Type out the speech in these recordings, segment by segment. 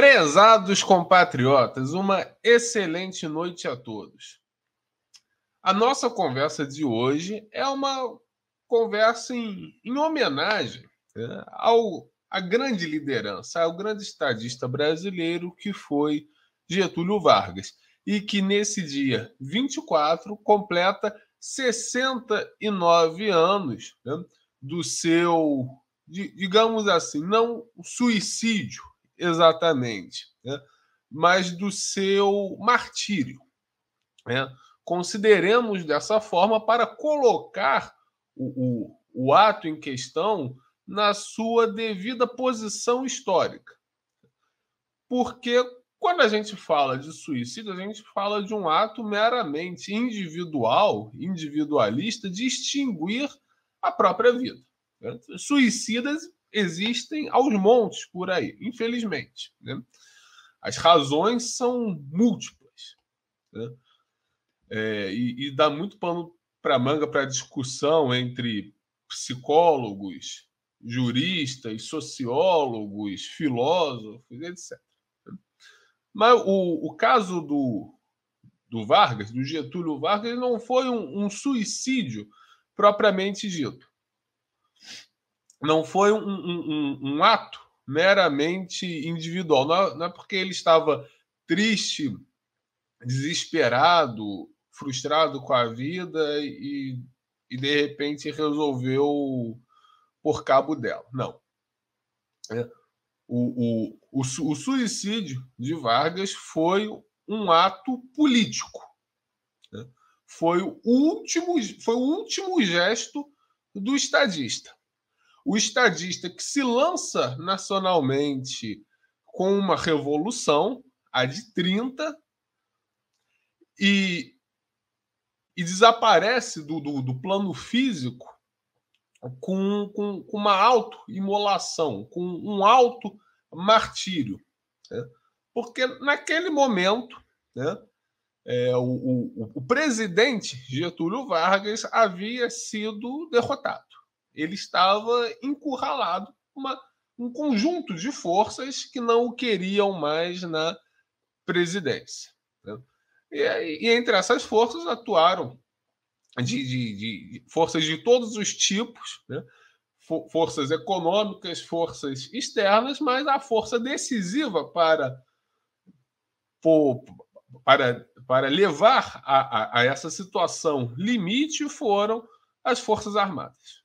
Prezados compatriotas, uma excelente noite a todos. A nossa conversa de hoje é uma conversa em, em homenagem né, ao à grande liderança, ao grande estadista brasileiro que foi Getúlio Vargas e que nesse dia 24 completa 69 anos né, do seu, digamos assim, não suicídio, exatamente, né? mas do seu martírio. Né? Consideremos dessa forma para colocar o, o, o ato em questão na sua devida posição histórica. Porque quando a gente fala de suicídio, a gente fala de um ato meramente individual, individualista, de extinguir a própria vida. Né. Suicidas existem aos montes por aí, infelizmente. Né? As razões são múltiplas. Né? É, e, e, dá muito pano para manga para discussão entre psicólogos, juristas, sociólogos, filósofos, etc. Né? Mas o, o caso do, do Vargas, do Getúlio Vargas, não foi um, um suicídio propriamente dito não foi um, um, um ato meramente individual. Não é, não é porque ele estava triste, desesperado, frustrado com a vida e, e de repente resolveu por cabo dela. Não. É, o, o, o, o suicídio de Vargas foi um ato político. É, foi o último, foi o último gesto do estadista o estadista que se lança nacionalmente com uma revolução, a de 30, e, e desaparece do, do, do, plano físico com, com, com uma auto-imolação, com um auto-martírio. Né? Porque naquele momento, né, é, o, o, o presidente Getúlio Vargas havia sido derrotado. Ele estava encurralado, uma, um conjunto de forças que não o queriam mais na presidência. Né? E, e, entre essas forças atuaram de, de, de forças de todos os tipos, né? forças econômicas, forças externas, mas a força decisiva para para, para levar a, a, a essa situação limite foram as forças armadas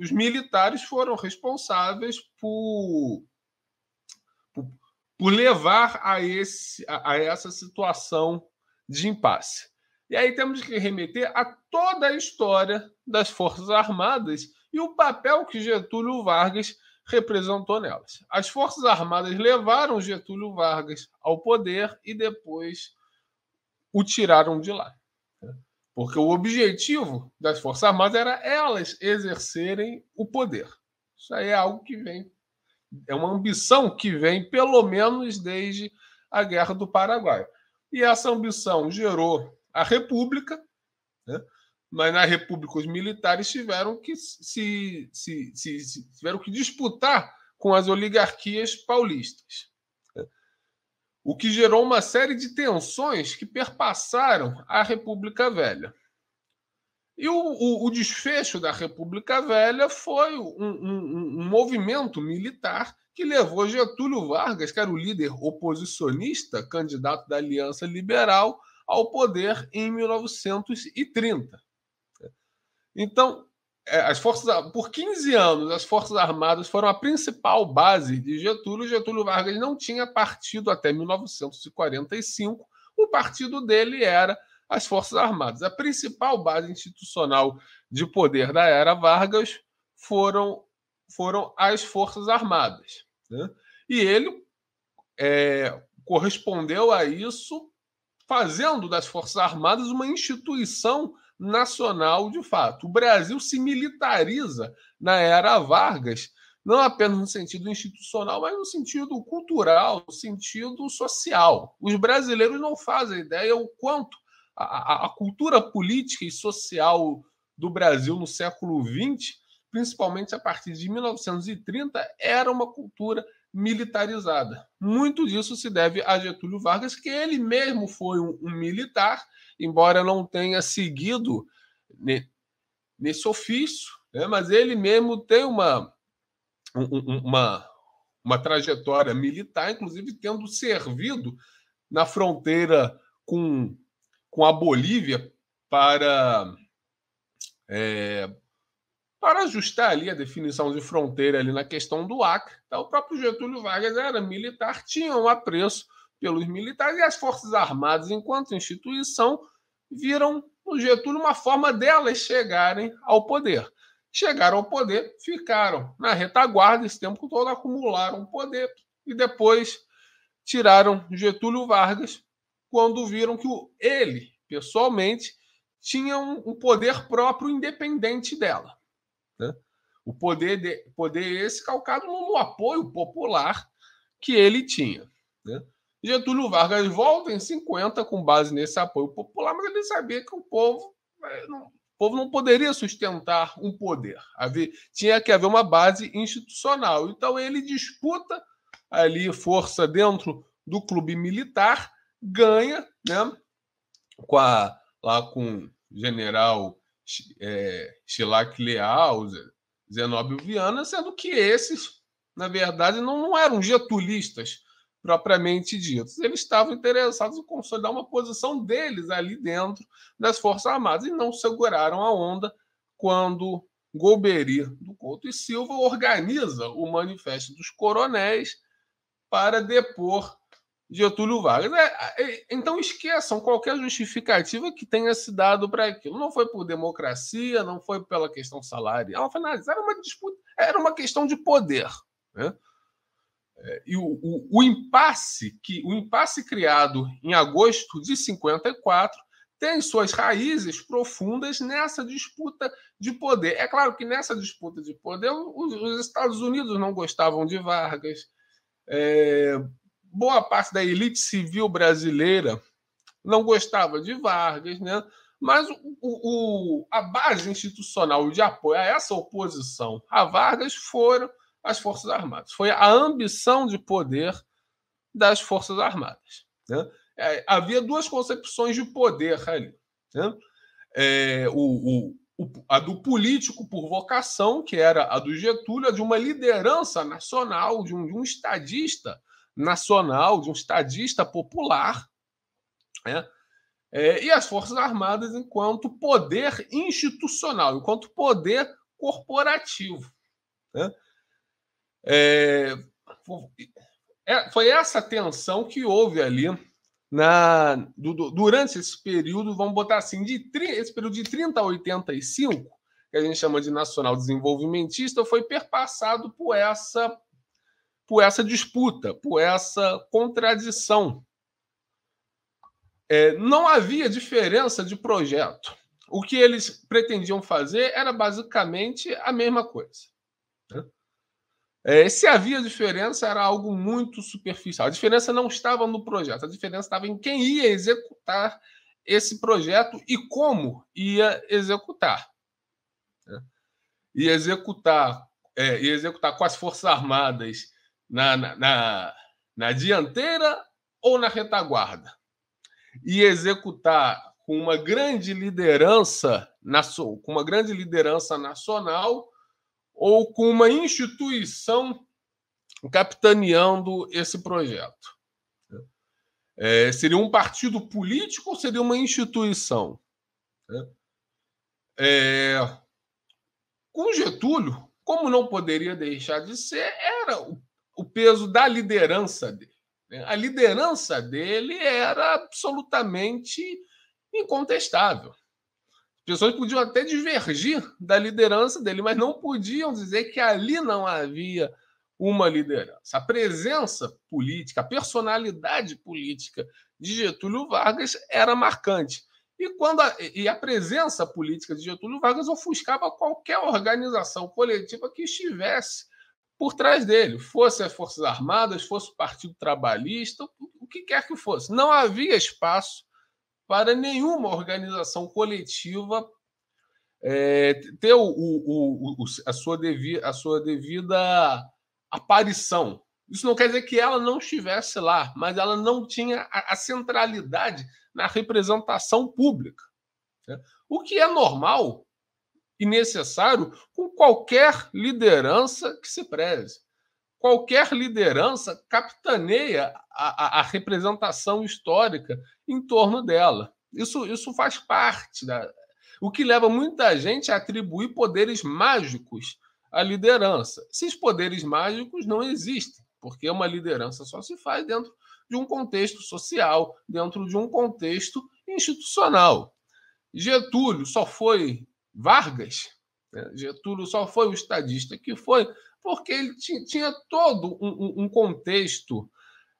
os militares foram responsáveis por, por, por levar a, esse, a, a essa situação de impasse. E aí temos que remeter a toda a história das Forças Armadas e o papel que Getúlio Vargas representou nelas. As Forças Armadas levaram Getúlio Vargas ao poder e depois o tiraram de lá. Porque o objetivo das Forças Armadas era elas exercerem o poder. Isso aí é algo que vem, é uma ambição que vem pelo menos desde a Guerra do Paraguai. E essa ambição gerou a República, né? mas na República os militares tiveram que se, se, se, se tiveram que disputar com as oligarquias paulistas o que gerou uma série de tensões que perpassaram a República Velha. E o, o, o desfecho da República Velha foi um, um, um movimento militar que levou Getúlio Vargas, que era o líder oposicionista, candidato da Aliança Liberal, ao poder em 1930. Então, é, as forças por 15 anos as forças armadas foram a principal base de Getúlio. Getúlio Vargas não tinha partido até 1945. O partido dele era as forças armadas. A principal base institucional de poder da era Vargas foram foram as forças armadas. Né? E ele é, correspondeu a isso fazendo das forças armadas uma instituição nacional de fato. O Brasil se militariza na era Vargas, não apenas no sentido institucional, mas no sentido cultural, no sentido social. Os brasileiros não fazem ideia o quanto a, a, a cultura política e social do Brasil no século XX, principalmente a partir de 1930, era uma cultura militarizada. Muito disso se deve a Getúlio Vargas, que ele mesmo foi um, um militar, embora não tenha seguido ne, nesse ofício, né? mas ele mesmo tem uma, um, uma, uma trajetória militar, inclusive tendo servido na fronteira com, com a Bolívia para, é, para ajustar ali a definição de fronteira ali na questão do Acre. Então, o próprio Getúlio Vargas era militar, tinha um apreço pelos militares e as Forças Armadas, enquanto instituição, viram no Getúlio uma forma delas chegarem ao poder. Chegaram ao poder, ficaram na retaguarda esse tempo todo, acumularam poder e depois tiraram Getúlio Vargas quando viram que ele, pessoalmente, tinha um poder próprio independente dela. Né? O poder, de, poder esse calcado no, apoio popular que ele tinha. Né? Getúlio Vargas volta em 50 com base nesse apoio popular, mas ele sabia que o povo eh, não, o povo não poderia sustentar um poder. Havia, tinha que haver uma base institucional. Então ele disputa ali força dentro do clube militar, ganha, né? Com a, lá com o general é, Chilac Leal, Zenóbio Viana, sendo que esses, na verdade, não, não eram getulistas propriamente ditos. Eles estavam interessados em consolidar uma posição deles ali dentro das Forças Armadas e não seguraram a onda quando Golbery do Couto e Silva organiza o Manifesto dos Coronéis para depor Getúlio Vargas. É, é, então esqueçam qualquer justificativa que tenha se dado para aquilo. Não foi por democracia, não foi pela questão salarial, foi Era uma disputa, era uma questão de poder. Né? É, e o, o, o, impasse que o impasse criado em agosto de 54 tem suas raízes profundas nessa disputa de poder. É claro que nessa disputa de poder os, os Estados Unidos não gostavam de Vargas. É, boa parte da elite civil brasileira não gostava de Vargas, né? Mas o, o, a base institucional de apoio a essa oposição a Vargas foram as Forças Armadas. Foi a ambição de poder das Forças Armadas. Né? É, havia duas concepções de poder ali. Né? É, o, o, a do político por vocação, que era a do Getúlio, a de uma liderança nacional, de um, de um estadista nacional, de um estadista popular, né? É, e as Forças Armadas enquanto poder institucional, enquanto poder corporativo. Né? É, é foi essa tensão que houve ali na, do, durante esse período, vamos botar assim, de esse período de 30 a 85, que a gente chama de nacional desenvolvimentista, foi perpassado por essa por essa disputa, por essa contradição. É, não havia diferença de projeto. O que eles pretendiam fazer era basicamente a mesma coisa. Né? É, se havia diferença, era algo muito superficial. A diferença não estava no projeto, a diferença estava em quem ia executar esse projeto e como ia executar. Né? executar, é, ia executar com as Forças Armadas na, na, na, na dianteira ou na retaguarda e executar com uma grande liderança com uma grande liderança nacional ou com uma instituição capitaneando esse projeto. É, seria um partido político ou seria uma instituição? É, é com Getúlio, como não poderia deixar de ser, era o o peso da liderança dele. A liderança dele era absolutamente incontestável. As pessoas podiam até divergir da liderança dele, mas não podiam dizer que ali não havia uma liderança. A presença política, a personalidade política de Getúlio Vargas era marcante. E, quando a, e a presença política de Getúlio Vargas ofuscava qualquer organização coletiva que estivesse por trás dele, fosse as Forças Armadas, fosse o Partido Trabalhista, o que quer que fosse. Não havia espaço para nenhuma organização coletiva é, ter o, o, o, a, sua devi, a sua devida aparição. Isso não quer dizer que ela não estivesse lá, mas ela não tinha a, a centralidade na representação pública. Né? O que é normal e necessário com qualquer liderança que se preze. Qualquer liderança capitaneia a, a, a representação histórica em torno dela. Isso, isso faz parte da. O que leva muita gente a atribuir poderes mágicos à liderança. Esses poderes mágicos não existem, porque uma liderança só se faz dentro de um contexto social, dentro de um contexto institucional. Getúlio só foi Vargas, né? Getúlio só foi o estadista que foi porque ele tinha todo um, um contexto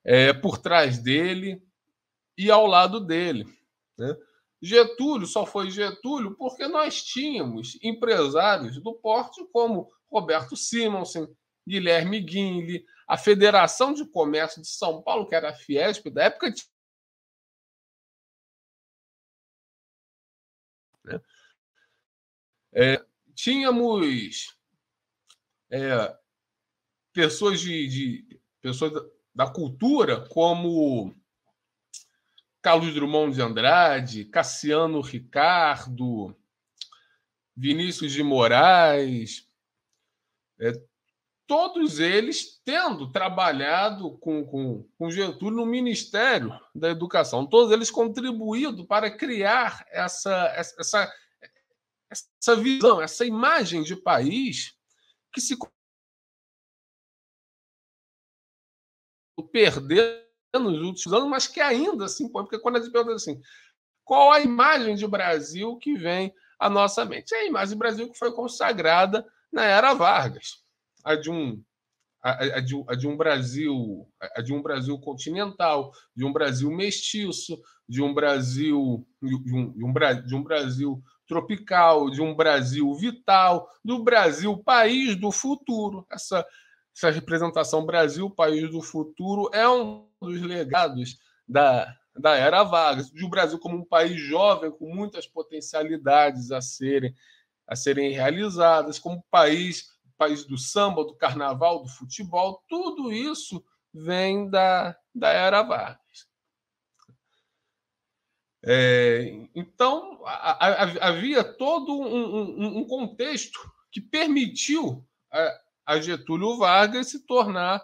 é, por trás dele e ao lado dele. Né? Getúlio só foi Getúlio porque nós tínhamos empresários do porte como Roberto Simonsen, Guilherme Guinle, a Federação de Comércio de São Paulo, que era a Fiesp, da época. De... É, tínhamos é, pessoas de, de, pessoas da cultura como Carlos Drummond de Andrade, Cassiano Ricardo, Vinícius de Moraes, é, todos eles tendo trabalhado com, com, com Getúlio no Ministério da Educação, todos eles contribuído para criar essa, essa essa visão, essa imagem de país que se perdeu nos últimos anos, mas que ainda se impõe, porque quando a gente pergunta assim, qual a imagem de Brasil que vem à nossa mente? É a imagem de Brasil que foi consagrada na era Vargas, a de um a, a, de, a, de, um Brasil, a de um Brasil continental, de um Brasil mestiço, de um Brasil de um, de um, de um Brasil tropical, de um Brasil vital, do Brasil país do futuro. Essa, essa representação Brasil país do futuro é um dos legados da, da era Vargas, de o Brasil como um país jovem com muitas potencialidades a serem a serem realizadas, como país país do samba, do carnaval, do futebol, tudo isso vem da, da era Vargas. É, então, a, a, havia todo um, um, um, contexto que permitiu a, a Getúlio Vargas se tornar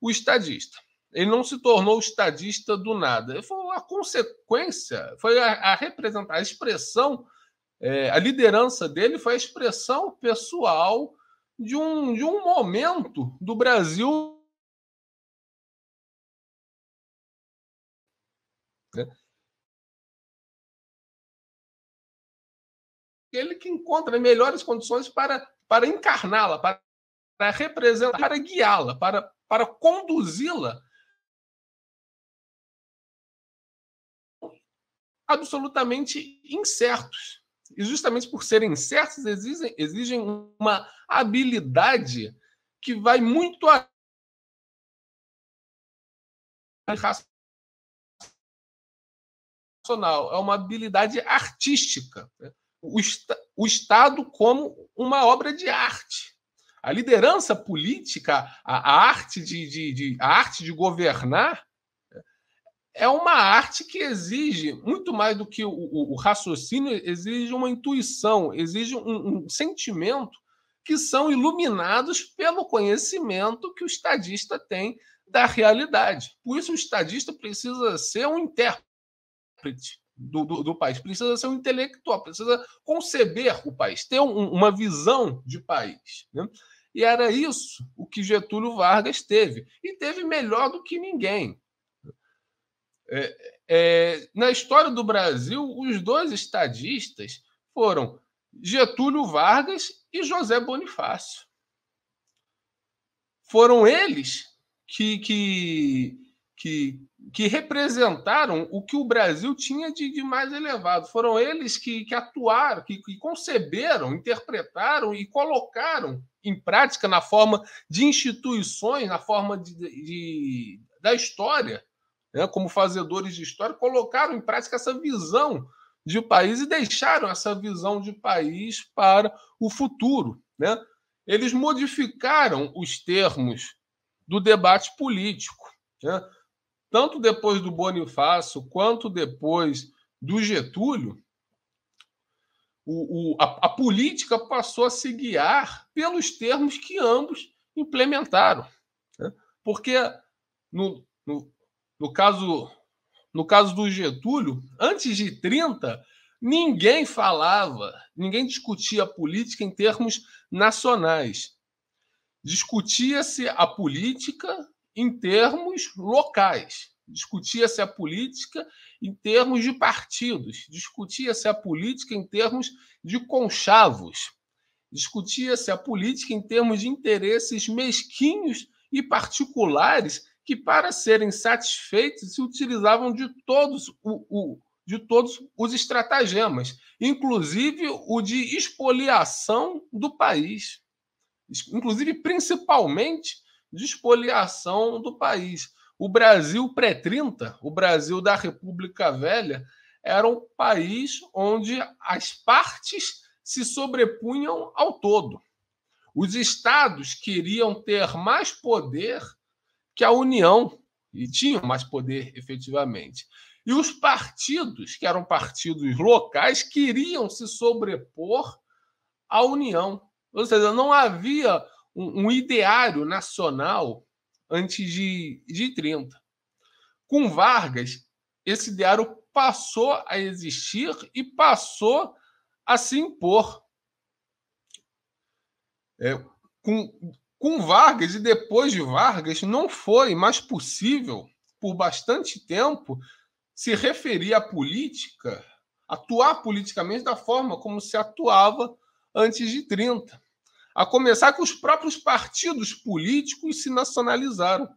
o estadista. Ele não se tornou estadista do nada. Foi a consequência, foi a, a representar a expressão, é, a liderança dele foi a expressão pessoal de um, de um momento do Brasil ele que encontra melhores condições para, para encarná-la, para, para representar, para guiá-la, para, para conduzi-la. Absolutamente incertos. E justamente por serem incertos, exigem, exigem uma habilidade que vai muito a racional, é uma habilidade artística. Né? o, o Estado como uma obra de arte. A liderança política, a, a arte de, de, de, a arte de governar, é uma arte que exige, muito mais do que o, o, o raciocínio, exige uma intuição, exige um, um sentimento que são iluminados pelo conhecimento que o estadista tem da realidade. Por isso, o estadista precisa ser um intérprete do, do, do, país, precisa ser um intelectual, precisa conceber o país, ter um, uma visão de país. Né? E era isso o que Getúlio Vargas teve. E teve melhor do que ninguém. É, é, na história do Brasil, os dois estadistas foram Getúlio Vargas e José Bonifácio. Foram eles que, que que, que representaram o que o Brasil tinha de, de mais elevado. Foram eles que, que atuaram, que, que conceberam, interpretaram e colocaram em prática na forma de instituições, na forma de, de da história, né? como fazedores de história, colocaram em prática essa visão de país e deixaram essa visão de país para o futuro. Né? Eles modificaram os termos do debate político. Né? tanto depois do Bonifácio quanto depois do Getúlio, o, o, a, a, política passou a se guiar pelos termos que ambos implementaram. Né? Porque no, no, no, caso, no caso do Getúlio, antes de 30, ninguém falava, ninguém discutia a política em termos nacionais. Discutia-se a política em termos locais, discutia-se a política em termos de partidos, discutia-se a política em termos de conchavos, discutia-se a política em termos de interesses mesquinhos e particulares que, para serem satisfeitos, se utilizavam de todos, o, o, de todos os estratagemas, inclusive o de expoliação do país, inclusive principalmente de espoliação do país. O Brasil pré-30, o Brasil da República Velha, era um país onde as partes se sobrepunham ao todo. Os estados queriam ter mais poder que a União, e tinham mais poder efetivamente. E os partidos, que eram partidos locais, queriam se sobrepor à União. Ou seja, não havia um, um ideário nacional antes de, de 30. Com Vargas, esse ideário passou a existir e passou a se impor. É, com, com Vargas e depois de Vargas, não foi mais possível, por bastante tempo, se referir à política, atuar politicamente da forma como se atuava antes de 30. A começar que os próprios partidos políticos se nacionalizaram.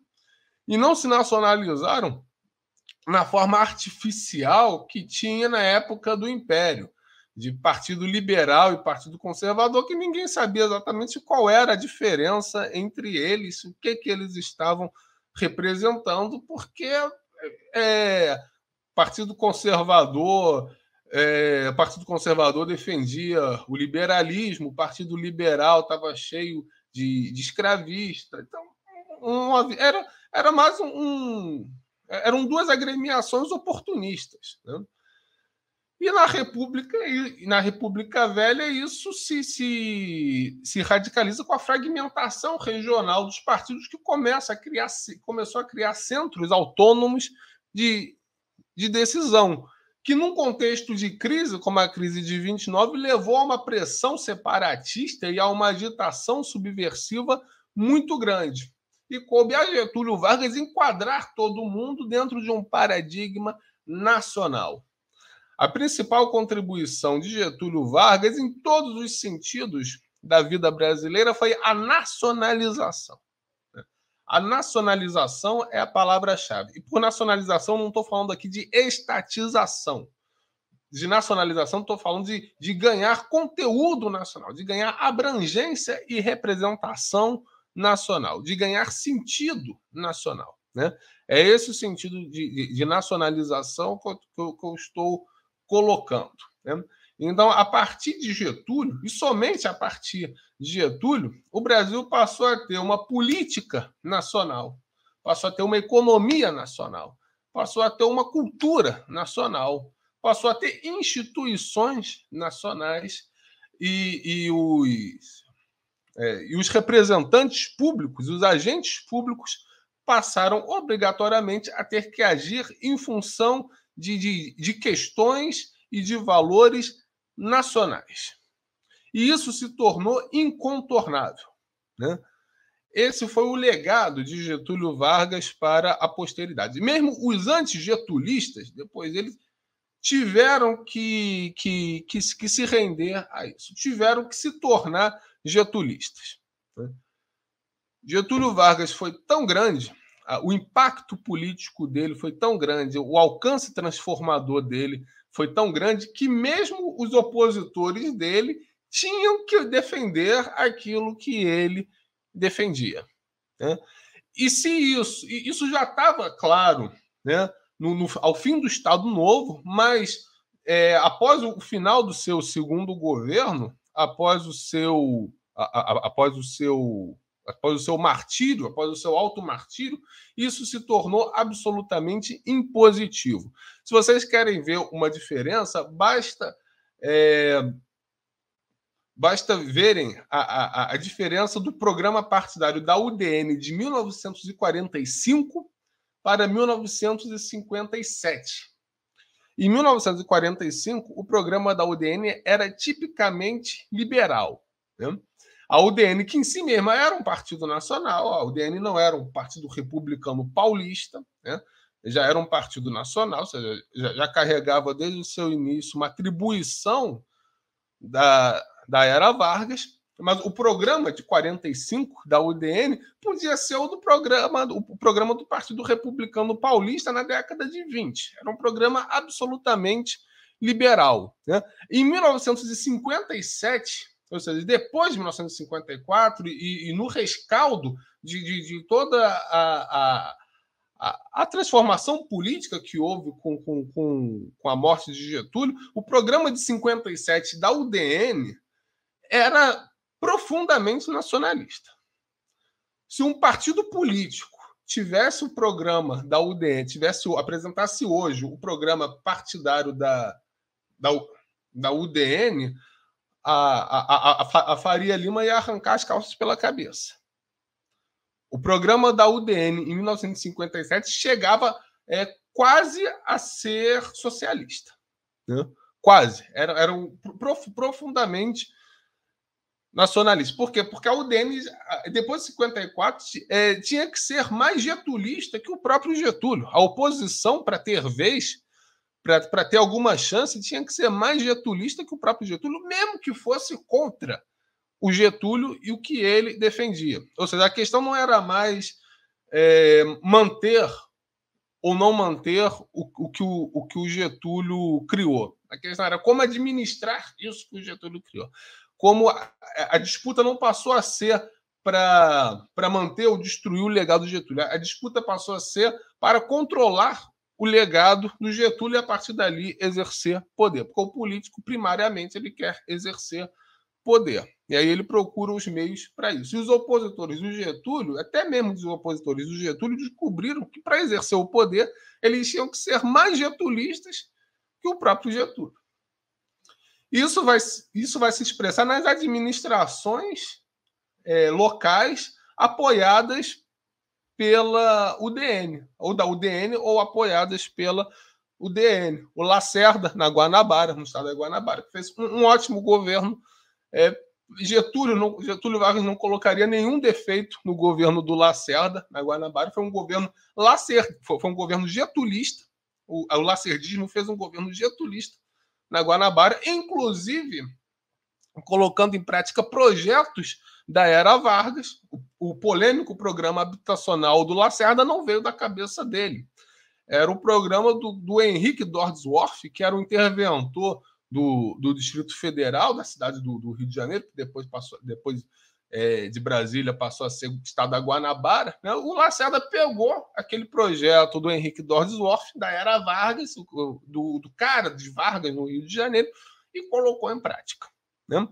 E não se nacionalizaram na forma artificial que tinha na época do Império, de Partido Liberal e Partido Conservador, que ninguém sabia exatamente qual era a diferença entre eles, o que, que eles estavam representando, porque é, Partido Conservador é, o Partido Conservador defendia o liberalismo, o Partido Liberal estava cheio de, de, escravista. Então, um, era, era mais um, um, Eram duas agremiações oportunistas. Né? E na República, na República Velha, isso se, se, se radicaliza com a fragmentação regional dos partidos que começa a criar, começou a criar centros autônomos de, de decisão que num contexto de crise, como a crise de 29, levou a uma pressão separatista e a uma agitação subversiva muito grande. E coube a Getúlio Vargas enquadrar todo mundo dentro de um paradigma nacional. A principal contribuição de Getúlio Vargas em todos os sentidos da vida brasileira foi a nacionalização. A nacionalização é a palavra-chave. E por nacionalização, não estou falando aqui de estatização. De nacionalização, estou falando de, de ganhar conteúdo nacional, de ganhar abrangência e representação nacional, de ganhar sentido nacional. Né? É esse o sentido de, de, de nacionalização que eu, que eu, estou colocando. Né? Então, a partir de Getúlio, e somente a partir de Getúlio, o Brasil passou a ter uma política nacional, passou a ter uma economia nacional, passou a ter uma cultura nacional, passou a ter instituições nacionais e, e os, é, e os representantes públicos, os agentes públicos, passaram obrigatoriamente a ter que agir em função de, de, de questões e de valores nacionais. E isso se tornou incontornável. Né? Esse foi o legado de Getúlio Vargas para a posteridade. Mesmo os anti-getulistas, depois eles tiveram que, que, que, que, se render a isso, tiveram que se tornar getulistas. Né? Getúlio Vargas foi tão grande, o impacto político dele foi tão grande, o alcance transformador dele foi tão grande que mesmo os opositores dele tinham que defender aquilo que ele defendia. Né? E se isso, isso já estava claro né, no, no, ao fim do Estado Novo, mas é, após o final do seu segundo governo, após o seu a, a, após o seu após o seu martírio, após o seu alto martírio, isso se tornou absolutamente impositivo. Se vocês querem ver uma diferença, basta é, Basta verem a, a, a diferença do programa partidário da UDN de 1945 para 1957. Em 1945, o programa da UDN era tipicamente liberal. Né? A UDN, que em si mesma era um partido nacional, a UDN não era um partido republicano paulista, né? já era um partido nacional, ou seja, já, já carregava desde o seu início uma atribuição da, da era Vargas, mas o programa de 45 da UDN podia ser o do programa, o programa do Partido Republicano Paulista na década de 20. Era um programa absolutamente liberal. Né? Em 1957, ou seja, depois de 1954 e, e no rescaldo de, de, de toda a, a a, transformação política que houve com, com, com, com, a morte de Getúlio, o programa de 57 da UDN era profundamente nacionalista. Se um partido político tivesse o programa da UDN, tivesse apresentasse hoje o programa partidário da, da, da UDN, a, a, a, a Faria Lima ia arrancar as calças pela cabeça. O programa da UDN em 1957 chegava é, quase a ser socialista. Né? Quase. Era, era um, prof, profundamente nacionalista. Por quê? Porque a UDN, depois de 54, é, tinha que ser mais getulista que o próprio Getúlio. A oposição, para ter vez, para ter alguma chance, tinha que ser mais getulista que o próprio Getúlio, mesmo que fosse contra o Getúlio e o que ele defendia. Ou seja, a questão não era mais é, manter ou não manter o, o, que o, o que o Getúlio criou. A questão era como administrar isso que o Getúlio criou como a, a disputa não passou a ser para manter ou destruir o legado do Getúlio. A disputa passou a ser para controlar o legado do Getúlio e, a partir dali, exercer poder. Porque o político, primariamente, ele quer exercer poder. E aí ele procura os meios para isso. E os opositores do Getúlio, até mesmo os opositores do Getúlio, descobriram que, para exercer o poder, eles tinham que ser mais getulistas que o próprio Getúlio. Isso vai, isso vai se expressar nas administrações é, locais apoiadas pela UDN, ou da UDN, ou apoiadas pela UDN. O Lacerda, na Guanabara, no estado da Guanabara, fez um, um ótimo governo. É, Getúlio, não, Getúlio Vargas não colocaria nenhum defeito no governo do Lacerda, na Guanabara. Foi um governo Lacerda, foi, foi um governo getulista. O, o lacerdismo fez um governo getulista na Guanabara, inclusive colocando em prática projetos da era Vargas. O, o polêmico programa habitacional do Lacerda não veio da cabeça dele. Era o programa do, do Henrique Dordsworth, que era o interventor do, do Distrito Federal, da cidade do, do Rio de Janeiro, que depois, passou, depois é, de Brasília passou a ser o estado da Guanabara, né? o Lacerda pegou aquele projeto do Henrique Dorsdorf, da era Vargas, do, do cara de Vargas no Rio de Janeiro, e colocou em prática. Né?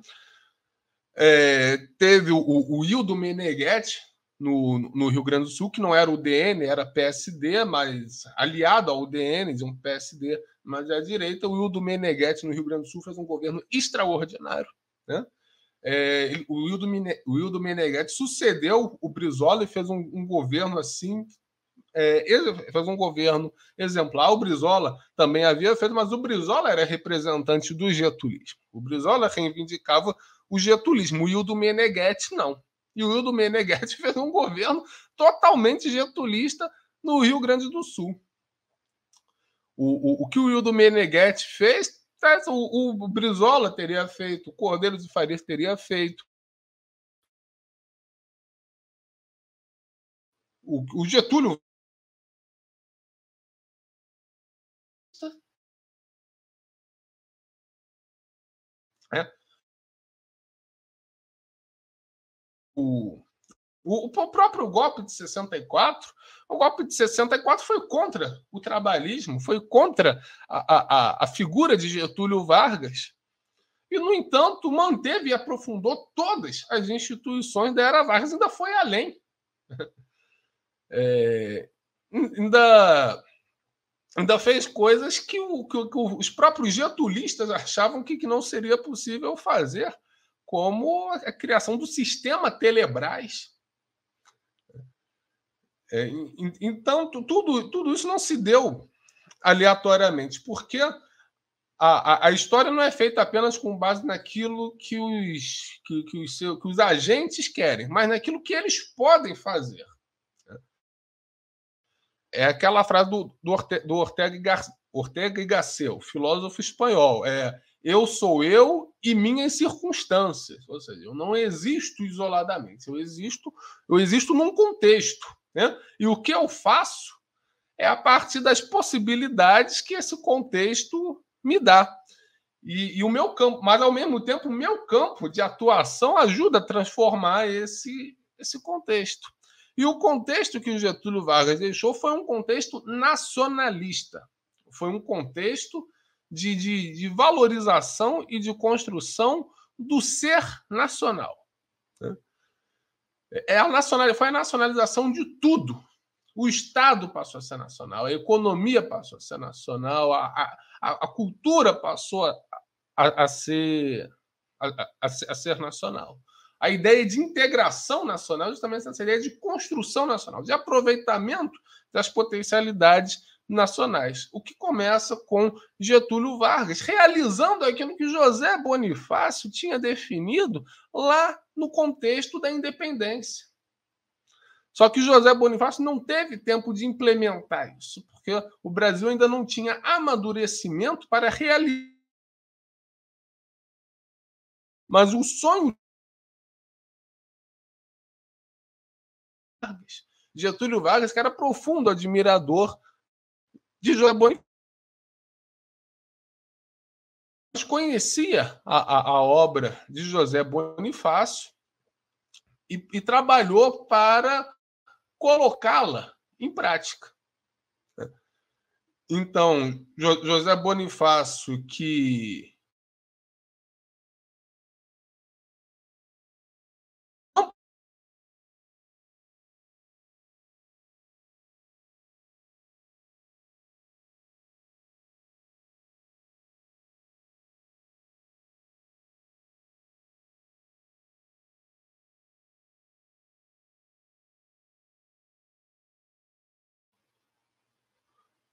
É, teve o, o Hildo Meneghetti no, no, Rio Grande do Sul, que não era o DN, era PSD, mas aliado ao DN, de um PSD, mas à direita, o Hildo Meneghetti no Rio Grande do Sul fez um governo extraordinário. Né? É, o Wildo, o Wildo Meneghetti sucedeu o Brizola e fez um, um governo assim, é, fez um governo exemplar. O Brizola também havia feito, mas o Brizola era representante do getulismo. O Brizola reivindicava o getulismo, o Wildo Meneghetti não. E o Wildo Meneghetti fez um governo totalmente getulista no Rio Grande do Sul. O, o, o que o Wildo Meneghetti fez o, o Brizola teria feito, o Cordeiros e Farias teria feito. O, o Getúlio. É. O, o, o, próprio golpe de 64, o golpe de 64 foi contra o trabalhismo, foi contra a, a, a figura de Getúlio Vargas. E, no entanto, manteve e aprofundou todas as instituições da era Vargas, ainda foi além. É, ainda, ainda fez coisas que, o, que, que os próprios getulistas achavam que, que não seria possível fazer, como a criação do sistema Telebrás, é, então, tudo, tudo isso não se deu aleatoriamente, porque a, a, a, história não é feita apenas com base naquilo que os, que, que, os, que os agentes querem, mas naquilo que eles podem fazer. Né? É aquela frase do, do, Ortega, do Ortega, e Gar, Ortega e Gasset, filósofo espanhol. É, eu sou eu e minhas circunstâncias. Ou seja, eu não existo isoladamente, eu existo, eu existo num contexto. Né? E o que eu faço é a partir das possibilidades que esse contexto me dá. E, e, o meu campo, mas ao mesmo tempo, o meu campo de atuação ajuda a transformar esse, esse contexto. E o contexto que o Getúlio Vargas deixou foi um contexto nacionalista, foi um contexto de, de, de valorização e de construção do ser nacional. É a nacional, foi a nacionalização de tudo. O Estado passou a ser nacional, a economia passou a ser nacional, a, a, a cultura passou a, a, a ser, a, ser nacional. A ideia de integração nacional, justamente essa ideia de construção nacional, de aproveitamento das potencialidades nacionais, o que começa com Getúlio Vargas, realizando aquilo que José Bonifácio tinha definido lá no contexto da independência. Só que José Bonifácio não teve tempo de implementar isso, porque o Brasil ainda não tinha amadurecimento para realizar. Mas o sonho Getúlio Vargas, que era profundo admirador de José Bonifácio. conhecia a, a, a obra de José Bonifácio e, e trabalhou para colocá-la em prática. Então, José Bonifácio, que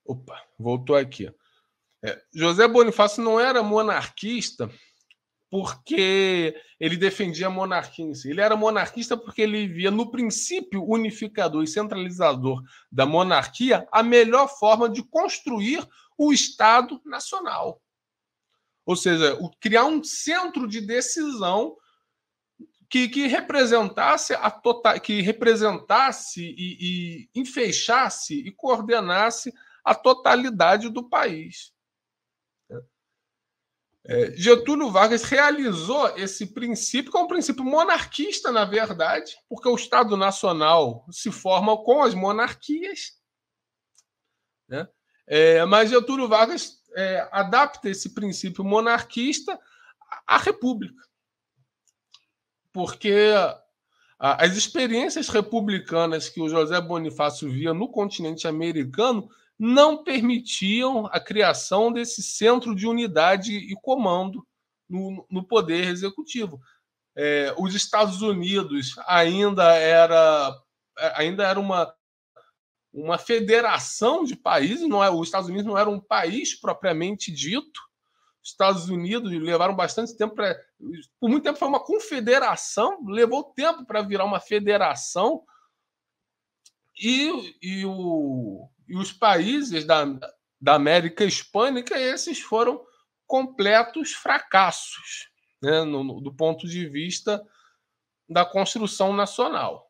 Opa, voltou aqui. É, José Bonifácio não era monarquista porque ele defendia a monarquia em si. Ele era monarquista porque ele via no princípio unificador e centralizador da monarquia a melhor forma de construir o Estado nacional. Ou seja, criar um centro de decisão que, que representasse a total, que representasse e, e enfeixasse e coordenasse a totalidade do país. É, Getúlio Vargas realizou esse princípio, que é um princípio monarquista, na verdade, porque o Estado Nacional se forma com as monarquias, né? É, mas Getúlio Vargas é, adapta esse princípio monarquista à República, porque as experiências republicanas que o José Bonifácio via no continente americano não permitiam a criação desse centro de unidade e comando no, no poder executivo. É, os Estados Unidos ainda era ainda era uma uma federação de países, não é, os Estados Unidos não era um país propriamente dito. Os Estados Unidos levaram bastante tempo para por muito tempo foi uma confederação, levou tempo para virar uma federação. E, e o e os países da, da América Hispânica, esses foram completos fracassos, né, no, no, do ponto de vista da construção nacional.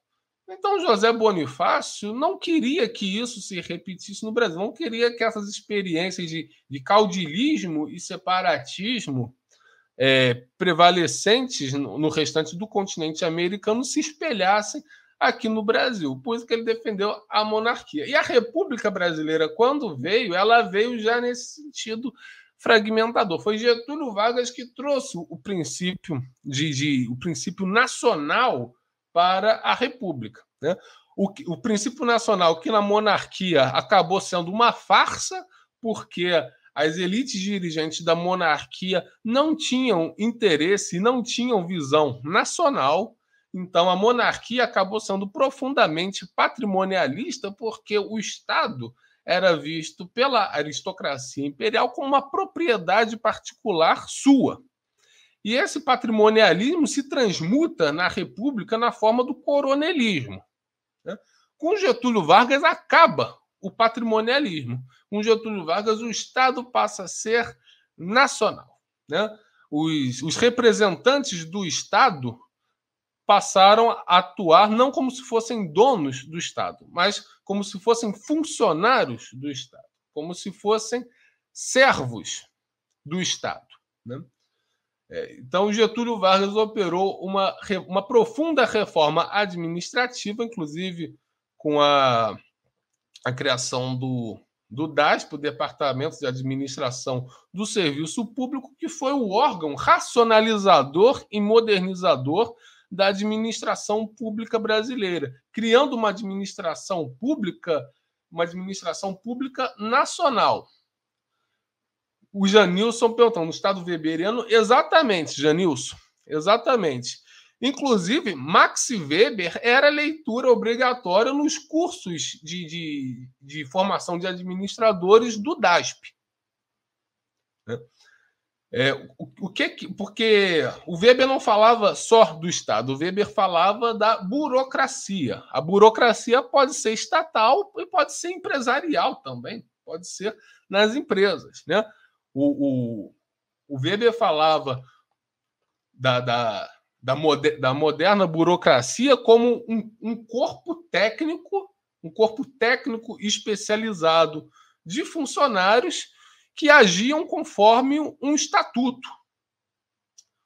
Então, José Bonifácio não queria que isso se repetisse no Brasil, não queria que essas experiências de, de caudilismo e separatismo é, prevalecentes no, no, restante do continente americano se espelhassem aqui no Brasil, por isso que ele defendeu a monarquia. E a República Brasileira, quando veio, ela veio já nesse sentido fragmentador. Foi Getúlio Vargas que trouxe o princípio de, de o princípio nacional para a República. Né? O, o princípio nacional que na monarquia acabou sendo uma farsa, porque as elites dirigentes da monarquia não tinham interesse, não tinham visão nacional então, a monarquia acabou sendo profundamente patrimonialista, porque o Estado era visto pela aristocracia imperial como uma propriedade particular sua. E esse patrimonialismo se transmuta na República na forma do coronelismo. Né? Com Getúlio Vargas acaba o patrimonialismo. Com Getúlio Vargas, o Estado passa a ser nacional. Né? Os, os representantes do Estado passaram a atuar não como se fossem donos do Estado, mas como se fossem funcionários do Estado, como se fossem servos do Estado. Né? É, então, Getúlio Vargas operou uma, uma profunda reforma administrativa, inclusive com a, a criação do, do DASP, o Departamento de Administração do Serviço Público, que foi o órgão racionalizador e modernizador da administração pública brasileira, criando uma administração pública, uma administração pública nacional. O Janilson perguntando, no Estado Weberiano, exatamente, Janilson, exatamente. Inclusive, Max Weber era leitura obrigatória nos cursos de, de, de formação de administradores do DASP. Né? É, o, o que, porque o Weber não falava só do Estado, o Weber falava da burocracia. A burocracia pode ser estatal e pode ser empresarial também, pode ser nas empresas, né? O, o, o Weber falava da, da, da, moder, da moderna burocracia como um, um corpo técnico, um corpo técnico especializado de funcionários que agiam conforme um estatuto.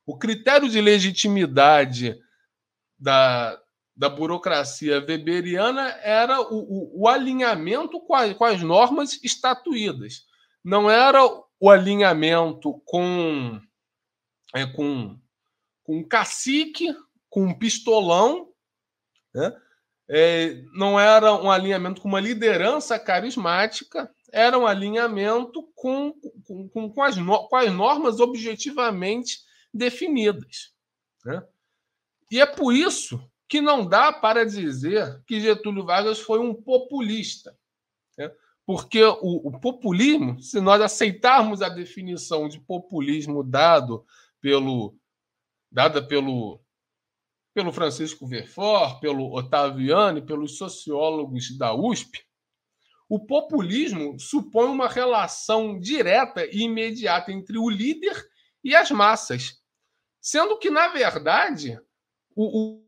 O critério de legitimidade da, da burocracia weberiana era o, o, o alinhamento com, a, com as normas estatuídas. Não era o alinhamento com é, com, com um cacique, com um pistolão, né? É, não era um alinhamento com uma liderança carismática, era um alinhamento com, com, com, com as, com as normas objetivamente definidas. Né? E é por isso que não dá para dizer que Getúlio Vargas foi um populista. Né? Porque o, o, populismo, se nós aceitarmos a definição de populismo dado pelo, dada pelo, pelo Francisco Verfort, pelo Ottaviani, pelos sociólogos da USP, o populismo supõe uma relação direta e imediata entre o líder e as massas. Sendo que, na verdade, o, o,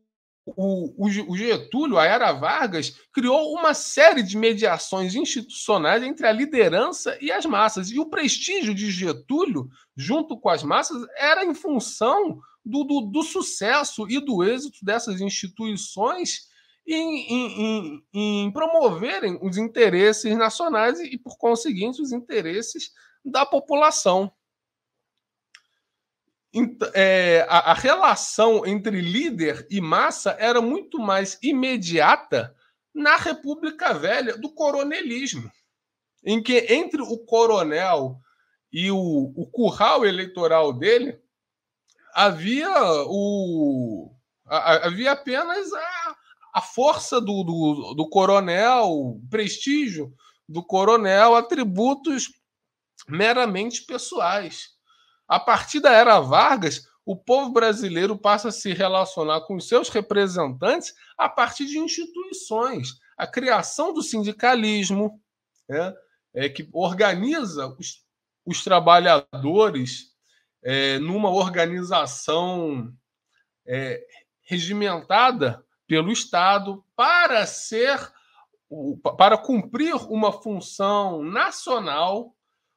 o, o Getúlio, a era Vargas, criou uma série de mediações institucionais entre a liderança e as massas. E o prestígio de Getúlio, junto com as massas, era em função do, do, do sucesso e do êxito dessas instituições em, em, em, em promoverem os interesses nacionais e, por conseguinte, os interesses da população. É, a, a, relação entre líder e massa era muito mais imediata na República Velha do coronelismo, em que entre o coronel e o, o curral eleitoral dele havia o a, havia apenas a a força do, do, do coronel, o prestígio do coronel, atributos meramente pessoais. A partir da era Vargas, o povo brasileiro passa a se relacionar com os seus representantes a partir de instituições. A criação do sindicalismo, né, é, que organiza os, os trabalhadores é, numa organização é, regimentada pelo Estado para ser para cumprir uma função nacional.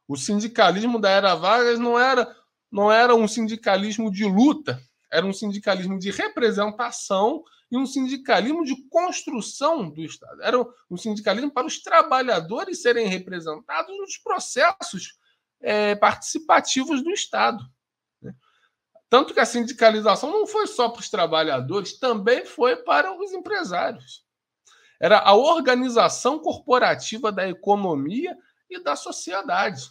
O sindicalismo da era Vargas não era não era um sindicalismo de luta, era um sindicalismo de representação e um sindicalismo de construção do Estado. Era um sindicalismo para os trabalhadores serem representados nos processos é, participativos do Estado. Tanto que a sindicalização não foi só para os trabalhadores, também foi para os empresários. Era a organização corporativa da economia e da sociedade.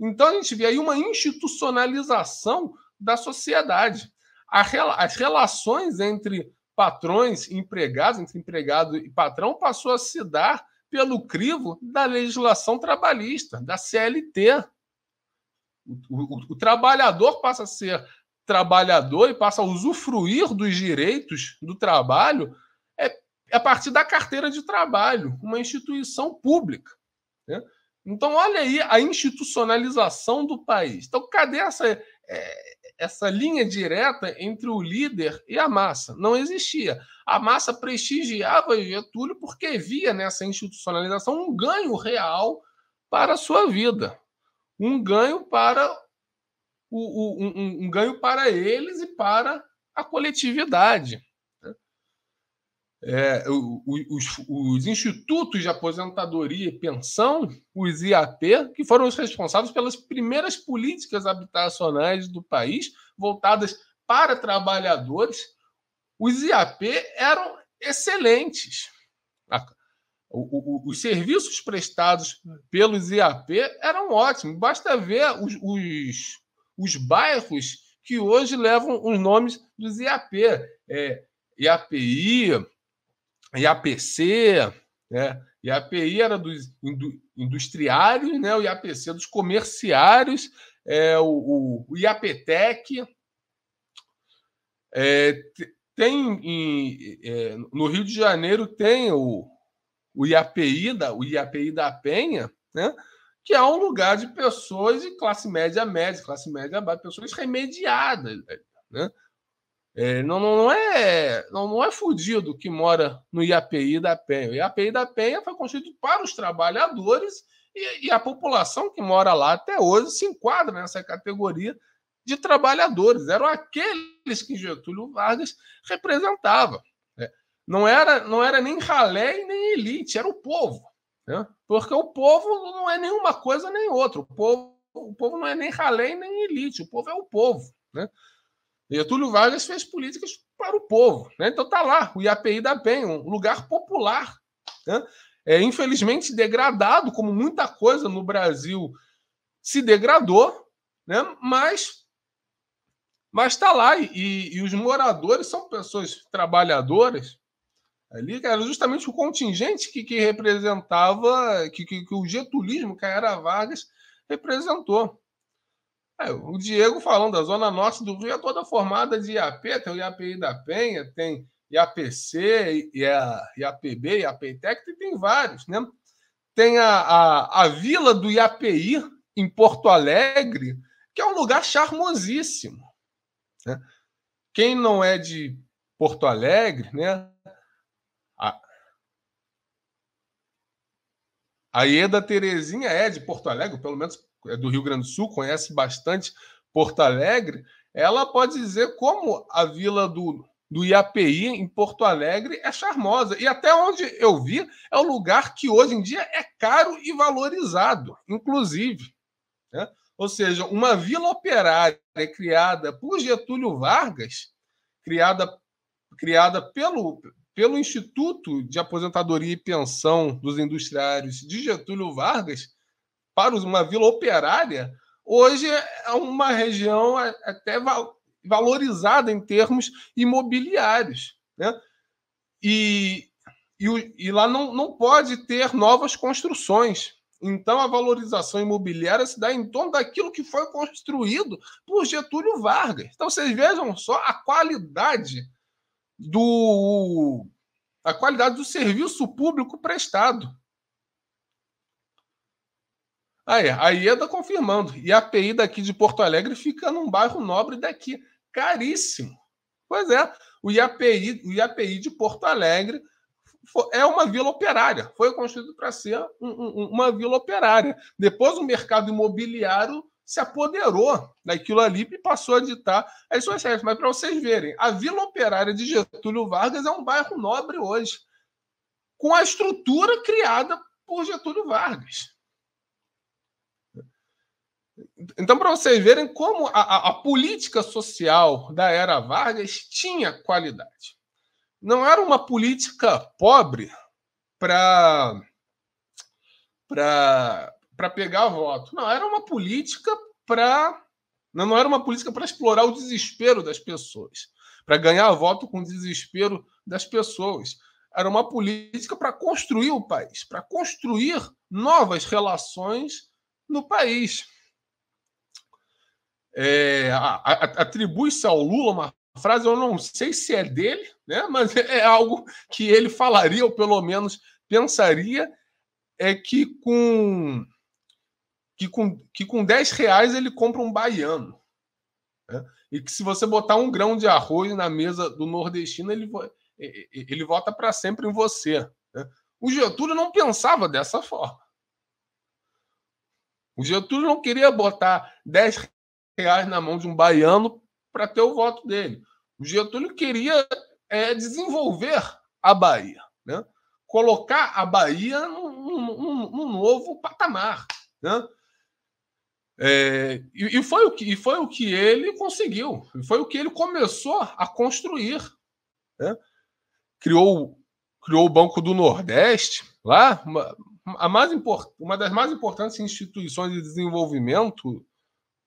Então a gente vê aí uma institucionalização da sociedade. As relações entre patrões e empregados, entre empregado e patrão, passou a se dar pelo crivo da legislação trabalhista, da CLT. O, o, o, trabalhador passa a ser trabalhador e passa a usufruir dos direitos do trabalho é, é a partir da carteira de trabalho, uma instituição pública. Né? Então, olha aí a institucionalização do país. Então, cadê essa, é, essa linha direta entre o líder e a massa? Não existia. A massa prestigiava Getúlio porque via nessa institucionalização um ganho real para a sua vida, um ganho para o, o, um, um, ganho para eles e para a coletividade. Né? É, os, os, institutos de aposentadoria e pensão, os IAP, que foram os responsáveis pelas primeiras políticas habitacionais do país voltadas para trabalhadores, os IAP eram excelentes. O, o, os serviços prestados pelos IAP eram ótimos. Basta ver os, os os bairros que hoje levam os nomes dos IAP, é, IAPI, IAPC, né? IAPI era dos industriários, né? o IAPC dos comerciários, é, o, o, IAPTEC. É, tem em, é, no Rio de Janeiro tem o, o IAPI da, o IAPI da Penha, né? que é um lugar de pessoas de classe média média, classe média baixa, pessoas remediadas, né? É, não, não, é não, não é fudido que mora no IAPI da Penha. O IAPI da Penha foi construído para os trabalhadores e, e a população que mora lá até hoje se enquadra nessa categoria de trabalhadores. Eram aqueles que Getúlio Vargas representava. Né? Não era, não era nem ralé e nem elite, era o povo. Né? Porque o povo não é nenhuma coisa nem outra. O povo, o povo não é nem ralém nem elite. O povo é o povo. Né? Getúlio Vargas fez políticas para o povo. Né? Então tá lá, o IAPI da bem um lugar popular. Né? É, infelizmente degradado, como muita coisa no Brasil se degradou, né? mas mas está lá e, e, os moradores são pessoas trabalhadoras ali, cara, justamente o contingente que, que representava, que, que, que o getulismo, que era Vargas, representou. É, o Diego falando, da zona norte do Rio é toda formada de IAP, tem o IAPI da Penha, tem IAPC, IAPB, IAPTEC, tem, tem vários, né? Tem a, a, a vila do IAPI, em Porto Alegre, que é um lugar charmosíssimo. Né? Quem não é de Porto Alegre, né? A Ieda Terezinha é de Porto Alegre, pelo menos é do Rio Grande do Sul, conhece bastante Porto Alegre. Ela pode dizer como a vila do, do IAPI em Porto Alegre é charmosa. E até onde eu vi, é um lugar que hoje em dia é caro e valorizado, inclusive. Né? Ou seja, uma vila operária criada por Getúlio Vargas, criada, criada pelo, pelo Instituto de Aposentadoria e Pensão dos Industriários de Getúlio Vargas para uma vila operária, hoje é uma região até valorizada em termos imobiliários. Né? E, e, e lá não, não pode ter novas construções. Então, a valorização imobiliária se dá em torno daquilo que foi construído por Getúlio Vargas. Então, vocês vejam só a qualidade do a qualidade do serviço público prestado. Aí, a IEDA é confirmando. E a API daqui de Porto Alegre fica num bairro nobre daqui. Caríssimo. Pois é, o IAPI, o IAPI de Porto Alegre é uma vila operária. Foi construído para ser um, um, uma vila operária. Depois, o mercado imobiliário se apoderou daquilo ali e passou a ditar as suas regras. Mas para vocês verem, a Vila Operária de Getúlio Vargas é um bairro nobre hoje, com a estrutura criada por Getúlio Vargas. Então, para vocês verem como a, a, política social da era Vargas tinha qualidade. Não era uma política pobre para para pegar voto. Não, era uma política para. Não, não era uma política para explorar o desespero das pessoas, para ganhar voto com o desespero das pessoas. Era uma política para construir o país, para construir novas relações no país. É, Atribui-se ao Lula uma frase, eu não sei se é dele, né, mas é algo que ele falaria, ou pelo menos pensaria, é que com que com, que com 10 reais ele compra um baiano. Né? E que se você botar um grão de arroz na mesa do nordestino, ele, ele vota para sempre em você. Né? O Getúlio não pensava dessa forma. O Getúlio não queria botar 10 reais na mão de um baiano para ter o voto dele. O Getúlio queria é, desenvolver a Bahia, né? colocar a Bahia num, num, num novo patamar. Né? É, e, e, foi o que, e foi o que ele conseguiu, foi o que ele começou a construir. Né? Criou, criou o Banco do Nordeste, lá, uma, a mais import, uma das mais importantes instituições de desenvolvimento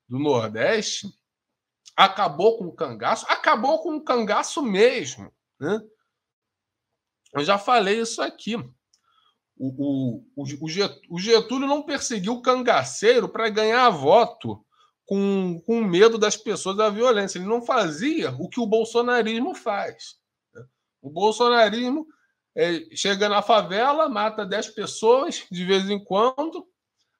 do Nordeste. Acabou com o cangaço, acabou com o cangaço mesmo. Né? Eu já falei isso aqui. O, o, o Getúlio não perseguiu o cangaceiro para ganhar voto com, com medo das pessoas da violência. Ele não fazia o que o bolsonarismo faz. Né? O bolsonarismo é, chega na favela, mata 10 pessoas de vez em quando,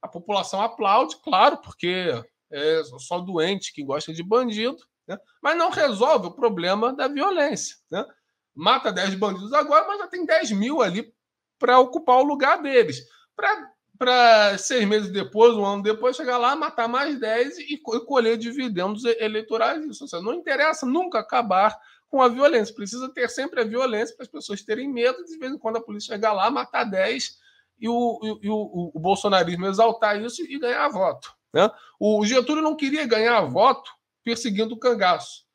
a população aplaude, claro, porque é só doente que gosta de bandido, né? mas não resolve o problema da violência. Né? Mata 10 bandidos agora, mas já tem 10 mil ali para ocupar o lugar deles. Para seis meses depois, um ano depois, chegar lá, matar mais 10 e, e colher dividendos eleitorais. Isso seja, não interessa nunca acabar com a violência. Precisa ter sempre a violência para as pessoas terem medo de, de vez em quando a polícia chegar lá, matar 10 e o, e, e o, o bolsonarismo exaltar isso e ganhar voto. Né? O Getúlio não queria ganhar voto perseguindo o cangaço.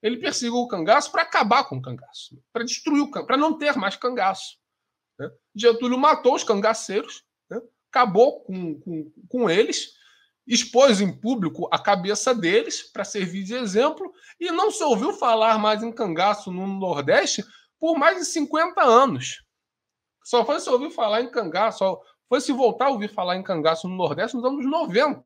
Ele perseguiu o cangaço para acabar com o cangaço, para destruir o cangaço, para não ter mais cangaço. Né? Getúlio matou os cangaceiros, né? acabou com, com, com eles, expôs em público a cabeça deles para servir de exemplo e não se ouviu falar mais em cangaço no Nordeste por mais de 50 anos. Só foi se ouvir falar em cangaço, só foi se voltar a ouvir falar em cangaço no Nordeste nos anos 90.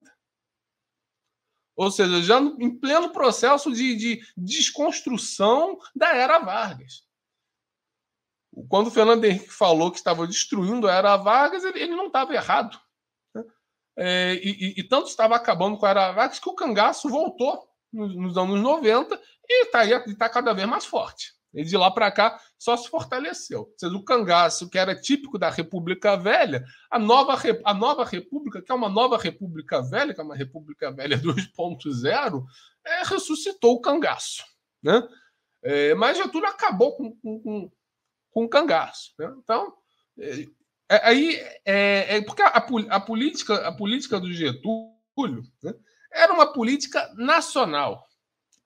Ou seja, já em pleno processo de, de desconstrução da era Vargas. Quando o Fernando Henrique falou que estava destruindo a Era Vargas, ele, ele não estava errado. Né? É, e, e, tanto estava acabando com a Era Vargas que o cangaço voltou nos, nos anos 90 e está tá cada vez mais forte. E de lá para cá só se fortaleceu. Ou seja, o cangaço, que era típico da República Velha, a nova, a nova República, que é uma nova República Velha, que é uma República Velha 2.0, é, ressuscitou o cangaço. Né? É, mas acabou com, com, com com o cangaço. Né? Então, é, é, aí é, é porque a, a, política a política do Getúlio né, era uma política nacional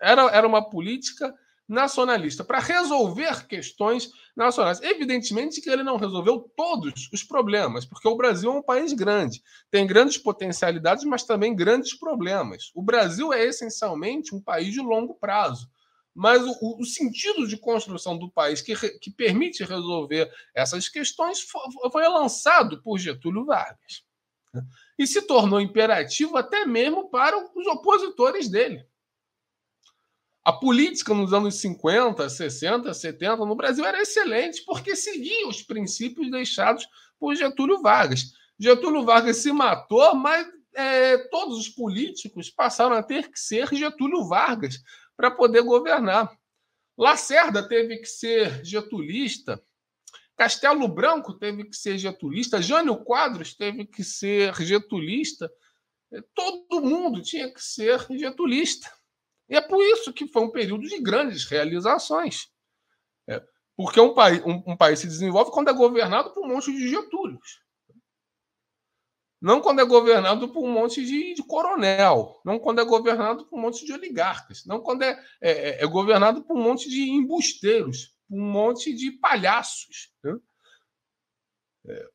era, era uma política nacionalista para resolver questões nacionais evidentemente que ele não resolveu todos os problemas porque o Brasil é um país grande tem grandes potencialidades mas também grandes problemas o Brasil é essencialmente um país de longo prazo mas o, o, sentido de construção do país que, que permite resolver essas questões foi, foi lançado por Getúlio Vargas né? e se tornou imperativo até mesmo para os opositores dele. A política nos anos 50, 60, 70 no Brasil era excelente porque seguia os princípios deixados por Getúlio Vargas. Getúlio Vargas se matou, mas é, todos os políticos passaram a ter que ser Getúlio Vargas para poder governar. Lacerda teve que ser getulista, Castelo Branco teve que ser getulista, Jânio Quadros teve que ser getulista, eh, todo mundo tinha que ser getulista. E é por isso que foi um período de grandes realizações. É, porque um, país, um, um país se desenvolve quando é governado por um monte de Getúlios. Não quando é governado por um monte de, de, coronel, não quando é governado por um monte de oligarcas, não quando é, é, é, é governado por um monte de embusteiros, por um monte de palhaços. Né? É.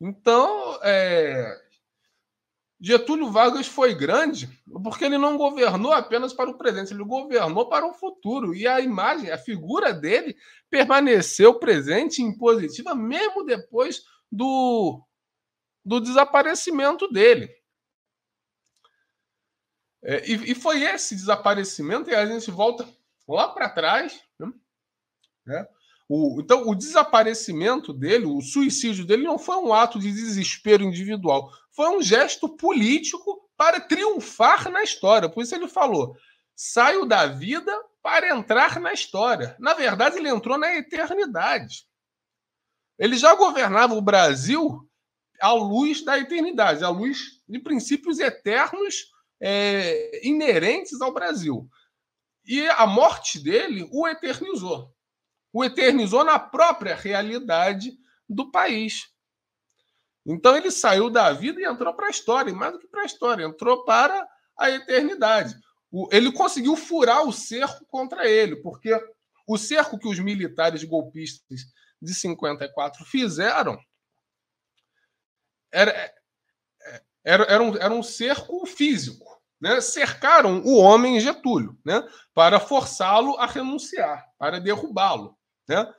Então, é, Getúlio Vargas foi grande porque ele não governou apenas para o presente, ele governou para o futuro. E a imagem, a figura dele permaneceu presente e impositiva mesmo depois do do desaparecimento dele. É, e, e, foi esse desaparecimento, e a gente volta lá para trás. Né? É. O, então, o desaparecimento dele, o suicídio dele, não foi um ato de desespero individual, foi um gesto político para triunfar na história. Por isso ele falou: saio da vida para entrar na história. Na verdade, ele entrou na eternidade. Ele já governava o Brasil à luz da eternidade, à luz de princípios eternos é, inerentes ao Brasil. E a morte dele o eternizou. O eternizou na própria realidade do país. Então ele saiu da vida e entrou para a história, e mais do que para a história, entrou para a eternidade. ele conseguiu furar o cerco contra ele, porque o cerco que os militares golpistas de 54 fizeram era, era, era, um, era um cerco físico. Né? Cercaram o homem Getúlio né? para forçá-lo a renunciar, para derrubá-lo. Né?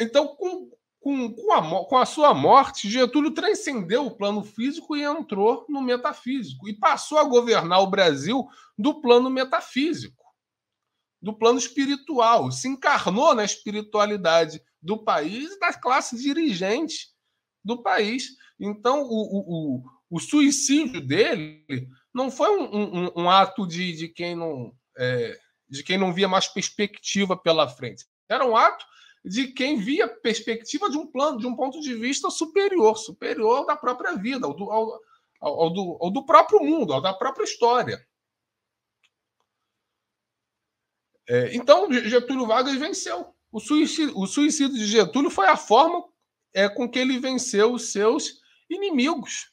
Então, com, com, com, a, com a sua morte, Getúlio transcendeu o plano físico e entrou no metafísico. E passou a governar o Brasil do plano metafísico do plano espiritual, se encarnou na espiritualidade do país e da classe dirigente do país. Então, o, o, o suicídio dele não foi um, um, um ato de, de, quem não, é, de quem não via mais perspectiva pela frente. Era um ato de quem via perspectiva de um plano, de um ponto de vista superior, superior da própria vida, ao do, ao, ao do, ao do próprio mundo, ao da própria história. É, então, Getúlio Vargas venceu. O suicídio, o suicídio de Getúlio foi a forma é com que ele venceu os seus inimigos.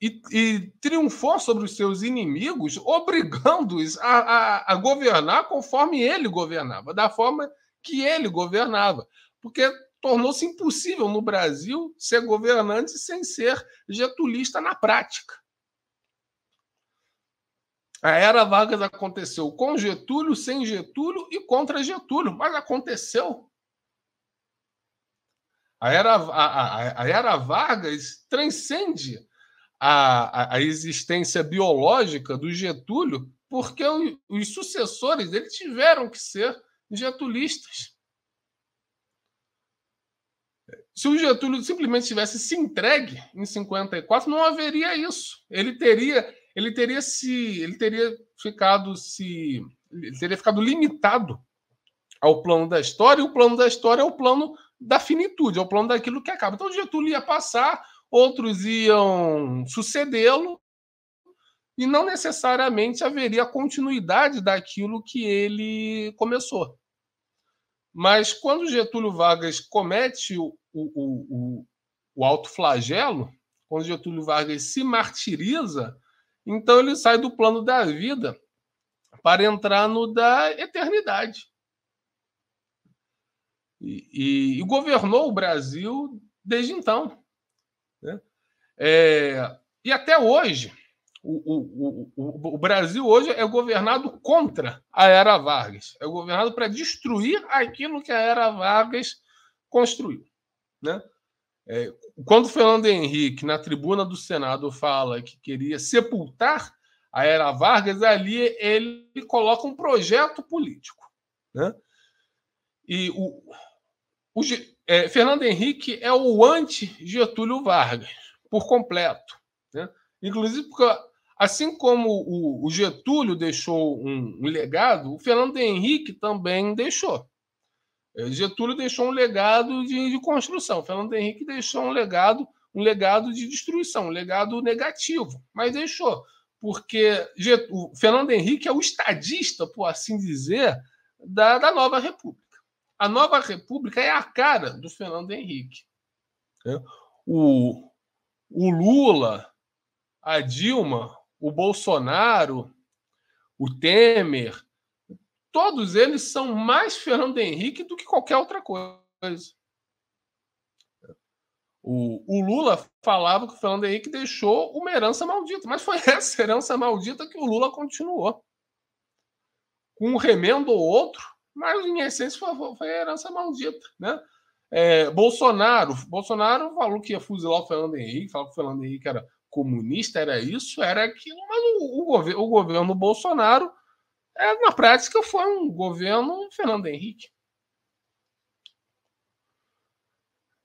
E, e triunfou sobre os seus inimigos, obrigando-os a, a, a governar conforme ele governava, da forma que ele governava. Porque tornou-se impossível no Brasil ser governante sem ser getulista na prática. A era Vargas aconteceu com Getúlio, sem Getúlio e contra Getúlio, mas aconteceu. A era, a, a, era Vargas transcende a, a, existência biológica do Getúlio, porque o, os sucessores dele tiveram que ser getulistas. Se o Getúlio simplesmente tivesse se entregue em 54, não haveria isso. Ele teria, ele teria se, ele teria ficado se, teria ficado limitado ao plano da história. E o plano da história é o plano da finitude, ao plano daquilo que acaba. Então Getúlio ia passar, outros iam sucedê-lo, e não necessariamente haveria continuidade daquilo que ele começou. Mas quando Getúlio Vargas comete o, o, o, o quando Getúlio Vargas se martiriza, então ele sai do plano da vida para entrar no da eternidade e, e, governou o Brasil desde então. Né? É, e até hoje, o, o, o, o, Brasil hoje é governado contra a era Vargas, é governado para destruir aquilo que a era Vargas construiu. Né? É, quando Fernando Henrique, na tribuna do Senado, fala que queria sepultar a era Vargas, ali ele coloca um projeto político. Né? E o, o é, Fernando Henrique é o anti-Getúlio Vargas, por completo. Né? Inclusive, porque, assim como o, o Getúlio deixou um, um, legado, o Fernando Henrique também deixou. É, Getúlio deixou um legado de, de construção. Fernando Henrique deixou um legado, um legado de destruição, um legado negativo, mas deixou. Porque Getúlio, Fernando Henrique é o estadista, por assim dizer, da, da nova república. A nova república é a cara do Fernando Henrique. É. O, o Lula, a Dilma, o Bolsonaro, o Temer, todos eles são mais Fernando Henrique do que qualquer outra coisa. O, o, Lula falava que o Fernando Henrique deixou uma herança maldita, mas foi essa herança maldita que o Lula continuou. Com um remendo ou outro, mas em essência foi, foi a herança maldita, né? É, Bolsonaro, Bolsonaro falou que ia fuzilar o Fernando Henrique, falou que o Fernando Henrique era comunista, era isso, era aquilo, mas o, o, gover, o governo Bolsonaro, é, na prática, foi um governo Fernando Henrique.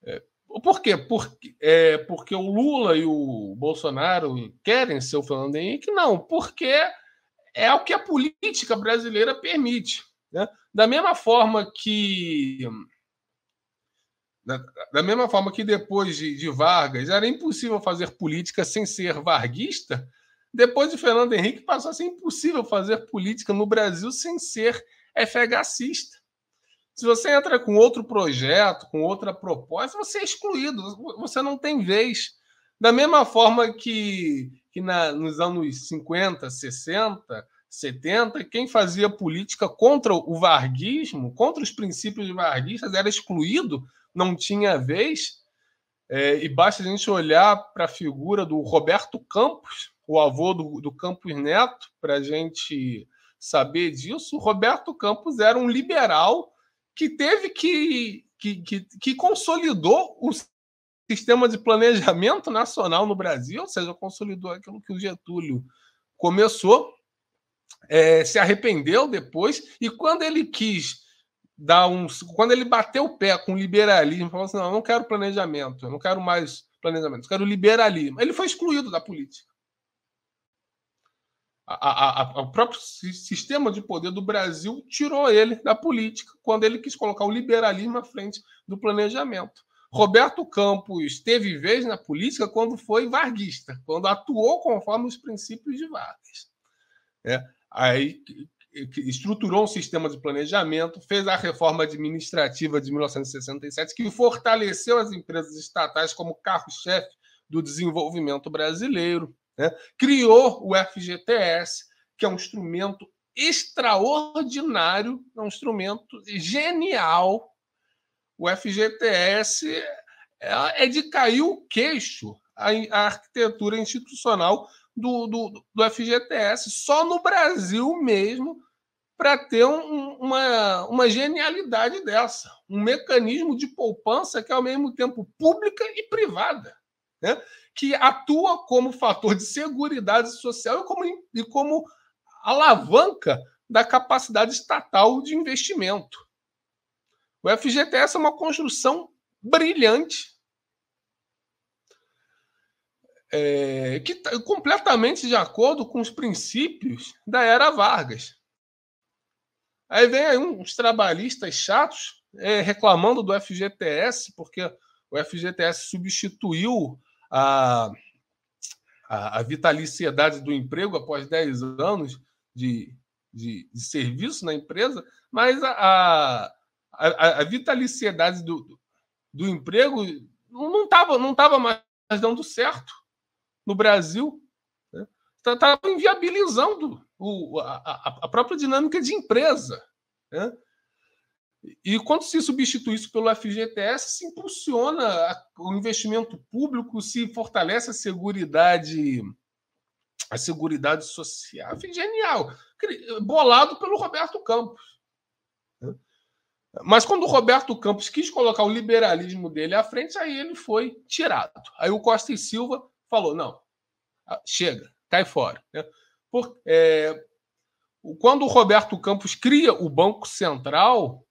É, por quê? Porque, é, porque o Lula e o Bolsonaro querem ser o Fernando Henrique? Não, porque é o que a política brasileira permite. Né? Da mesma forma que. Da, da mesma forma que depois de, de Vargas era impossível fazer política sem ser varguista, depois de Fernando Henrique passou a ser impossível fazer política no Brasil sem ser FHCista. Se você entra com outro projeto, com outra proposta, você é excluído, você não tem vez. Da mesma forma que, que na, nos anos 50, 60, 70, quem fazia política contra o varguismo, contra os princípios varguistas, era excluído, não tinha vez. É, e basta a gente olhar para a figura do Roberto Campos, o avô do, do Campos Neto, para a gente saber disso. O Roberto Campos era um liberal que teve que, que, que, que consolidou o sistema de planejamento nacional no Brasil, ou seja, consolidou aquilo que o Getúlio começou é, se arrependeu depois, e quando ele quis dar um. Quando ele bateu o pé com o liberalismo, falou assim: não, eu não quero planejamento, eu não quero mais planejamento, eu quero liberalismo. Ele foi excluído da política. A, a, a, o próprio sistema de poder do Brasil tirou ele da política quando ele quis colocar o liberalismo à frente do planejamento. Roberto Campos teve vez na política quando foi varguista, quando atuou conforme os princípios de Vargas. É. Aí estruturou um sistema de planejamento, fez a reforma administrativa de 1967, que fortaleceu as empresas estatais como carro-chefe do desenvolvimento brasileiro, né? criou o FGTS, que é um instrumento extraordinário, é um instrumento genial. O FGTS é, é de cair o queixo a arquitetura institucional do, do, do FGTS, só no Brasil mesmo, para ter um, uma, uma genialidade dessa, um mecanismo de poupança que é ao mesmo tempo pública e privada, né? que atua como fator de segurança social e como, e como alavanca da capacidade estatal de investimento. O FGTS é uma construção brilhante é, que tá completamente de acordo com os princípios da era Vargas. Aí vem aí uns trabalhistas chatos é, reclamando do FGTS, porque o FGTS substituiu a, a, a vitaliciedade do emprego após 10 anos de, de, de serviço na empresa, mas a, a, a vitaliciedade do, do emprego não estava não tava mais dando certo no Brasil, está né? Tá, tá inviabilizando o, a, a, própria dinâmica de empresa. Né? E quando se substitui isso pelo FGTS, se impulsiona o investimento público, se fortalece a seguridade a Seguridade Social. genial. Bolado pelo Roberto Campos. Né? Mas quando o Roberto Campos quis colocar o liberalismo dele à frente, aí ele foi tirado. Aí o Costa e Silva falou: não, ah, chega, cai fora. Né? Por, é, quando o Roberto Campos cria o Banco Central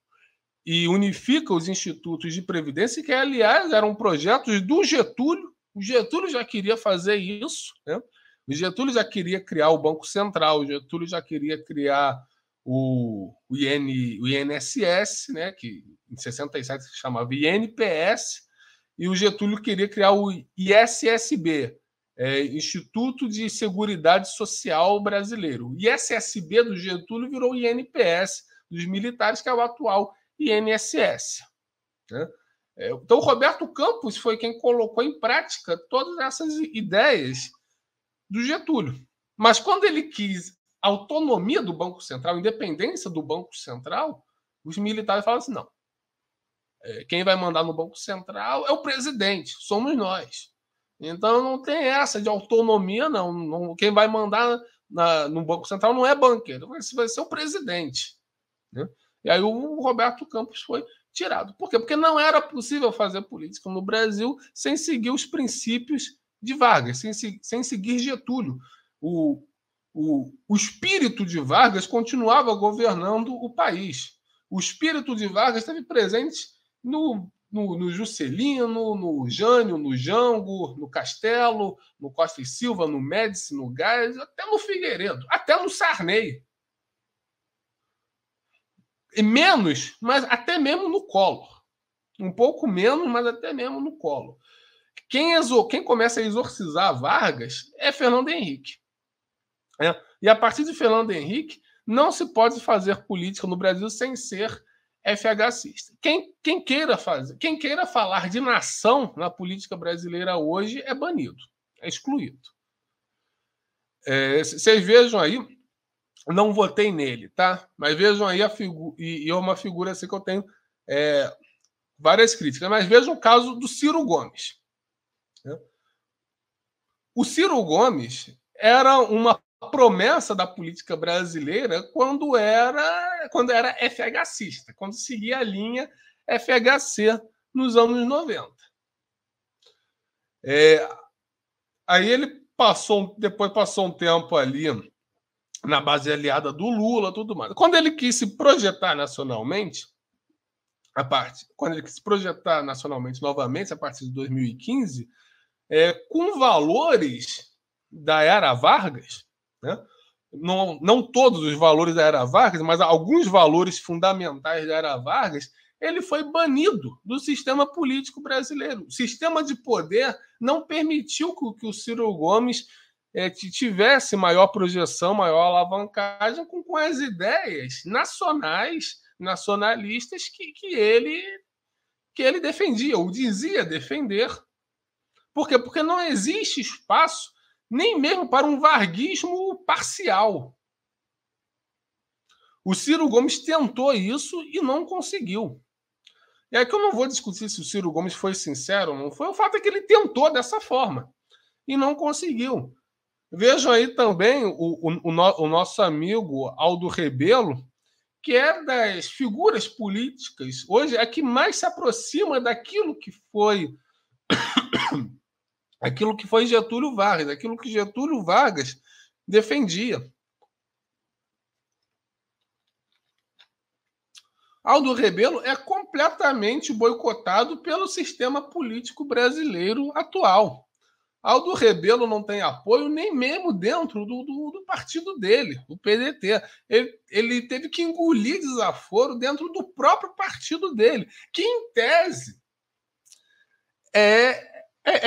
e unifica os institutos de previdência, que, aliás, eram projetos do Getúlio, o Getúlio já queria fazer isso, né? O Getúlio já queria criar o Banco Central, o Getúlio já queria criar o, IN, o INSS, né, que em 67 se chamava INPS, e o Getúlio queria criar o ISSB, é, Instituto de Seguridade Social Brasileiro. O ISSB do Getúlio virou o INPS dos militares, que é o atual INSS. Né? É, então, o Roberto Campos foi quem colocou em prática todas essas ideias do Getúlio. Mas quando ele quis autonomia do Banco Central, independência do Banco Central, os militares falaram assim: não, é, quem vai mandar no Banco Central é o presidente, somos nós. Então não tem essa de autonomia, não. quem vai mandar na, no Banco Central não é banqueiro, vai ser o presidente. Né? E aí o Roberto Campos foi tirado. Por quê? Porque não era possível fazer política no Brasil sem seguir os princípios de Vargas, sem, sem seguir Getúlio. O, o, o espírito de Vargas continuava governando o país. O espírito de Vargas esteve presente no, no, no Juscelino, no Jânio, no Jango, no Castelo, no Costa e Silva, no Médici, no Gás, até no Figueiredo, até no Sarney. E menos, mas até mesmo no colo Um pouco menos, mas até mesmo no colo Quem, exor quem começa a exorcizar Vargas é Fernando Henrique. É. E a partir de Fernando Henrique, não se pode fazer política no Brasil sem ser FHCista. Quem, quem, queira fazer, quem queira falar de nação na política brasileira hoje é banido, é excluído. É, vocês vejam aí, não votei nele, tá? Mas vejam aí a figura, e, é uma figura assim que eu tenho é, várias críticas, mas vejam o caso do Ciro Gomes. Né? O Ciro Gomes era uma promessa da política brasileira quando era quando era FHCista, quando seguia a linha FHC nos anos 90. É, aí ele passou, depois passou um tempo ali na base aliada do Lula, tudo mais. Quando ele quis se projetar nacionalmente, a parte, quando ele quis se projetar nacionalmente novamente a partir de 2015, é, com valores da era Vargas, né? Não, não todos os valores da Era Vargas, mas alguns valores fundamentais da Era Vargas, ele foi banido do sistema político brasileiro. O sistema de poder não permitiu que, o Ciro Gomes é, tivesse maior projeção, maior alavancagem com, com as ideias nacionais, nacionalistas que, que ele que ele defendia, ou dizia defender. Por quê? Porque não existe espaço nem mesmo para um varguismo parcial. O Ciro Gomes tentou isso e não conseguiu. E é que eu não vou discutir se o Ciro Gomes foi sincero ou não foi. O fato é que ele tentou dessa forma e não conseguiu. Vejam aí também o, o, o, no, o nosso amigo Aldo Rebelo, que é das figuras políticas, hoje, é que mais se aproxima daquilo que foi aquilo que foi Getúlio Vargas, aquilo que Getúlio Vargas defendia. Aldo Rebelo é completamente boicotado pelo sistema político brasileiro atual. Aldo Rebelo não tem apoio nem mesmo dentro do, do, do partido dele, o PDT. Ele, ele teve que engolir desaforo dentro do próprio partido dele, que em tese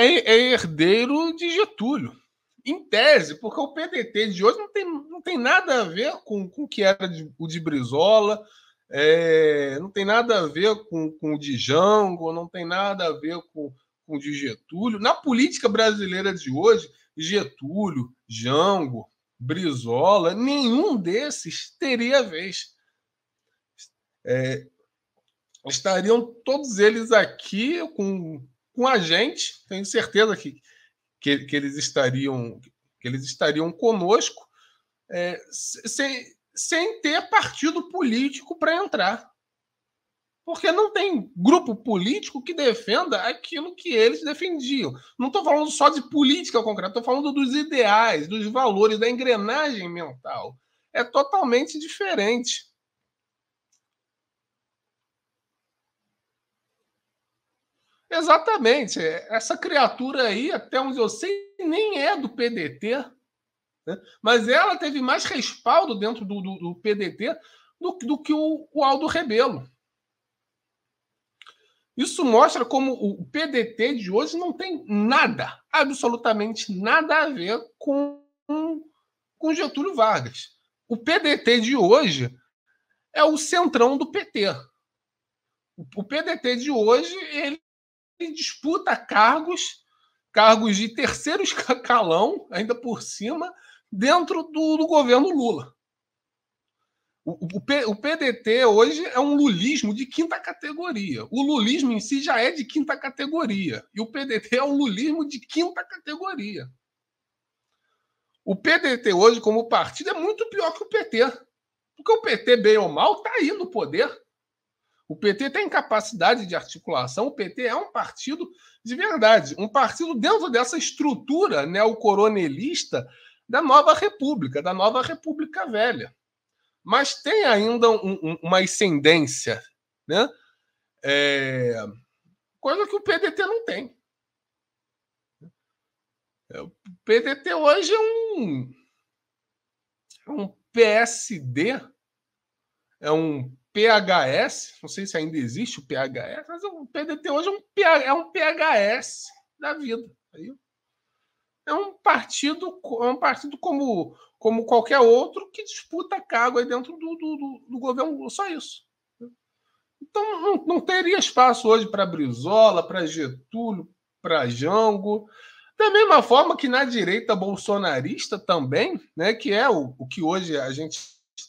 é, é herdeiro de Getúlio. Em tese, porque o PDT de hoje não tem, não tem nada a ver com, com o que era de, o de Brizola, é, não tem nada a ver com, com o de Jango, não tem nada a ver com, com o de Getúlio. Na política brasileira de hoje, Getúlio, Jango, Brizola, nenhum desses teria vez. É, estariam todos eles aqui com com a gente, tenho certeza que, que, que eles estariam que eles estariam conosco é, sem, sem ter partido político para entrar. Porque não tem grupo político que defenda aquilo que eles defendiam. Não estou falando só de política concreta, estou falando dos ideais, dos valores, da engrenagem mental. É totalmente diferente. Exatamente. Essa criatura aí, até onde eu sei, nem é do PDT, né? mas ela teve mais respaldo dentro do, do, do PDT do, do, que o, o Aldo Rebelo. Isso mostra como o PDT de hoje não tem nada, absolutamente nada a ver com, com Getúlio Vargas. O PDT de hoje é o centrão do PT. O PDT de hoje ele disputa cargos, cargos de terceiro escalão, ainda por cima, dentro do, do governo Lula. O, o, o, PDT hoje é um lulismo de quinta categoria. O lulismo em si já é de quinta categoria. E o PDT é um lulismo de quinta categoria. O PDT hoje, como partido, é muito pior que o PT. Porque o PT, bem ou mal, está aí no poder. O PT tem capacidade de articulação, o PT é um partido de verdade, um partido dentro dessa estrutura neocoronelista da nova república, da nova república velha. Mas tem ainda um, um, uma ascendência, né? É... Coisa que o PDT não tem. É, o PDT hoje é um, é um PSD, é um PHS, não sei se ainda existe o PHS, mas o é PDT hoje é um, é um PHS da vida. É um partido, é um partido como, como qualquer outro que disputa cargo aí dentro do, do, do governo, só isso. Então não, não teria espaço hoje para Brizola, para Getúlio, para Jango. Da mesma forma que na direita bolsonarista também, né, que é o, o que hoje a gente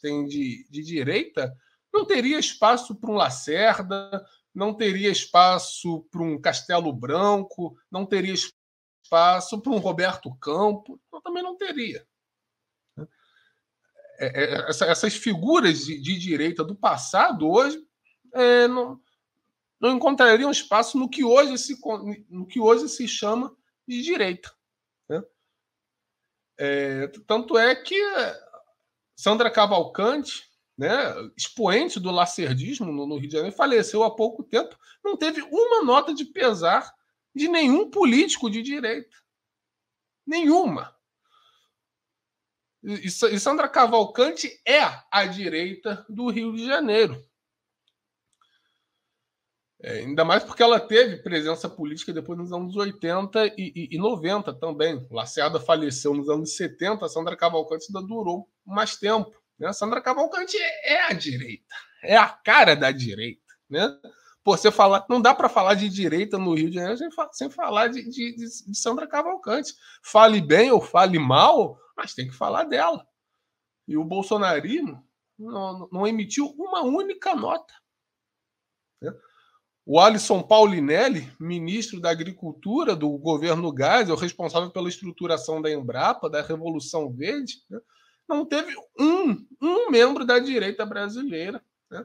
tem de, de direita, não teria espaço para um Lacerda, não teria espaço para um Castelo Branco, não teria espaço para um Roberto Campo, eu também não teria. É, é, essas figuras de, direita do passado hoje é, não, não encontrariam espaço no que hoje se, no que hoje se chama de direita. Né? tanto é que Sandra Cavalcante né, expoente do lacerdismo no, no Rio de Janeiro, faleceu há pouco tempo, não teve uma nota de pesar de nenhum político de direita. Nenhuma. E, e Sandra Cavalcante é a direita do Rio de Janeiro. É, ainda mais porque ela teve presença política depois nos anos 80 e, e, e 90 também. Lacerda faleceu nos anos 70, Sandra Cavalcante ainda durou mais tempo. Né? Sandra Cavalcante é a direita, é a cara da direita. Né? Pô, você fala, não dá para falar de direita no Rio de Janeiro sem, sem falar de, de, de, Sandra Cavalcante. Fale bem ou fale mal, mas tem que falar dela. E o bolsonarismo não, não emitiu uma única nota. Né? O Alisson Paulinelli, ministro da Agricultura do governo o responsável pela estruturação da Embrapa, da Revolução Verde, né? Não teve um, um membro da direita brasileira né,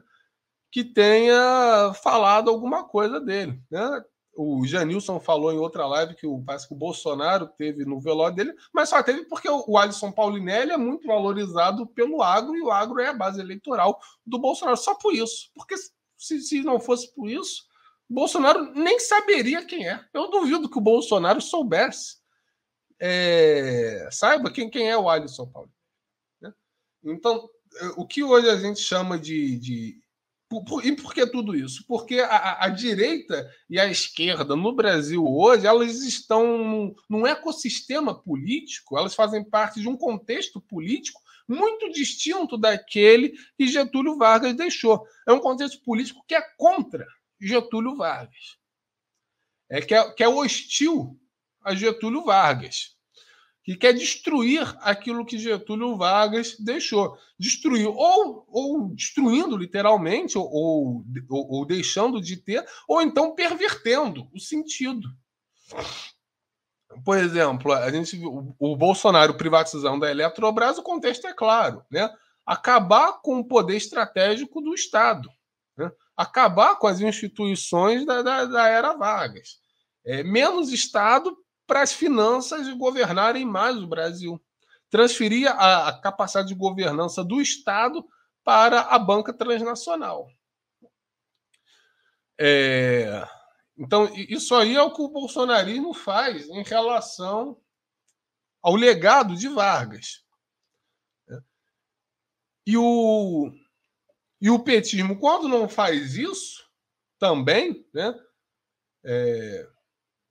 que tenha falado alguma coisa dele. Né? O Janilson falou em outra live que o, parece que o Bolsonaro teve no velório dele, mas só teve porque o Alisson Paulinelli é muito valorizado pelo agro e o agro é a base eleitoral do Bolsonaro. Só por isso. Porque se, se não fosse por isso, Bolsonaro nem saberia quem é. Eu duvido que o Bolsonaro soubesse. É, saiba quem, quem é o Alisson Paulo. Então, é, o que hoje a gente chama de. de... E por que tudo isso? Porque a, a, direita e a esquerda no Brasil hoje, elas estão num, num ecossistema político, elas fazem parte de um contexto político muito distinto daquele que Getúlio Vargas deixou. É um contexto político que é contra Getúlio Vargas, é que é, que é hostil a Getúlio Vargas que quer destruir aquilo que Getúlio Vargas deixou. Destruir, ou, ou destruindo literalmente, ou, ou, ou deixando de ter, ou então pervertendo o sentido. Por exemplo, a gente o, o Bolsonaro privatizando a Eletrobras, o contexto é claro, né? Acabar com o poder estratégico do Estado, né? acabar com as instituições da, da, da era Vargas. É, menos Estado, para as finanças governarem mais o Brasil. Transferia a, capacidade de governança do Estado para a banca transnacional. É, então, isso aí é o que o bolsonarismo faz em relação ao legado de Vargas. E o, e o petismo, quando não faz isso, também, né, é,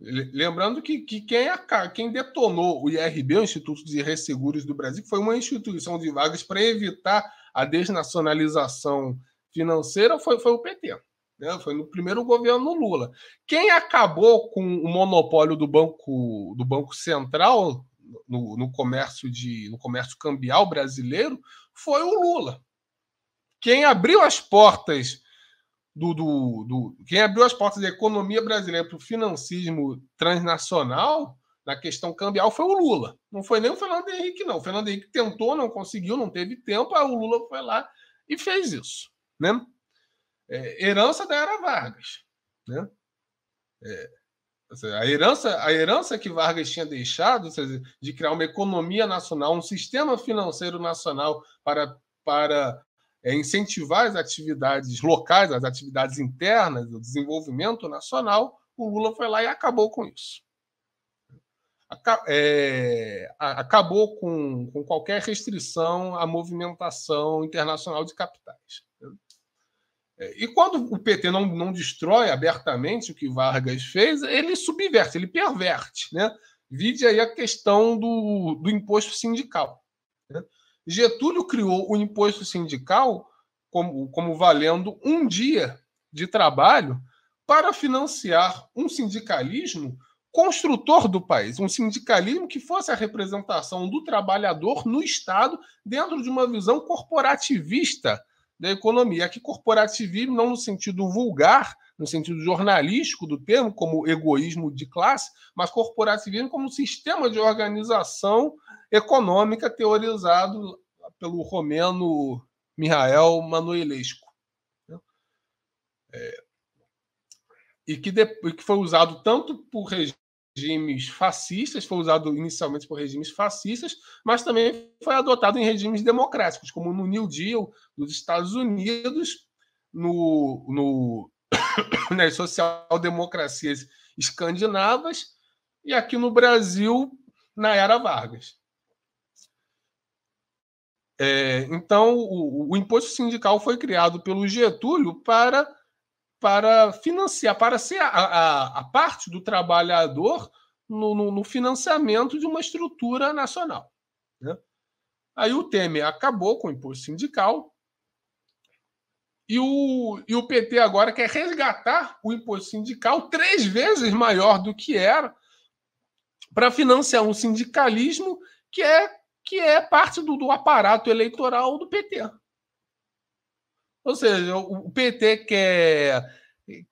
Lembrando que, que quem, é quem, detonou o IRB, o Instituto de Resseguros do Brasil, foi uma instituição de vagas para evitar a desnacionalização financeira, foi, foi o PT. Né? Foi no primeiro governo Lula. Quem acabou com o monopólio do Banco, do banco Central no, no comércio de, no comércio cambial brasileiro foi o Lula. Quem abriu as portas do, do, do quem abriu as portas da economia brasileira para o financismo transnacional na questão cambial foi o Lula. Não foi nem o Fernando Henrique, não. O Fernando Henrique tentou, não conseguiu, não teve tempo. Aí o Lula foi lá e fez isso. Né? É, herança da era Vargas. Né? É, a, herança, a herança que Vargas tinha deixado, seja, de criar uma economia nacional, um sistema financeiro nacional para, para é incentivar as atividades locais, as atividades internas, o desenvolvimento nacional, o Lula foi lá e acabou com isso. É, acabou com, com qualquer restrição à movimentação internacional de capitais. Né? É, e quando o PT não, não destrói abertamente o que Vargas fez, ele subverte, ele perverte. Né? Vide aí a questão do, do imposto sindical. Né? Getúlio criou o imposto sindical como, como valendo um dia de trabalho para financiar um sindicalismo construtor do país, um sindicalismo que fosse a representação do trabalhador no Estado dentro de uma visão corporativista da economia. Aqui, corporativismo não no sentido vulgar, no sentido jornalístico do termo, como egoísmo de classe, mas corporativismo como um sistema de organização econômica teorizado pelo romeno Mihael Manuelesco. Né? É, e, que de, que foi usado tanto por regimes fascistas, foi usado inicialmente por regimes fascistas, mas também foi adotado em regimes democráticos, como no New Deal dos Estados Unidos, no, no nas social-democracias escandinavas e aqui no Brasil na era Vargas. É, então, o, o, imposto sindical foi criado pelo Getúlio para, para financiar, para ser a, a, a parte do trabalhador no, no, no, financiamento de uma estrutura nacional. Né? Aí o Temer acabou com o imposto sindical e o, e o PT agora quer resgatar o imposto sindical três vezes maior do que era para financiar um sindicalismo que é que é parte do, do aparato eleitoral do PT. Ou seja, o PT quer,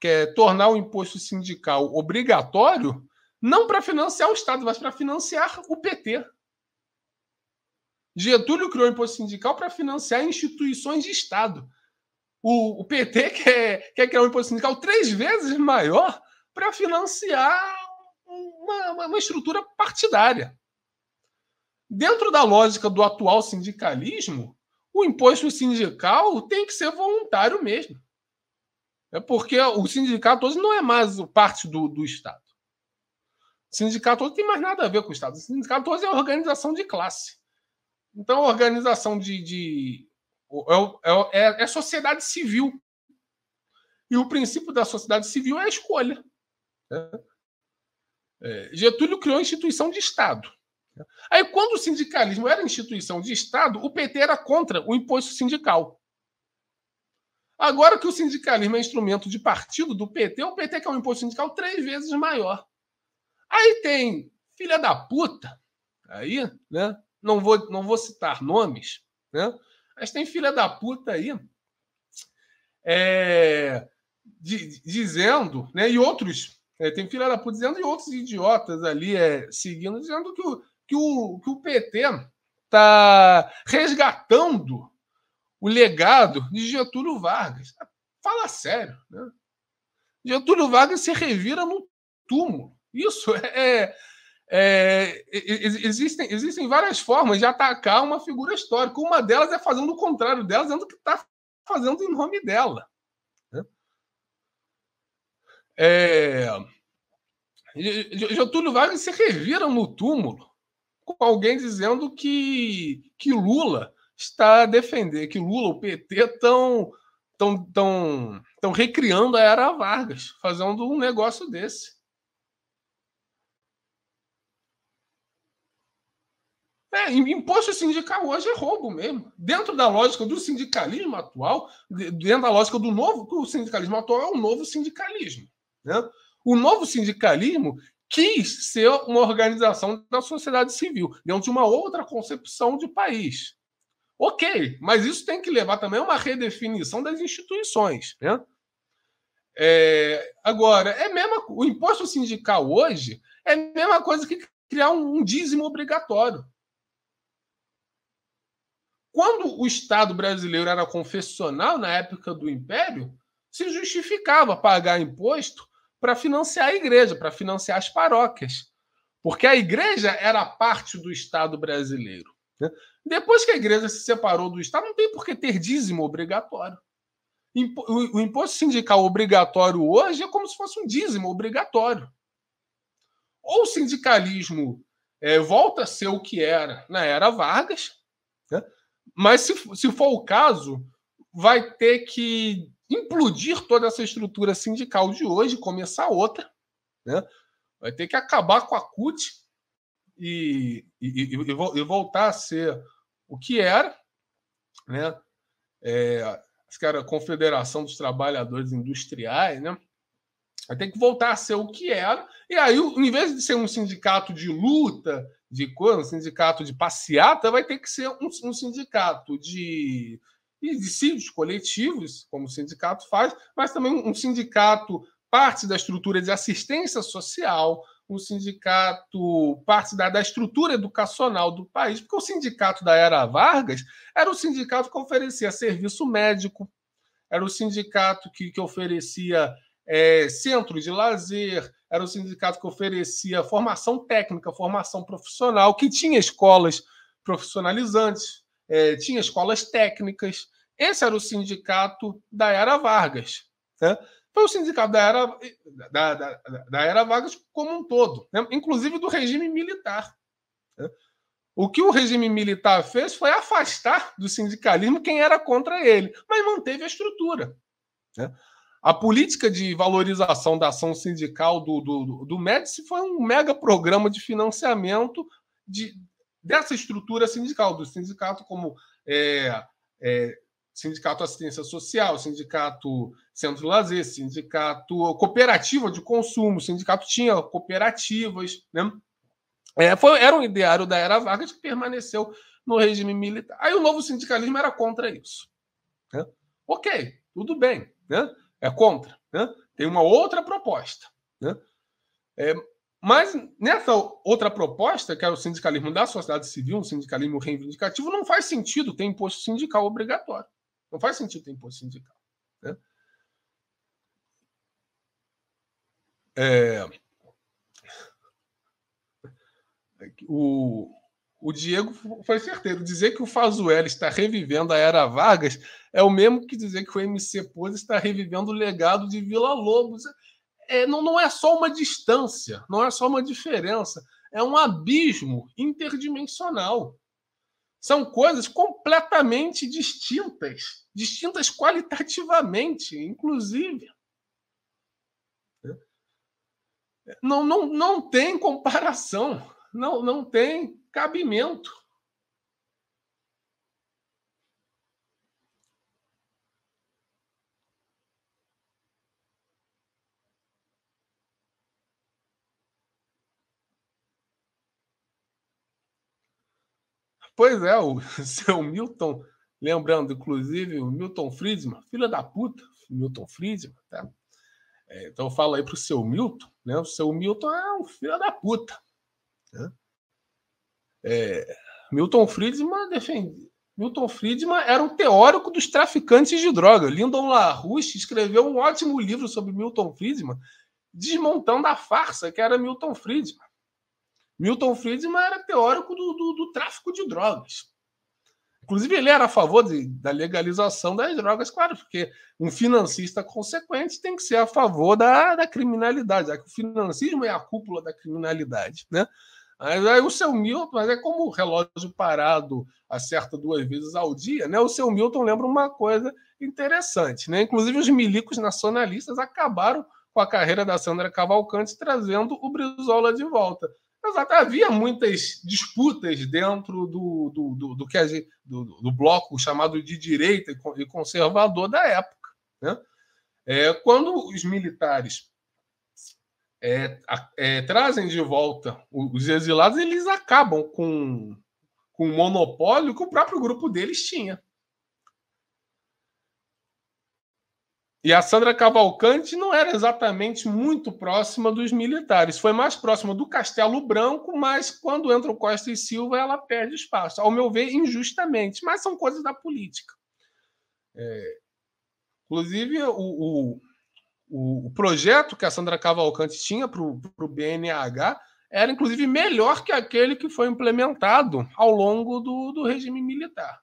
quer tornar o imposto sindical obrigatório não para financiar o Estado, mas para financiar o PT. Getúlio criou o imposto sindical para financiar instituições de Estado. O, o PT quer, quer criar um imposto sindical três vezes maior para financiar uma, uma, estrutura partidária. Dentro da lógica do atual sindicalismo, o imposto sindical tem que ser voluntário mesmo. É porque o sindicato hoje não é mais parte do, do Estado. O sindicato hoje tem mais nada a ver com o Estado. O sindicato hoje é organização de classe. Então, organização de. de é, é, é, é sociedade civil. E o princípio da sociedade civil é a escolha. Né? É, Getúlio criou a instituição de Estado. Aí, quando o sindicalismo era instituição de Estado, o PT era contra o imposto sindical. Agora que o sindicalismo é instrumento de partido do PT, o PT quer um imposto sindical três vezes maior. Aí tem filha da puta, aí, né? Não vou, não vou citar nomes, né? Mas tem filha da puta aí é, de, dizendo, né? E outros, é, tem filha da puta dizendo e outros idiotas ali é, seguindo, dizendo que o que o, que o PT está resgatando o legado de Getúlio Vargas. Fala sério, né? Getúlio Vargas se revira no túmulo. Isso é, é, é existem, existem várias formas de atacar uma figura histórica. Uma delas é fazendo o contrário dela, dizendo que está fazendo em nome dela. Né? É, Getúlio Vargas se revira no túmulo com alguém dizendo que, que Lula está a defender, que Lula, o PT, estão tão, tão, tão recriando a era Vargas, fazendo um negócio desse. É, imposto sindical hoje é roubo mesmo. Dentro da lógica do sindicalismo atual, dentro da lógica do novo, o sindicalismo atual é o novo sindicalismo. Né? O novo sindicalismo quis ser uma organização da sociedade civil, dentro de uma outra concepção de país. Ok, mas isso tem que levar também a uma redefinição das instituições. Né? É, agora, é mesmo o imposto sindical hoje é a mesma coisa que criar um, um dízimo obrigatório. Quando o Estado brasileiro era confessional, na época do Império, se justificava pagar imposto para financiar a igreja, para financiar as paróquias. Porque a igreja era parte do Estado brasileiro. Né? Depois que a igreja se separou do Estado, não tem por que ter dízimo obrigatório. O imposto sindical obrigatório hoje é como se fosse um dízimo obrigatório. Ou o sindicalismo é, volta a ser o que era na era Vargas, né? mas se, se for o caso, vai ter que implodir toda essa estrutura sindical de hoje, começar outra, né? vai ter que acabar com a CUT e, e, e, e voltar a ser o que era, né? É, que era a Confederação dos Trabalhadores Industriais, né? Vai ter que voltar a ser o que era. E aí, em vez de ser um sindicato de luta, de coisa, um sindicato de passeata, vai ter que ser um, um sindicato de e dissídios coletivos, como o sindicato faz, mas também um sindicato parte da estrutura de assistência social, um sindicato parte da, da estrutura educacional do país, porque o sindicato da Era Vargas era o sindicato que oferecia serviço médico, era o sindicato que, que oferecia é, centro de lazer, era o sindicato que oferecia formação técnica, formação profissional, que tinha escolas profissionalizantes, é, tinha escolas técnicas. Esse era o sindicato da Era Vargas. Né? Foi o sindicato da Era, da, da, da era Vargas como um todo, né? inclusive do regime militar. Né? O que o regime militar fez foi afastar do sindicalismo quem era contra ele, mas manteve a estrutura. Né? A política de valorização da ação sindical do, do, do Médici foi um mega programa de financiamento de, dessa estrutura sindical, do sindicato como é, é, sindicato assistência social, sindicato centro de lazer, sindicato cooperativa de consumo, sindicato tinha cooperativas, né? É, foi, era um ideário da era Vargas que permaneceu no regime militar. Aí o novo sindicalismo era contra isso. Né? Ok, tudo bem, né? é contra. Né? Tem uma outra proposta. Né? É, mas nessa outra proposta, que é o sindicalismo da sociedade civil, um sindicalismo reivindicativo, não faz sentido ter imposto sindical obrigatório. Não faz sentido ter imposto sindical. Né? É... O, o Diego foi certeiro. Dizer que o Fazuel está revivendo a Era Vargas é o mesmo que dizer que o MC Pose está revivendo o legado de Vila Lobos é, não, não é só uma distância, não é só uma diferença, é um abismo interdimensional. São coisas completamente distintas, distintas qualitativamente, inclusive. Não, não, não tem comparação, não, não tem cabimento. Pois é, o seu Milton, lembrando, inclusive, o Milton Friedman, filha da puta, Milton Friedman, tá? É, então fala aí pro seu Milton, né? O seu Milton é um filho da puta. Né? É, Milton Friedman defende Milton Friedman era um teórico dos traficantes de droga. Lyndon LaRouche escreveu um ótimo livro sobre Milton Friedman, desmontando a farsa que era Milton Friedman. Milton Friedman era teórico do, do, do tráfico de drogas. Inclusive, ele era a favor de, da legalização das drogas, claro, porque um financista consequente tem que ser a favor da, da criminalidade, já é que o financismo é a cúpula da criminalidade. Né? Aí, aí o seu Milton, mas é como o relógio parado acerta duas vezes ao dia, né? o seu Milton lembra uma coisa interessante. Né? Inclusive, os milicos nacionalistas acabaram com a carreira da Sandra Cavalcante, trazendo o Brizola de volta. Exato. Havia muitas disputas dentro do, do, do, do que gente, do, do, bloco chamado de direita e conservador da época. Né? É, quando os militares é, é, trazem de volta os exilados, eles acabam com, com o monopólio que o próprio grupo deles tinha. E a Sandra Cavalcante não era exatamente muito próxima dos militares, foi mais próxima do Castelo Branco, mas quando entra o Costa e Silva, ela perde espaço, ao meu ver, injustamente, mas são coisas da política. É... Inclusive, o, o, o, projeto que a Sandra Cavalcante tinha para o BNH era, inclusive, melhor que aquele que foi implementado ao longo do, do regime militar.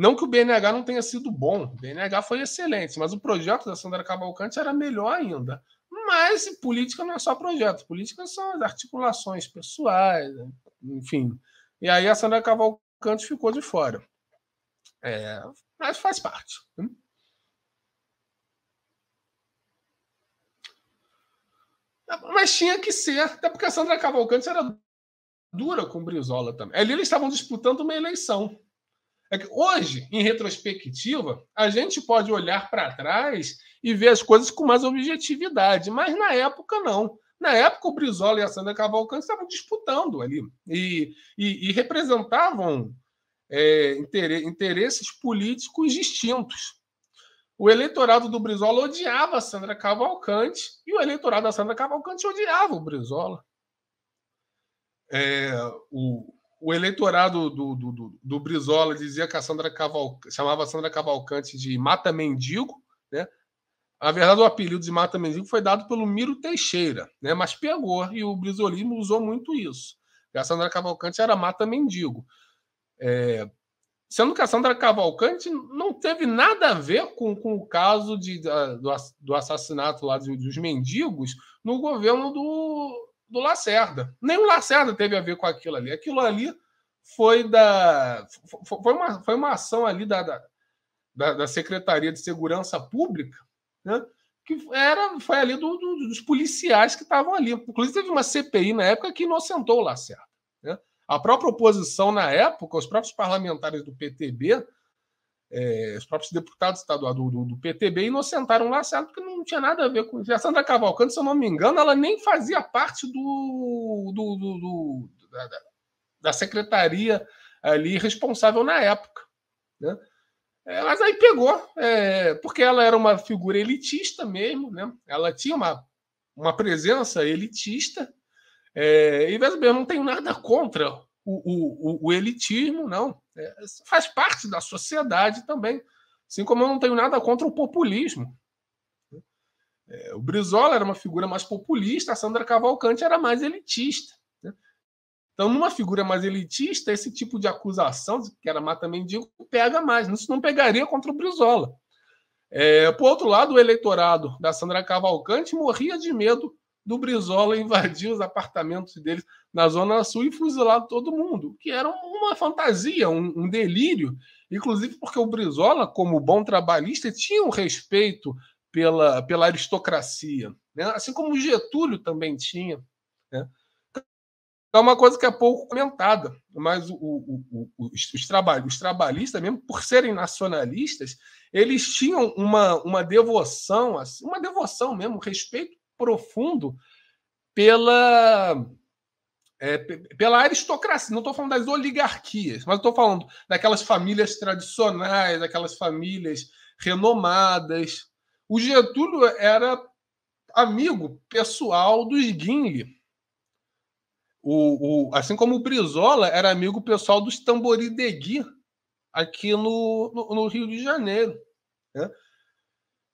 Não que o BNH não tenha sido bom, o BNH foi excelente, mas o projeto da Sandra Cavalcante era melhor ainda. Mas política não é só projeto, política são as articulações pessoais, né? enfim. E aí a Sandra Cavalcante ficou de fora. É, mas faz parte. Né? Tá mas tinha que ser, até porque a Sandra Cavalcante era dura com o Brizola também. Ali eles estavam disputando uma eleição. É que hoje, em retrospectiva, a gente pode olhar para trás e ver as coisas com mais objetividade, mas na época não. Na época, o Brizola e a Sandra Cavalcante estavam disputando ali e, e, e representavam é, interesses políticos distintos. O eleitorado do Brizola odiava a Sandra Cavalcante e o eleitorado da Sandra Cavalcante odiava o Brizola. É, o, o eleitorado do, do, do, do Brizola dizia que a Sandra Cavalcante, chamava a Sandra Cavalcante de Mata Mendigo, né? Na verdade, o apelido de Mata Mendigo foi dado pelo Miro Teixeira, né? Mas pegou, e o brizolismo usou muito isso. a Sandra Cavalcante era Mata Mendigo. É... Sendo que a Sandra Cavalcante não teve nada a ver com, com o caso de, da, do, do assassinato lá dos mendigos no governo do, do Lacerda. Nem o Lacerda teve a ver com aquilo ali. Aquilo ali foi da foi uma, foi uma ação ali da, da, da Secretaria de Segurança Pública, né? que era foi ali do, do, dos policiais que estavam ali. Inclusive teve uma CPI na época que inocentou o Lacerda. Né? A própria oposição na época, os próprios parlamentares do PTB é, os próprios deputados estaduais tá do, do, do PTB inocentaram lá, certo? porque não tinha nada a ver com isso. A Sandra Cavalcante, se eu não me engano, ela nem fazia parte do, do, do da, da, secretaria ali responsável na época. Né? É, mas aí pegou, é, porque ela era uma figura elitista mesmo, né? ela tinha uma, uma presença elitista, é, e mesmo não tenho nada contra o, o, o elitismo, não. É, faz parte da sociedade também. Assim como eu não tenho nada contra o populismo. É, o Brizola era uma figura mais populista, a Sandra Cavalcante era mais elitista. Né? Então, numa figura mais elitista, esse tipo de acusação, que era mata mendigo, pega mais. Isso não pegaria contra o Brizola. É, por outro lado, o eleitorado da Sandra Cavalcante morria de medo do Brizola invadir os apartamentos deles na Zona Sul e fuzilar todo mundo, que era uma fantasia, um, um delírio. Inclusive porque o Brizola, como bom trabalhista, tinha um respeito pela, pela aristocracia, né? assim como o Getúlio também tinha. Né? Então, é uma coisa que é pouco comentada, mas o, o, o, os, os, os trabalhistas, mesmo por serem nacionalistas, eles tinham uma, uma devoção, assim, uma devoção mesmo, respeito profundo pela é, pela aristocracia, não estou falando das oligarquias, mas estou falando daquelas famílias tradicionais, daquelas famílias renomadas. O Getúlio era amigo pessoal dos Guinle. O, o, assim como o Brizola era amigo pessoal dos Tamboridegui aqui no, no, no Rio de Janeiro. Né?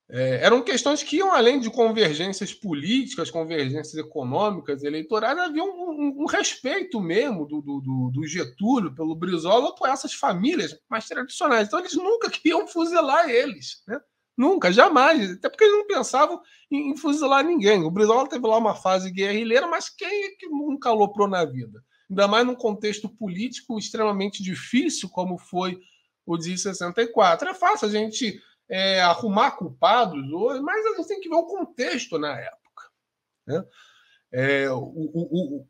É, eram questões que iam além de convergências políticas, convergências econômicas, eleitorais, havia um, um, um respeito mesmo do, do, do, Getúlio pelo Brizola por essas famílias mais tradicionais. Então eles nunca queriam fuzilar eles, né? Nunca, jamais, até porque eles não pensavam em, em fuzilar ninguém. O Brizola teve lá uma fase guerrilheira, mas quem é que nunca aloprou na vida? Ainda mais num contexto político extremamente difícil como foi o de 64. É fácil a gente é, arrumar culpados mas a gente tem que ver o contexto na época. Né? É, o, o, o,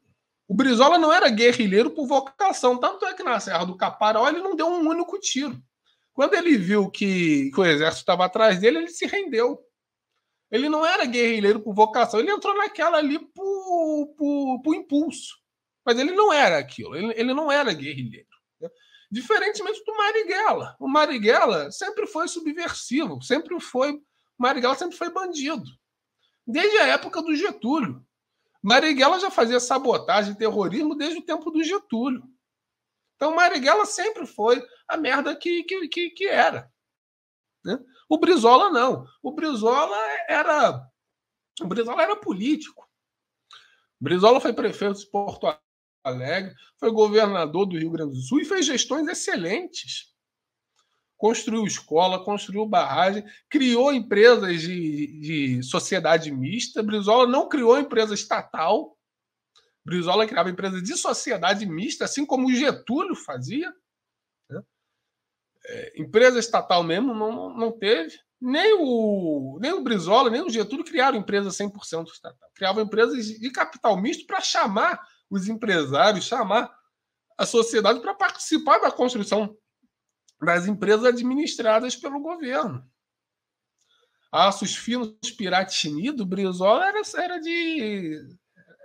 o, Brizola não era guerrilheiro por vocação, tanto é que na Serra do Caparó ele não deu um único tiro. Quando ele viu que, que o exército estava atrás dele, ele se rendeu. Ele não era guerrilheiro por vocação, ele entrou naquela ali por, por, por impulso. Mas ele não era aquilo, ele, ele não era guerrilheiro. Diferentemente do Marighella. O Marighella sempre foi subversivo, sempre foi. Marighella sempre foi bandido. Desde a época do Getúlio. Marighella já fazia sabotagem e terrorismo desde o tempo do Getúlio. Então Marighella sempre foi a merda que, que, que, que era. Né? O Brizola não. O Brizola era. O Brizola era político. O Brizola foi prefeito de Porto Alegre. Alegre, foi governador do Rio Grande do Sul e fez gestões excelentes. Construiu escola, construiu barragem, criou empresas de, de sociedade mista. Brizola não criou empresa estatal. Brizola criava empresa de sociedade mista, assim como Getúlio fazia. Né? É, empresa estatal mesmo não, não teve. Nem o, nem o Brizola, nem o Getúlio criaram empresa 100% estatal. Criavam empresas de capital misto para chamar os empresários, chamar a sociedade para participar da construção das empresas administradas pelo governo. Aços Finos Piratini do Brizola era, era, de,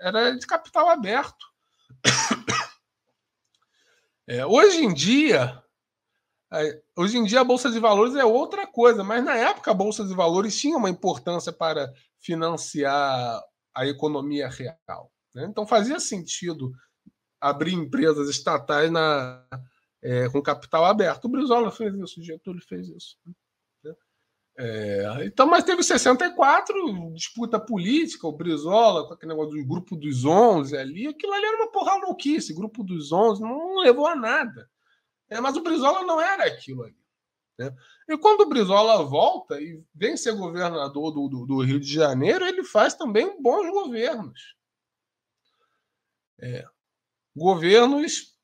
era de capital aberto. É, hoje em dia, é, hoje em dia a Bolsa de Valores é outra coisa, mas na época a Bolsa de Valores tinha uma importância para financiar a economia real. Né? Então fazia sentido abrir empresas estatais na, é, com capital aberto. O Brizola fez isso, o Getúlio fez isso. Né? É, então, mas teve 64, disputa política, o Brizola, com aquele negócio do grupo dos 11 ali, aquilo ali era uma porra louquice, grupo dos 11 não levou a nada. É, mas o Brizola não era aquilo ali. Né? E quando o Brizola volta e vem ser governador do, do, do Rio de Janeiro, ele faz também bons governos. É, governos,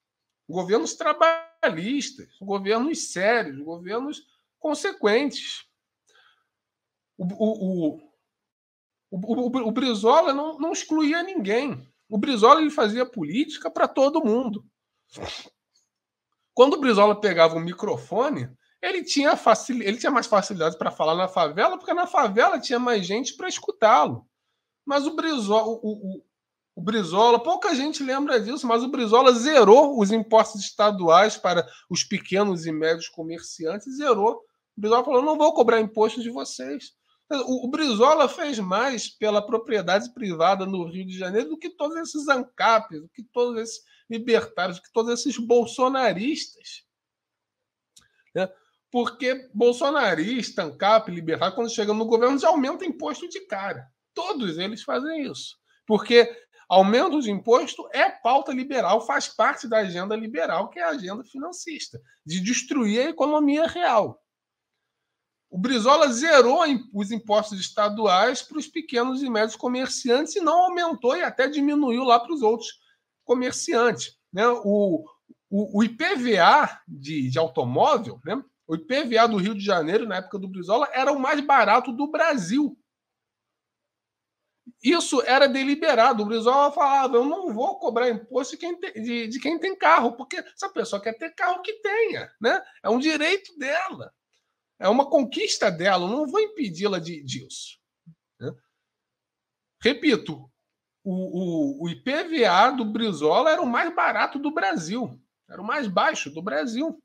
governos trabalhistas, governos sérios, governos consequentes. O, o, o, o, o Brizola não, não excluía ninguém. O Brizola ele fazia política para todo mundo. Quando o Brizola pegava o microfone, ele tinha, facil... ele tinha mais facilidade para falar na favela, porque na favela tinha mais gente para escutá-lo. Mas o Brizola, o, o Brizola, pouca gente lembra disso, mas o Brizola zerou os impostos estaduais para os pequenos e médios comerciantes, zerou. O Brizola falou: não vou cobrar imposto de vocês. O, Brizola fez mais pela propriedade privada no Rio de Janeiro do que todos esses ANCAPs, do que todos esses libertários, do que todos esses bolsonaristas. Né? Porque bolsonarista, ANCAP, libertário, quando chegam no governo, já aumenta imposto de cara. Todos eles fazem isso. Porque Aumento de imposto é pauta liberal, faz parte da agenda liberal, que é a agenda financista, de destruir a economia real. O Brizola zerou os impostos estaduais para os pequenos e médios comerciantes e não aumentou e até diminuiu lá para os outros comerciantes. Né? O, o, o IPVA de, de automóvel, né? o IPVA do Rio de Janeiro, na época do Brizola, era o mais barato do Brasil. Isso era deliberado. O Brizola falava: eu não vou cobrar imposto de quem, tem, de, de quem tem carro, porque essa pessoa quer ter carro, que tenha. Né? É um direito dela. É uma conquista dela. Eu não vou impedi-la de, disso. Né? Repito, o, o, o IPVA do Brizola era o mais barato do Brasil. Era o mais baixo do Brasil.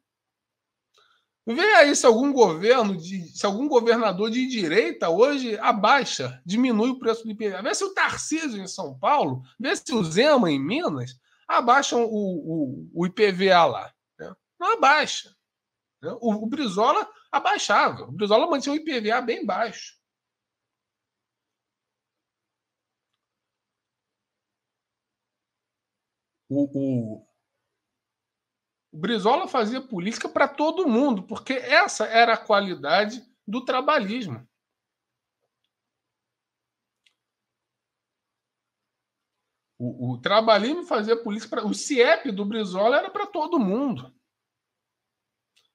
Vê aí se algum governo, de, se algum governador de direita hoje abaixa, diminui o preço do IPVA. Vê se o Tarcísio em São Paulo, vê se o Zema em Minas abaixam o, o, o IPVA lá. Né? Não abaixa. Né? O, o Brizola abaixava. O Brizola mantinha o IPVA bem baixo. O, o, o Brizola fazia política para todo mundo, porque essa era a qualidade do trabalhismo. O, o trabalhismo fazia política para. O CIEP do Brizola era para todo mundo.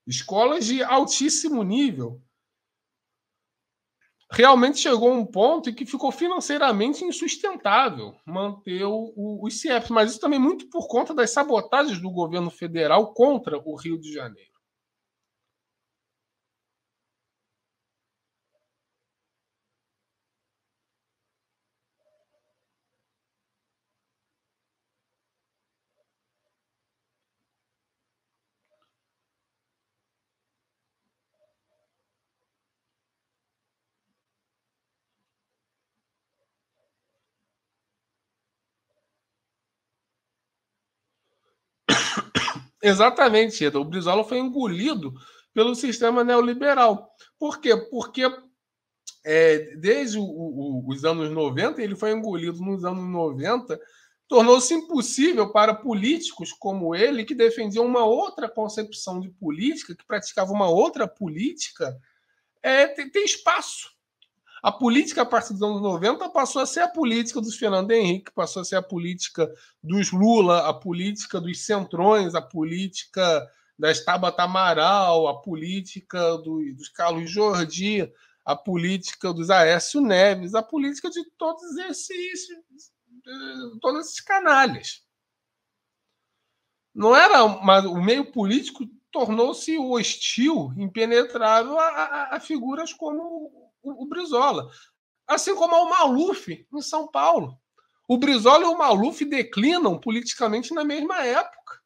Escolas de altíssimo nível, realmente chegou um ponto em que ficou financeiramente insustentável manter o, o, os CIEPs, mas isso também muito por conta das sabotagens do governo federal contra o Rio de Janeiro. Exatamente, O Brizola foi engolido pelo sistema neoliberal. Por quê? Porque é, desde o, o, os anos 90, ele foi engolido nos anos 90, tornou-se impossível para políticos como ele, que defendiam uma outra concepção de política, que praticava uma outra política, é, ter, ter espaço a política a partir dos anos 90 passou a ser a política dos Fernando Henrique, passou a ser a política dos Lula, a política dos Centrões, a política da Estábata Amaral, a política do, dos Carlos Jordi, a política dos Aécio Neves, a política de todos esses, todos esses canalhas. Não era, mas o meio político tornou-se hostil, impenetrável a, a, a figuras como o, o Brizola. Assim como ao Maluf em São Paulo. O Brizola e o Maluf declinam politicamente na mesma época.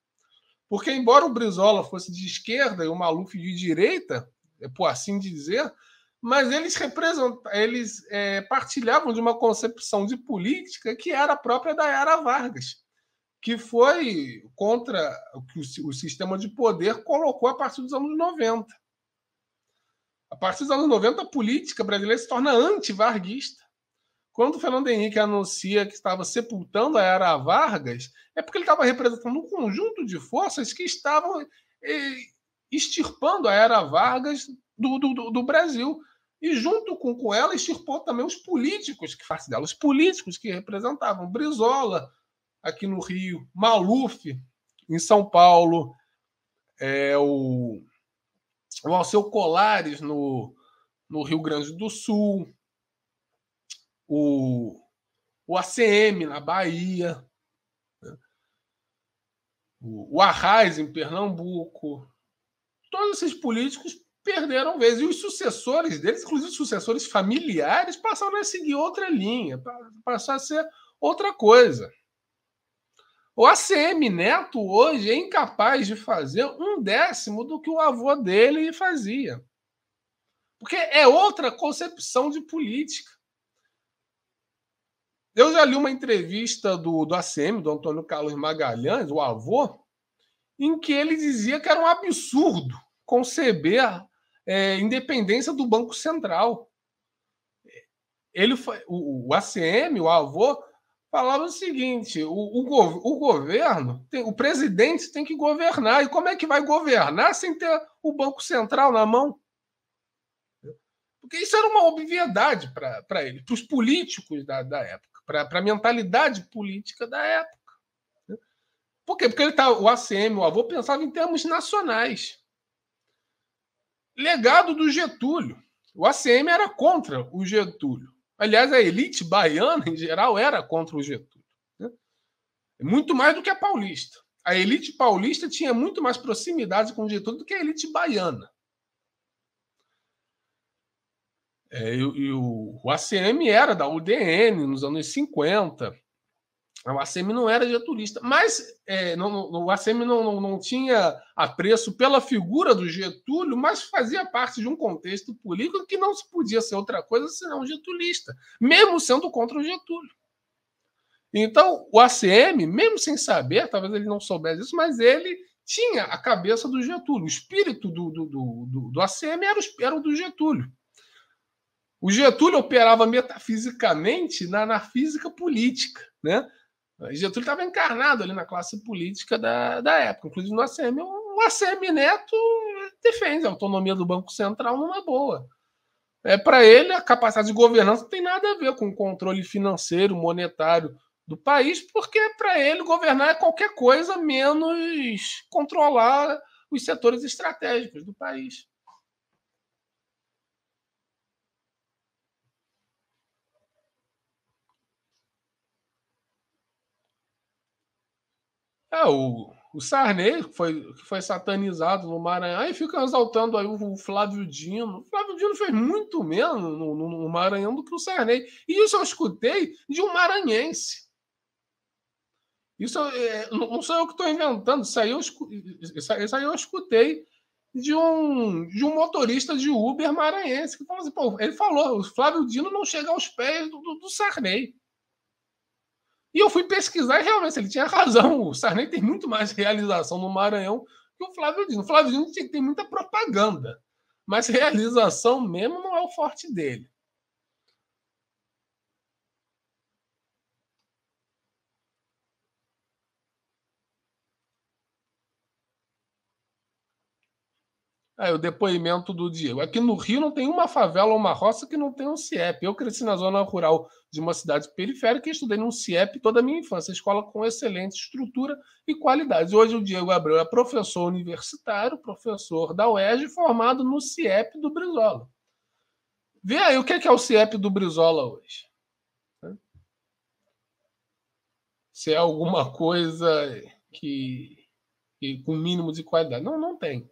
Porque, embora o Brizola fosse de esquerda e o Maluf de direita, é por assim dizer, mas eles representam, eles é, partilhavam de uma concepção de política que era própria da era Vargas, que foi contra o que o, o sistema de poder colocou a partir dos anos 90. A partir dos anos 90, a política brasileira se torna anti-varguista. Quando Fernando Henrique anuncia que estava sepultando a era Vargas, é porque ele estava representando um conjunto de forças que estavam eh, extirpando a era Vargas do, do, do Brasil. E junto com, com ela, extirpou também os políticos que faz dela, os políticos que representavam Brizola aqui no Rio, Maluf em São Paulo, é, o o Alceu Colares no, no Rio Grande do Sul, o, o ACM na Bahia, né? o, o Arraes em Pernambuco. Todos esses políticos perderam vez. E os sucessores deles, inclusive os sucessores familiares, passaram a seguir outra linha, passaram a ser outra coisa. O ACM Neto hoje é incapaz de fazer um décimo do que o avô dele fazia. Porque é outra concepção de política. Eu já li uma entrevista do, do ACM, do Antônio Carlos Magalhães, o avô, em que ele dizia que era um absurdo conceber é, independência do Banco Central. Ele, o, o ACM, o avô, falava o seguinte: o, o, o governo, tem, o presidente tem que governar. E como é que vai governar sem ter o Banco Central na mão? Porque isso era uma obviedade para ele, para os políticos da, da época, para a mentalidade política da época. Né? Por quê? Porque ele tá, o ACM, o avô, pensava em termos nacionais. Legado do Getúlio. O ACM era contra o Getúlio. Aliás, a elite baiana, em geral, era contra o Getúlio. Né? Muito mais do que a paulista. A elite paulista tinha muito mais proximidade com o Getúlio do que a elite baiana. É, e, e o, o, ACM era da UDN nos anos 50. O ACM não era getulista, mas é, não, não, o ACM não, não, não tinha apreço pela figura do Getúlio, mas fazia parte de um contexto político que não se podia ser outra coisa senão getulista, mesmo sendo contra o Getúlio. Então, o ACM, mesmo sem saber, talvez ele não soubesse isso, mas ele tinha a cabeça do Getúlio. O espírito do, do, do, do ACM era o, era do Getúlio. O Getúlio operava metafisicamente na, na física política, né? E Getúlio estava encarnado ali na classe política da, da época, inclusive no ACM. O ACM Neto defende a autonomia do Banco Central numa boa. É, Para ele, a capacidade de governança não tem nada a ver com o controle financeiro, monetário do país, porque para ele governar é qualquer coisa menos controlar os setores estratégicos do país. É, o, o Sarney foi, foi satanizado no Maranhão e fica exaltando aí o, o Flávio Dino. O Flávio Dino fez muito menos no, no, no, Maranhão do que o Sarney. E isso eu escutei de um maranhense. Isso é, não sou eu que estou inventando, isso aí, eu, isso aí eu escutei de um, de um motorista de Uber maranhense que falou assim, pô, ele falou, o Flávio Dino não chega aos pés do, do, do Sarney. E eu fui pesquisar e realmente ele tinha razão. O Sarney tem muito mais realização no Maranhão que o Flávio Dino. O Flávio Dino tem muita propaganda, mas realização mesmo não é o forte dele. Aí é, o depoimento do Diego. Aqui no Rio não tem uma favela ou uma roça que não tenha um CIEP. Eu cresci na zona rural de uma cidade periférica e estudei num CIEP toda a minha infância. Escola com excelente estrutura e qualidades. Hoje o Diego Abreu é professor universitário, professor da UERJ, formado no CIEP do Brizola. Vê aí o que é, que é o CIEP do Brizola hoje. Se é alguma coisa que, que com mínimo de qualidade. Não, não tem.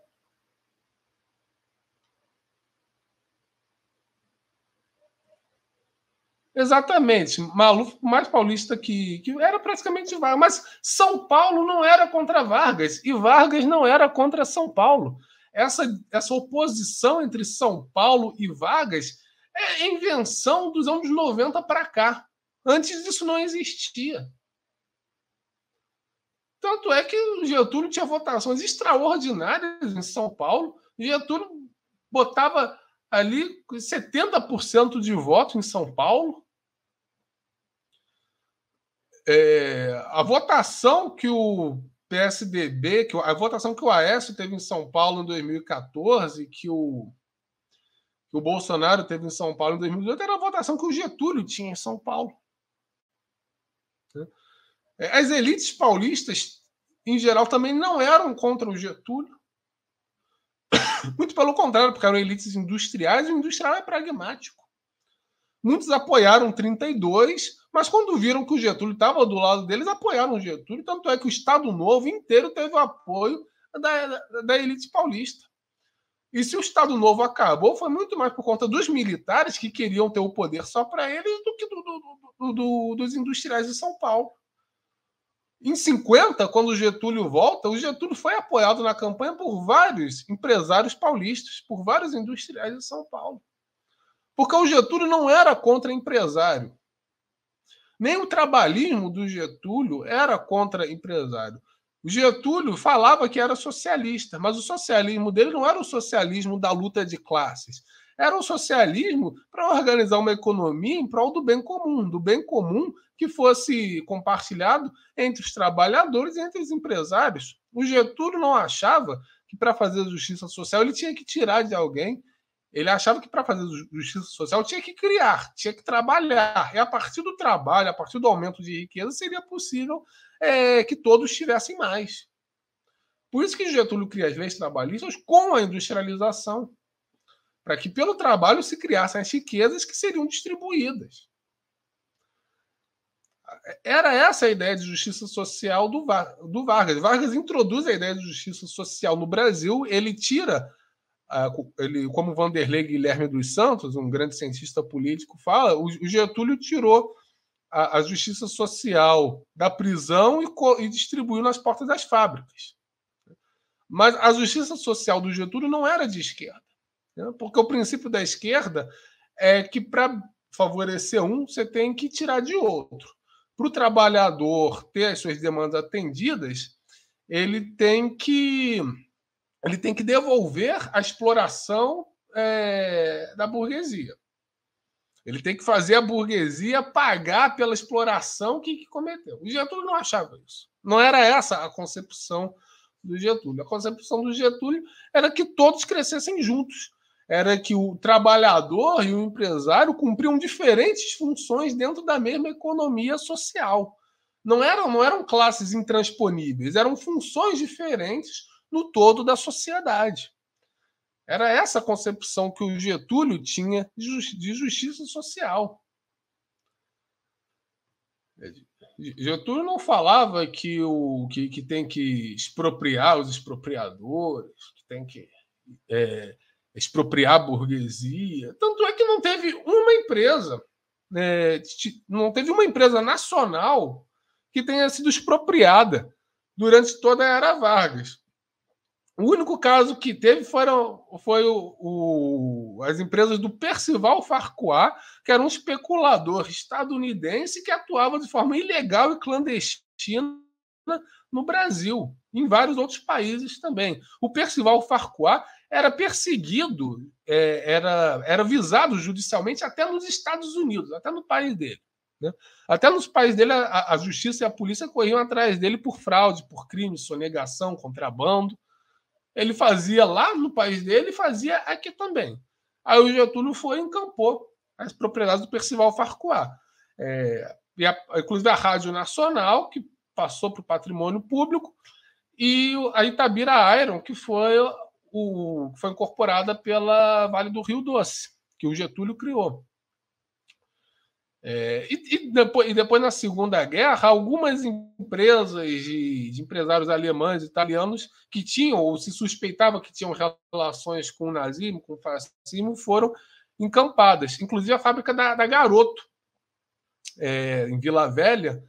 Exatamente. Maluf, mais paulista que, que era praticamente Vargas. Mas São Paulo não era contra Vargas e Vargas não era contra São Paulo. Essa, essa oposição entre São Paulo e Vargas é invenção dos anos 90 para cá. Antes disso não existia. Tanto é que o Getúlio tinha votações extraordinárias em São Paulo. Getúlio botava ali 70% de voto em São Paulo. É, a votação que o PSDB, que a votação que o Aécio teve em São Paulo em 2014, que o, que o Bolsonaro teve em São Paulo em 2018, era a votação que o Getúlio tinha em São Paulo. Né? É, as elites paulistas, em geral, também não eram contra o Getúlio. Muito pelo contrário, porque eram elites industriais e o industrial é pragmático. Muitos apoiaram 32, mas quando viram que o Getúlio estava do lado deles, apoiaram o Getúlio. Tanto é que o Estado Novo inteiro teve o apoio da, da, da elite paulista. E se o Estado Novo acabou, foi muito mais por conta dos militares que queriam ter o poder só para eles do que do, do, do, dos industriais de São Paulo. Em 50, quando o Getúlio volta, o Getúlio foi apoiado na campanha por vários empresários paulistas, por vários industriais de São Paulo. Porque o Getúlio não era contra empresário. Nem o trabalhismo do Getúlio era contra empresário. O Getúlio falava que era socialista, mas o socialismo dele não era o socialismo da luta de classes. Era o socialismo para organizar uma economia em prol do bem comum, do bem comum que fosse compartilhado entre os trabalhadores e entre os empresários. O Getúlio não achava que para fazer justiça social ele tinha que tirar de alguém, ele achava que para fazer justiça social tinha que criar, tinha que trabalhar. E a partir do trabalho, a partir do aumento de riqueza, seria possível é, que todos tivessem mais. Por isso que Getúlio cria as leis trabalhistas com a industrialização, para que pelo trabalho se criassem as riquezas que seriam distribuídas. Era essa a ideia de justiça social do, Var do Vargas. Vargas introduz a ideia de justiça social no Brasil, ele tira ele, como Vanderlei Guilherme dos Santos, um grande cientista político, fala, o, Getúlio tirou a, a justiça social da prisão e, e, distribuiu nas portas das fábricas. Mas a justiça social do Getúlio não era de esquerda, né? porque o princípio da esquerda é que para favorecer um, você tem que tirar de outro. Para o trabalhador ter as suas demandas atendidas, ele tem que ele tem que devolver a exploração é, da burguesia. Ele tem que fazer a burguesia pagar pela exploração que, que cometeu. O Getúlio não achava isso. Não era essa a concepção do Getúlio. A concepção do Getúlio era que todos crescessem juntos. Era que o trabalhador e o empresário cumpriam diferentes funções dentro da mesma economia social. Não eram, não eram classes intransponíveis, eram funções diferentes no todo da sociedade. Era essa concepção que o Getúlio tinha de justiça social. É, Getúlio não falava que, o, que, que tem que expropriar os expropriadores, que tem que é, expropriar a burguesia. Tanto é que não teve uma empresa, é, não teve uma empresa nacional que tenha sido expropriada durante toda a era Vargas. O único caso que teve foram, foi o, o, as empresas do Percival Farquhar, que era um especulador estadunidense que atuava de forma ilegal e clandestina no Brasil, em vários outros países também. O Percival Farquhar era perseguido, é, era, era visado judicialmente até nos Estados Unidos, até no país dele. Né? Até nos países dele, a, a justiça e a polícia corriam atrás dele por fraude, por crime, sonegação, contrabando. Ele fazia lá no país dele e fazia aqui também. Aí o Getúlio foi e encampou as propriedades do Percival Farquhar. É, e a, inclusive a Rádio Nacional, que passou para o patrimônio público, e a Itabira Iron, que foi, o, foi incorporada pela Vale do Rio Doce, que o Getúlio criou. É, e, e, depois, e depois, na Segunda Guerra, algumas empresas de, de, empresários alemães, italianos, que tinham ou se suspeitava que tinham relações com o nazismo, com o fascismo, foram encampadas. Inclusive a fábrica da, da Garoto, é, em Vila Velha,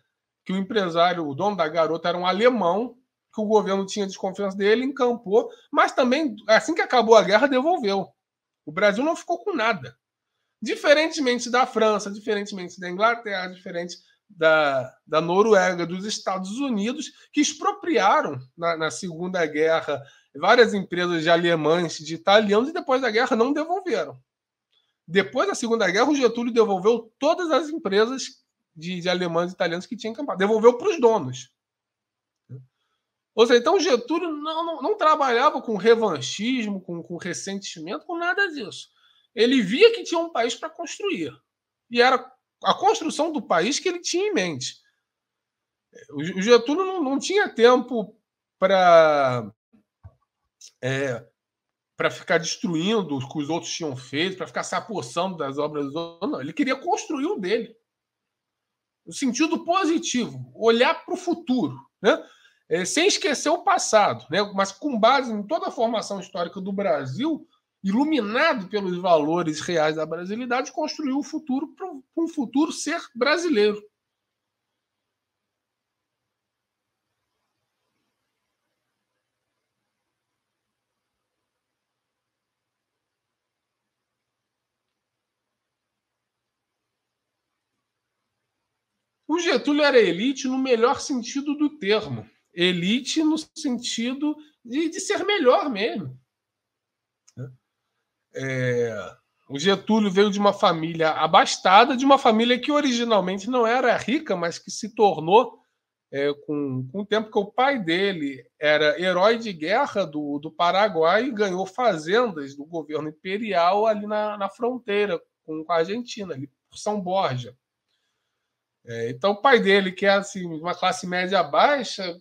que o empresário, o dono da Garoto, era um alemão, que o governo tinha desconfiança dele, encampou, mas também, assim que acabou a guerra, devolveu. O Brasil não ficou com nada. Diferentemente da França, diferentemente da Inglaterra, diferente da, da Noruega, dos Estados Unidos, que expropriaram na, na Segunda Guerra várias empresas de alemães, de italianos, e depois da guerra não devolveram. Depois da Segunda Guerra, o Getúlio devolveu todas as empresas de, de alemães e italianos que tinham encampado. Devolveu para os donos. Ou seja, então Getúlio não, não, não trabalhava com revanchismo, com, com ressentimento, com nada disso. Ele via que tinha um país para construir. E era a construção do país que ele tinha em mente. O Getúlio não, não tinha tempo para é, para ficar destruindo o que os outros tinham feito, para ficar se apossando das obras dos outros. Não, ele queria construir o dele. No sentido positivo, olhar para o futuro, né? É, sem esquecer o passado, né? mas com base em toda a formação histórica do Brasil, iluminado pelos valores reais da brasilidade, construiu o um futuro para um futuro ser brasileiro. O Getúlio era elite no melhor sentido do termo. Elite no sentido de, de ser melhor mesmo. É, o Getúlio veio de uma família abastada, de uma família que originalmente não era rica, mas que se tornou, é, com, com o tempo que o pai dele era herói de guerra do, do Paraguai e ganhou fazendas do governo imperial ali na, na fronteira com, com a Argentina, ali por São Borja. É, então, o pai dele, que é assim, uma classe média baixa,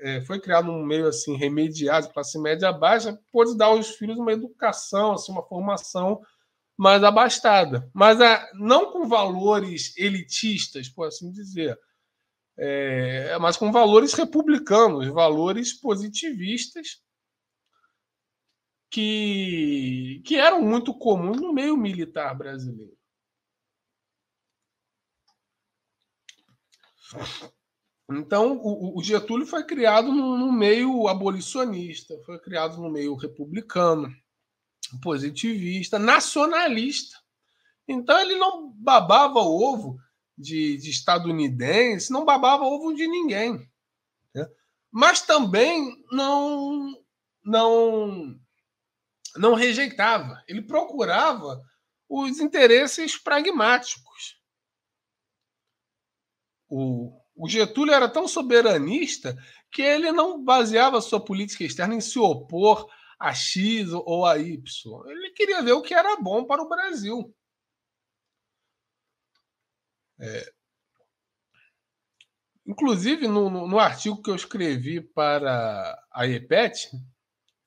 é, foi criado um meio assim remediado, classe média baixa, pôde dar aos filhos uma educação, assim, uma formação mais abastada, mas a, é, não com valores elitistas, por assim dizer, é, é mas com valores republicanos, valores positivistas que, que eram muito comuns no meio militar brasileiro. Então, o, o, Getúlio foi criado no, meio abolicionista, foi criado no meio republicano, positivista, nacionalista. Então, ele não babava o ovo de, de estadunidense, não babava o ovo de ninguém. Né? Mas também não, não, não rejeitava. Ele procurava os interesses pragmáticos. O, o Getúlio era tão soberanista que ele não baseava sua política externa em se opor a X ou a Y. Ele queria ver o que era bom para o Brasil. É. Inclusive, no, no, no, artigo que eu escrevi para a EPET,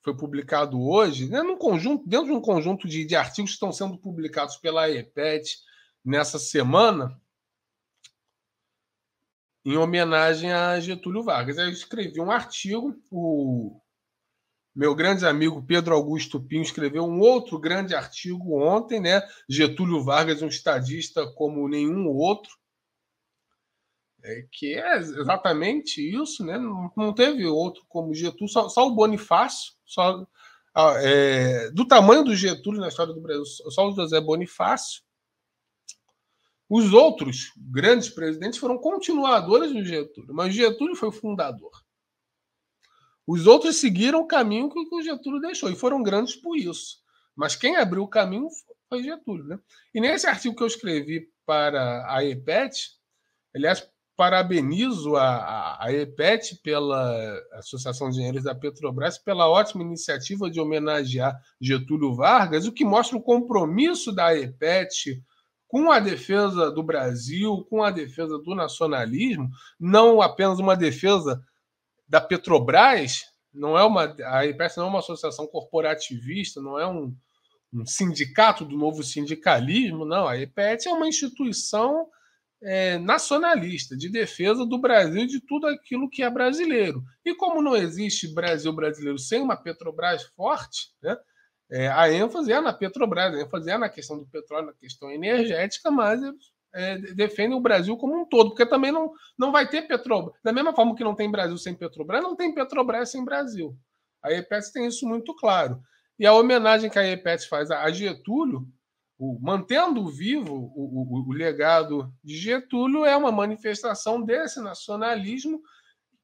foi publicado hoje, né, num conjunto, dentro de um conjunto de, de artigos que estão sendo publicados pela EPET nessa semana, em homenagem a Getúlio Vargas. eu escrevi um artigo, o meu grande amigo Pedro Augusto Pinho escreveu um outro grande artigo ontem, né? Getúlio Vargas, um estadista como nenhum outro. É, que é exatamente isso, né? Não, não teve outro como Getúlio, só, só o Bonifácio, só, ah, é, do tamanho do Getúlio na história do Brasil, só o José Bonifácio os outros grandes presidentes foram continuadores do Getúlio, mas Getúlio foi o fundador. Os outros seguiram o caminho que o Getúlio deixou e foram grandes por isso. Mas quem abriu o caminho foi Getúlio. Né? E nesse artigo que eu escrevi para a EPET, aliás, parabenizo a, a, a EPET pela Associação de Engenheiros da Petrobras pela ótima iniciativa de homenagear Getúlio Vargas, o que mostra o compromisso da EPET com a defesa do Brasil, com a defesa do nacionalismo, não apenas uma defesa da Petrobras, não é uma a IPET não é uma associação corporativista, não é um, um sindicato do novo sindicalismo, não. A IPET é uma instituição é, nacionalista, de defesa do Brasil e de tudo aquilo que é brasileiro. E como não existe Brasil brasileiro sem uma Petrobras forte, né, é, a ênfase é na Petrobras, a ênfase é na questão do petróleo, na questão energética, mas é, defendem o Brasil como um todo, porque também não, não vai ter Petrobras. Da mesma forma que não tem Brasil sem Petrobras, não tem Petrobras sem Brasil. A EPETS tem isso muito claro. E a homenagem que a EPETS faz a Getúlio, o, mantendo vivo o, o, o legado de Getúlio, é uma manifestação desse nacionalismo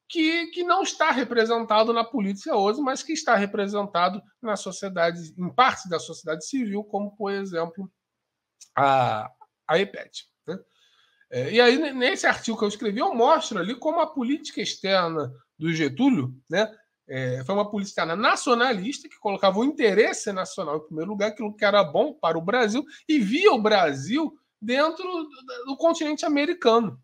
que, que não está representado na política hoje, mas que está representado na sociedade, em parte da sociedade civil, como, por exemplo, a, a EPET. Né? É, e aí, nesse artigo que eu escrevi, eu mostro ali como a política externa do Getúlio né, é, foi uma política nacionalista que colocava o interesse nacional em primeiro lugar, aquilo que era bom para o Brasil, e via o Brasil dentro do, do continente americano.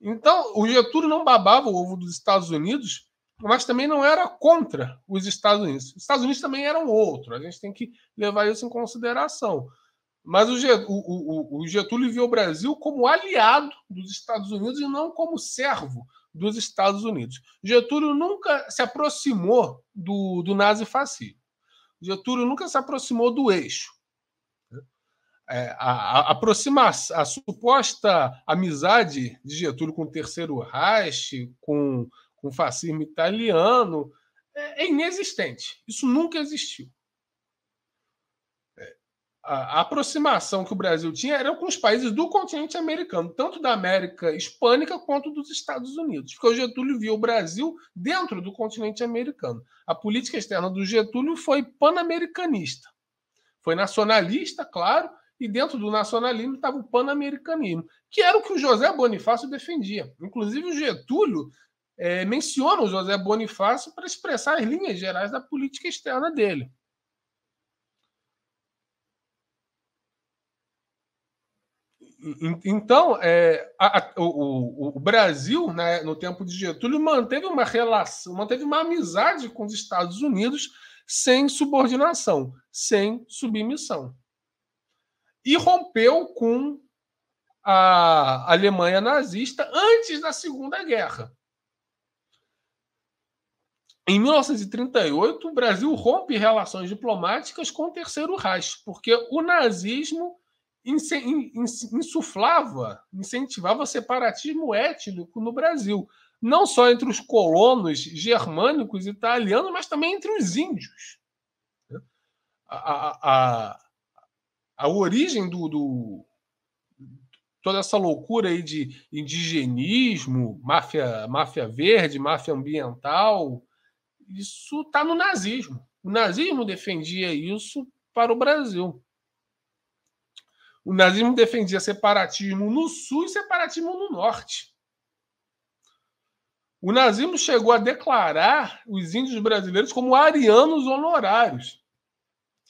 Então, o Getúlio não babava o ovo dos Estados Unidos, mas também não era contra os Estados Unidos. Os Estados Unidos também eram outro, a gente tem que levar isso em consideração. Mas o Getúlio viu o Brasil como aliado dos Estados Unidos e não como servo dos Estados Unidos. Getúlio nunca se aproximou do, do nazifascismo. Getúlio nunca se aproximou do eixo é, a, a, aproxima, a suposta amizade de Getúlio com o terceiro Reich, com, com o fascismo italiano, é, é inexistente. Isso nunca existiu. É, a, a aproximação que o Brasil tinha era com os países do continente americano, tanto da América Hispânica quanto dos Estados Unidos, porque o Getúlio viu o Brasil dentro do continente americano. A política externa do Getúlio foi pan-americanista. Foi nacionalista, claro, e dentro do nacionalismo estava o pan-americanismo, que era o que o José Bonifácio defendia. Inclusive, o Getúlio é, menciona o José Bonifácio para expressar as linhas gerais da política externa dele. Então, é, a, a, o, o, Brasil, né, no tempo de Getúlio, manteve uma relação, manteve uma amizade com os Estados Unidos sem subordinação, sem submissão e rompeu com a Alemanha nazista antes da Segunda Guerra. Em 1938, o Brasil rompe relações diplomáticas com o Terceiro Reich, porque o nazismo insuflava, incentivava separatismo étnico no Brasil, não só entre os colonos germânicos e italianos, mas também entre os índios. A, a, a, a origem do, do toda essa loucura aí de indigenismo, máfia, máfia verde, máfia ambiental, isso está no nazismo. O nazismo defendia isso para o Brasil. O nazismo defendia separatismo no sul e separatismo no norte. O nazismo chegou a declarar os índios brasileiros como arianos honorários.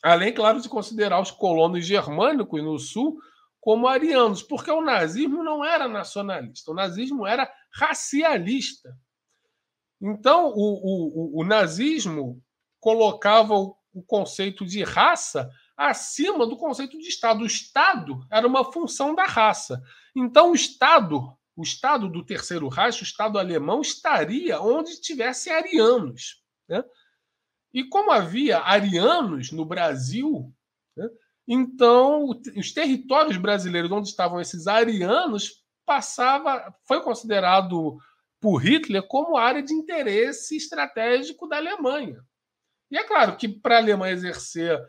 Além, claro, de considerar os colonos germânicos no sul como arianos, porque o nazismo não era nacionalista, o nazismo era racialista. Então, o, o, o, o nazismo colocava o, o conceito de raça acima do conceito de Estado. O Estado era uma função da raça. Então, o Estado, o Estado do Terceiro raio, o Estado alemão, estaria onde tivesse arianos. Né? E como havia arianos no Brasil, né, então os territórios brasileiros onde estavam esses arianos passava, foi considerado por Hitler como área de interesse estratégico da Alemanha. E é claro que para a Alemanha exercer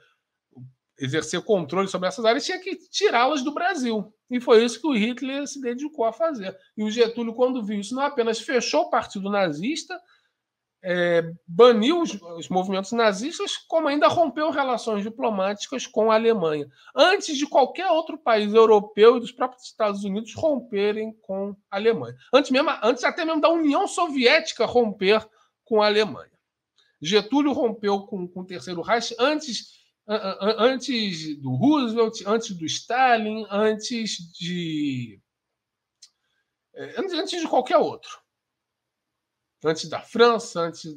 exercer controle sobre essas áreas tinha que tirá-las do Brasil. E foi isso que o Hitler se dedicou a fazer. E o Getúlio, quando viu isso, não apenas fechou o partido nazista, é, baniu os, os, movimentos nazistas, como ainda rompeu relações diplomáticas com a Alemanha, antes de qualquer outro país europeu e dos próprios Estados Unidos romperem com a Alemanha. Antes, mesmo, antes até mesmo da União Soviética romper com a Alemanha. Getúlio rompeu com, com o Terceiro Reich antes, antes do Roosevelt, antes do Stalin, antes de. É, antes de qualquer outro antes da França, antes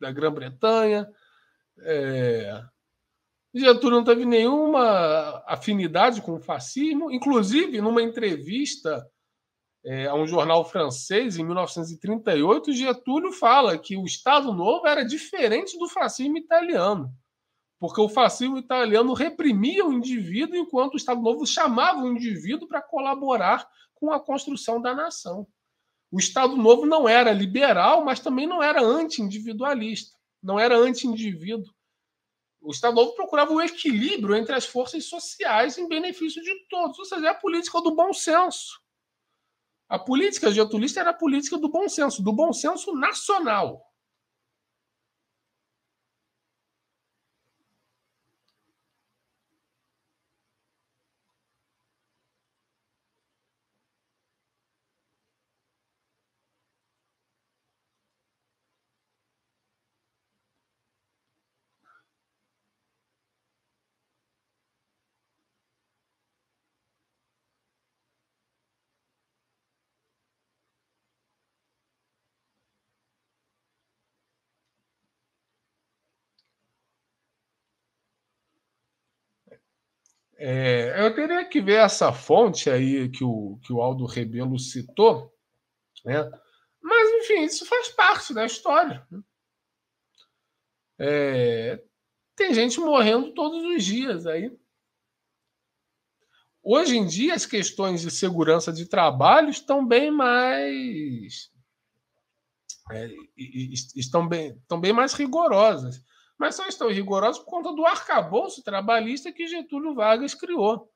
da Grã-Bretanha. É... Getúlio não teve nenhuma afinidade com o fascismo, inclusive numa entrevista é, a um jornal francês em 1938, Getúlio fala que o Estado Novo era diferente do fascismo italiano, porque o fascismo italiano reprimia o indivíduo enquanto o Estado Novo chamava o indivíduo para colaborar com a construção da nação. O Estado Novo não era liberal, mas também não era anti-individualista, não era anti-indivíduo. O Estado Novo procurava o equilíbrio entre as forças sociais em benefício de todos, ou seja, é a política do bom senso. A política getulista era a política do bom senso, do bom senso nacional. É, eu teria que ver essa fonte aí que o, que o Aldo Rebelo citou, né? Mas, enfim, isso faz parte da história. Né? É, tem gente morrendo todos os dias aí. Hoje em dia, as questões de segurança de trabalho estão bem mais. É, estão, bem, estão bem mais rigorosas mas só estão rigorosos por conta do arcabouço trabalhista que Getúlio Vargas criou.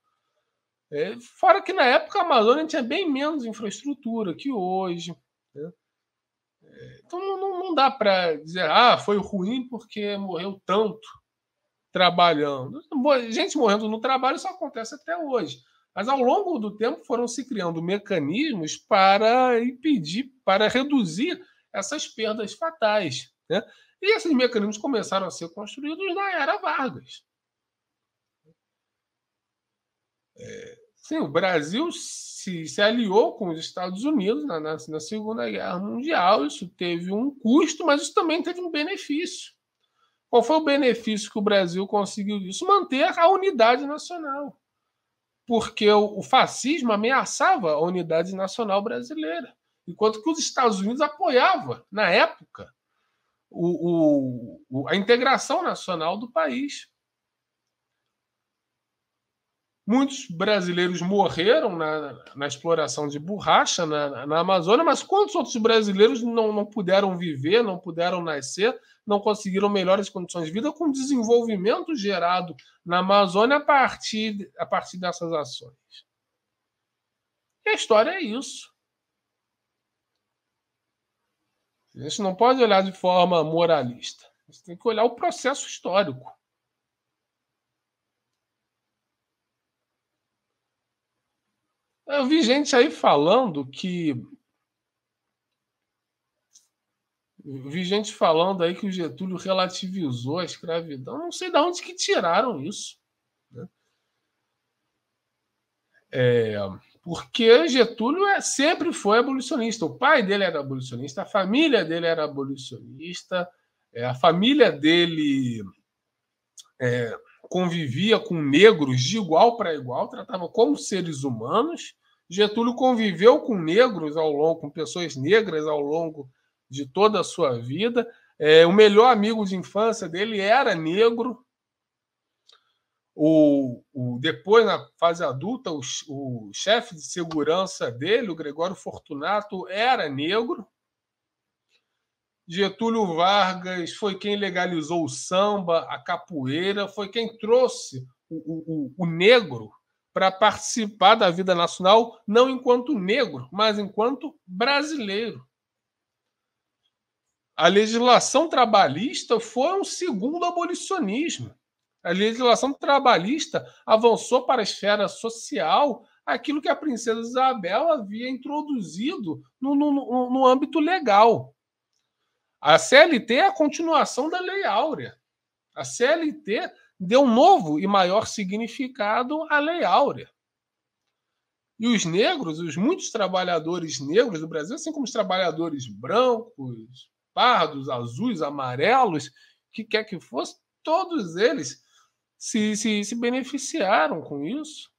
É, fora que na época a Amazônia tinha bem menos infraestrutura que hoje. Né? É, então não, não dá para dizer, ah, foi ruim porque morreu tanto trabalhando. Gente morrendo no trabalho só acontece até hoje. Mas ao longo do tempo foram se criando mecanismos para impedir, para reduzir essas perdas fatais. Né? E esses mecanismos começaram a ser construídos na era Vargas. É, sim, o Brasil se, se, aliou com os Estados Unidos na, na, na, Segunda Guerra Mundial. Isso teve um custo, mas isso também teve um benefício. Qual foi o benefício que o Brasil conseguiu disso? Manter a unidade nacional. Porque o, o fascismo ameaçava a unidade nacional brasileira, enquanto que os Estados Unidos apoiava, na época, o, o, a integração nacional do país. Muitos brasileiros morreram na, na exploração de borracha na, na, Amazônia, mas quantos outros brasileiros não, não puderam viver, não puderam nascer, não conseguiram melhores condições de vida com o desenvolvimento gerado na Amazônia a partir, a partir dessas ações? E a história é isso. A gente não pode olhar de forma moralista. A gente tem que olhar o processo histórico. Eu vi gente aí falando que. Eu vi gente falando aí que o Getúlio relativizou a escravidão. Não sei de onde que tiraram isso. Né? É. Porque Getúlio é, sempre foi abolicionista. O pai dele era abolicionista, a família dele era abolicionista, é, a família dele é, convivia com negros de igual para igual, tratava como seres humanos. Getúlio conviveu com negros ao longo, com pessoas negras ao longo de toda a sua vida. É, o melhor amigo de infância dele era negro, o, o, depois, na fase adulta, o, o chefe de segurança dele, o Gregório Fortunato, era negro. Getúlio Vargas foi quem legalizou o samba, a capoeira, foi quem trouxe o, o, o negro para participar da vida nacional, não enquanto negro, mas enquanto brasileiro. A legislação trabalhista foi um segundo abolicionismo. A legislação trabalhista avançou para a esfera social aquilo que a princesa Isabel havia introduzido no, no, no âmbito legal. A CLT é a continuação da Lei Áurea. A CLT deu um novo e maior significado à Lei Áurea. E os negros, os muitos trabalhadores negros do Brasil, assim como os trabalhadores brancos, pardos, azuis, amarelos, que quer que fosse, todos eles se, se, se beneficiaram com isso.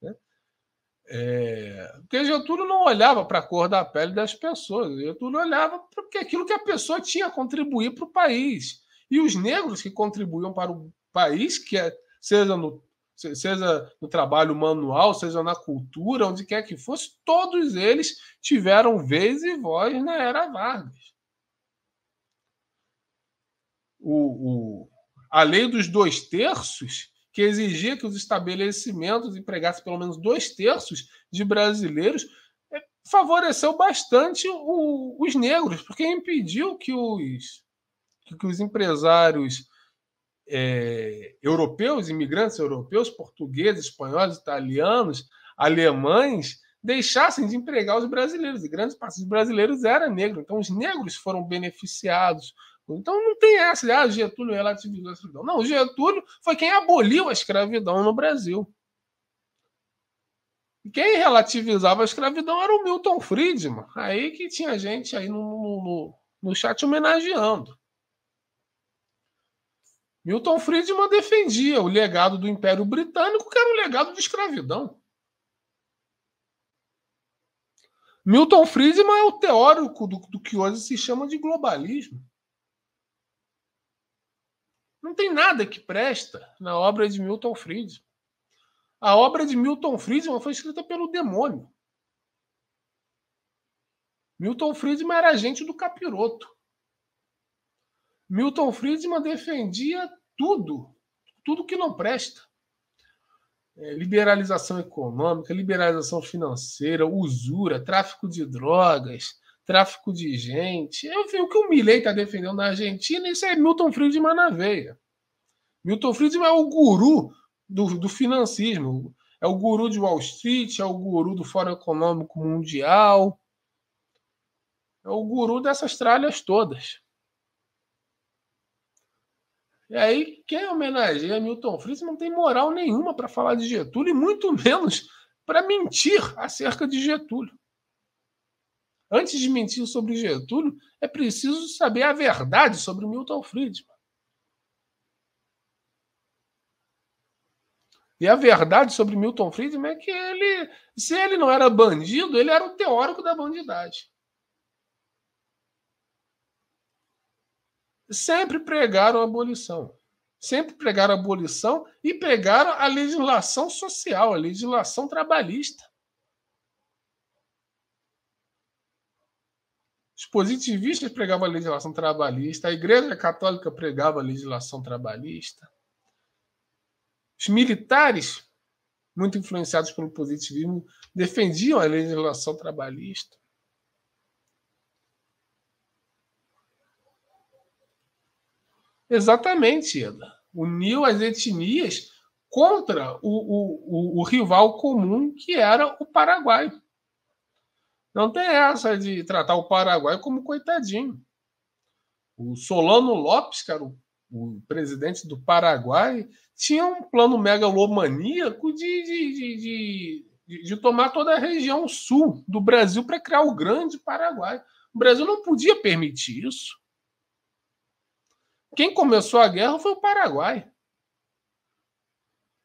Né? É, porque Getúlio não olhava para a cor da pele das pessoas, Getúlio olhava para aquilo que a pessoa tinha a contribuir para o país. E os negros que contribuíam para o país, que é, seja no seja no trabalho manual, seja na cultura, onde quer que fosse, todos eles tiveram vez e voz na era Vargas. O, o, a lei dos dois terços, que exigia que os estabelecimentos empregassem pelo menos dois terços de brasileiros, é, favoreceu bastante o, os negros, porque impediu que os, que os empresários é, europeus, imigrantes europeus, portugueses, espanhóis, italianos, alemães, deixassem de empregar os brasileiros. E grande parte dos brasileiros era negro. Então, os negros foram beneficiados então não tem essa ah, Getúlio é relativizou a escravidão. Não, Getúlio foi quem aboliu a escravidão no Brasil. Quem relativizava a escravidão era o Milton Friedman. Aí que tinha gente aí no, no, no chat homenageando. Milton Friedman defendia o legado do Império Britânico, que era um legado de escravidão. Milton Friedman é o teórico do, do que hoje se chama de globalismo. Não tem nada que presta na obra de Milton Friedman. A obra de Milton Friedman foi escrita pelo demônio. Milton Friedman era agente do capiroto. Milton Friedman defendia tudo, tudo que não presta. É, liberalização econômica, liberalização financeira, usura, tráfico de drogas, tráfico de gente. Eu vi o que o Milley está defendendo na Argentina, isso é Milton Friedman na Manaveia. Milton Friedman é o guru do, do financismo, é o guru de Wall Street, é o guru do Fórum Econômico Mundial, é o guru dessas tralhas todas. E aí, quem homenageia Milton Friedman não tem moral nenhuma para falar de Getúlio, e muito menos para mentir acerca de Getúlio. Antes de mentir sobre Getúlio, é preciso saber a verdade sobre Milton Friedman. E a verdade sobre Milton Friedman é que ele, se ele não era bandido, ele era um teórico da bandidade. Sempre pregaram a abolição. Sempre pregaram a abolição e pregaram a legislação social, a legislação trabalhista. positivistas pregavam a legislação trabalhista, a Igreja Católica pregava a legislação trabalhista, os militares, muito influenciados pelo positivismo, defendiam a legislação trabalhista. Exatamente, Eda. Uniu as etnias contra o, o, o, o rival comum que era o Paraguai. Não tem essa de tratar o Paraguai como coitadinho. O Solano Lopes, cara, o, o presidente do Paraguai, tinha um plano megalomaníaco de, de, de, de, de tomar toda a região sul do Brasil para criar o grande Paraguai. O Brasil não podia permitir isso. Quem começou a guerra foi o Paraguai.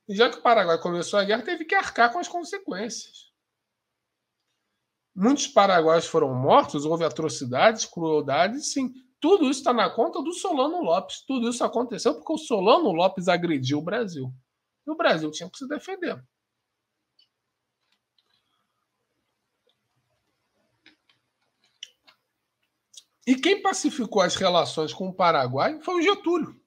E já que o Paraguai começou a guerra, teve que arcar com as consequências. Muitos paraguaios foram mortos, houve atrocidades, crueldades, sim. Tudo isso está na conta do Solano Lopes. Tudo isso aconteceu porque o Solano Lopes agrediu o Brasil. E o Brasil tinha que se defender. E quem pacificou as relações com o Paraguai foi o Getúlio.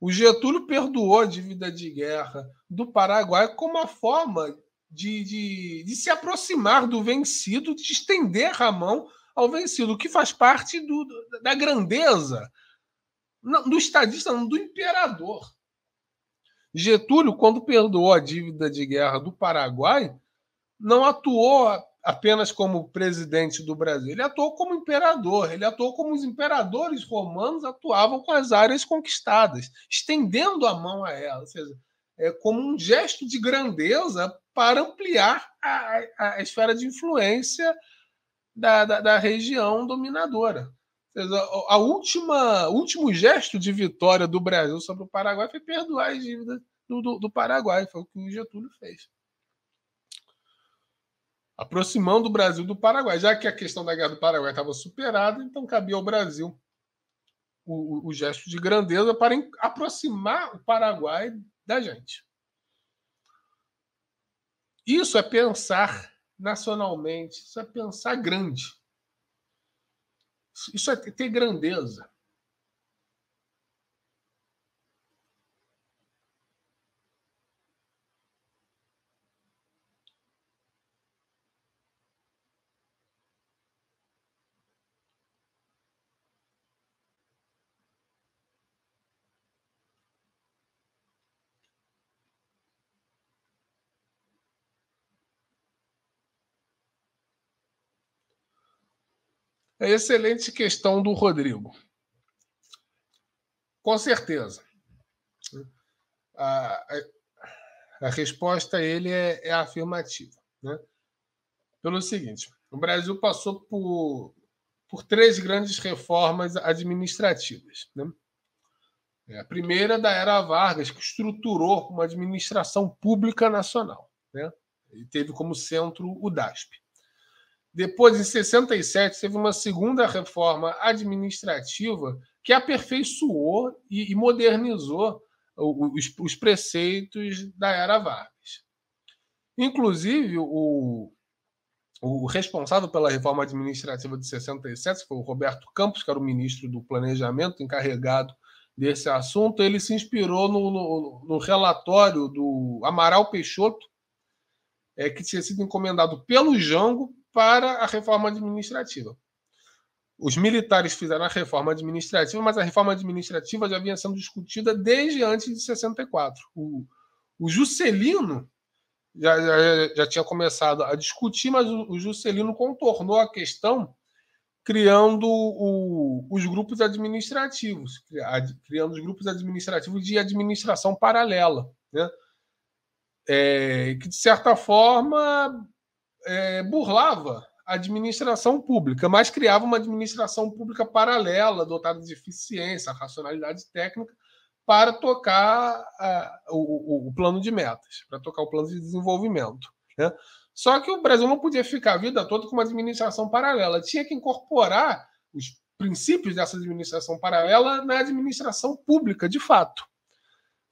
O Getúlio perdoou a dívida de guerra do Paraguai como uma forma de, de, de, se aproximar do vencido, de estender a mão ao vencido, que faz parte do, da grandeza do estadista, não, do imperador. Getúlio, quando perdoou a dívida de guerra do Paraguai, não atuou apenas como presidente do Brasil, ele atuou como imperador, ele atuou como os imperadores romanos atuavam com as áreas conquistadas, estendendo a mão a elas. Ou seja, é, como um gesto de grandeza para ampliar a, a esfera de influência da, da, da região dominadora. A última, último gesto de vitória do Brasil sobre o Paraguai foi perdoar as dívidas do, do, do Paraguai, foi o que o Getúlio fez. Aproximando o Brasil do Paraguai, já que a questão da guerra do Paraguai estava superada, então cabia ao Brasil o, o, o gesto de grandeza para aproximar o Paraguai da gente. Isso é pensar nacionalmente, isso é pensar grande. Isso é ter grandeza. É excelente questão do Rodrigo. Com certeza. A, a, resposta a ele é, é afirmativa. Né? Pelo seguinte, o Brasil passou por, por três grandes reformas administrativas. Né? É, a primeira da era Vargas, que estruturou uma administração pública nacional. Né? E teve como centro o DASP. Depois, em 67, teve uma segunda reforma administrativa que aperfeiçoou e, modernizou os, os preceitos da era Vargas. Inclusive, o, o responsável pela reforma administrativa de 67 foi o Roberto Campos, que era o ministro do Planejamento, encarregado desse assunto. Ele se inspirou no, no, no relatório do Amaral Peixoto, é, que tinha sido encomendado pelo Jango para a reforma administrativa. Os militares fizeram a reforma administrativa, mas a reforma administrativa já vinha sendo discutida desde antes de 64. O, o Juscelino já, já, já tinha começado a discutir, mas o, o Juscelino contornou a questão criando o, os grupos administrativos, criando os grupos administrativos de administração paralela, né? É, que de certa forma é, burlava a administração pública, mas criava uma administração pública paralela, dotada de eficiência, racionalidade técnica, para tocar o, o, plano de metas, para tocar o plano de desenvolvimento. Né? Só que o Brasil não podia ficar a vida toda com uma administração paralela, tinha que incorporar os princípios dessa administração paralela na administração pública, de fato.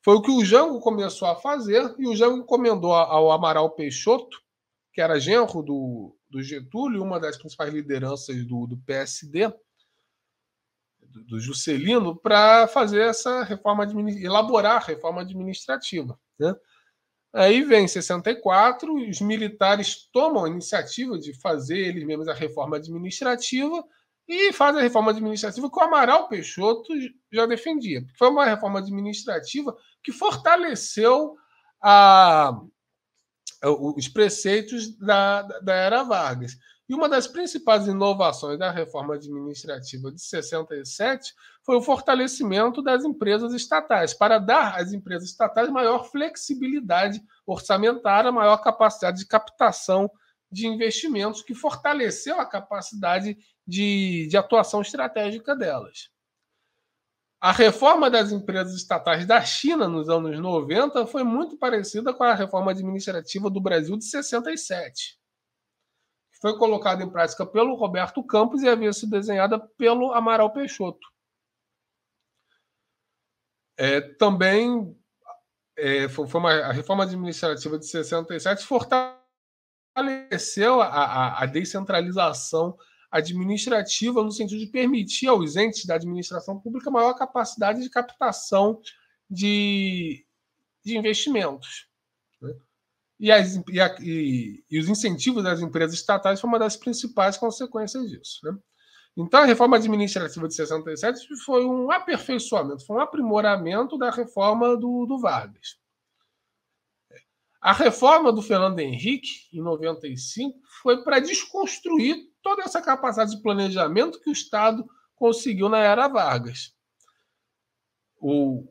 Foi o que o Jango começou a fazer e o Jango encomendou ao Amaral Peixoto que era genro do, do Getúlio, uma das principais lideranças do, do PSD, do, do Juscelino, para fazer essa reforma elaborar a reforma administrativa. Né? Aí vem 64, os militares tomam a iniciativa de fazer eles mesmos a reforma administrativa e fazem a reforma administrativa que o Amaral Peixoto já defendia. Foi uma reforma administrativa que fortaleceu a, é, os preceitos da, da era Vargas. E uma das principais inovações da reforma administrativa de 67 foi o fortalecimento das empresas estatais, para dar às empresas estatais maior flexibilidade orçamentária, maior capacidade de captação de investimentos, que fortaleceu a capacidade de, de atuação estratégica delas. A reforma das empresas estatais da China nos anos 90 foi muito parecida com a reforma administrativa do Brasil de 67. Foi colocada em prática pelo Roberto Campos e havia sido desenhada pelo Amaral Peixoto. É, também é, foi, uma, a reforma administrativa de 67 fortaleceu a, a, a descentralização administrativa, no sentido de permitir aos entes da administração pública maior capacidade de captação de, de investimentos. Né? E, as, e, a, e, e, os incentivos das empresas estatais foi uma das principais consequências disso. Né? Então, a reforma administrativa de 67 foi um aperfeiçoamento, foi um aprimoramento da reforma do, do Vargas. A reforma do Fernando Henrique, em 95, foi para desconstruir toda essa capacidade de planejamento que o Estado conseguiu na era Vargas. O,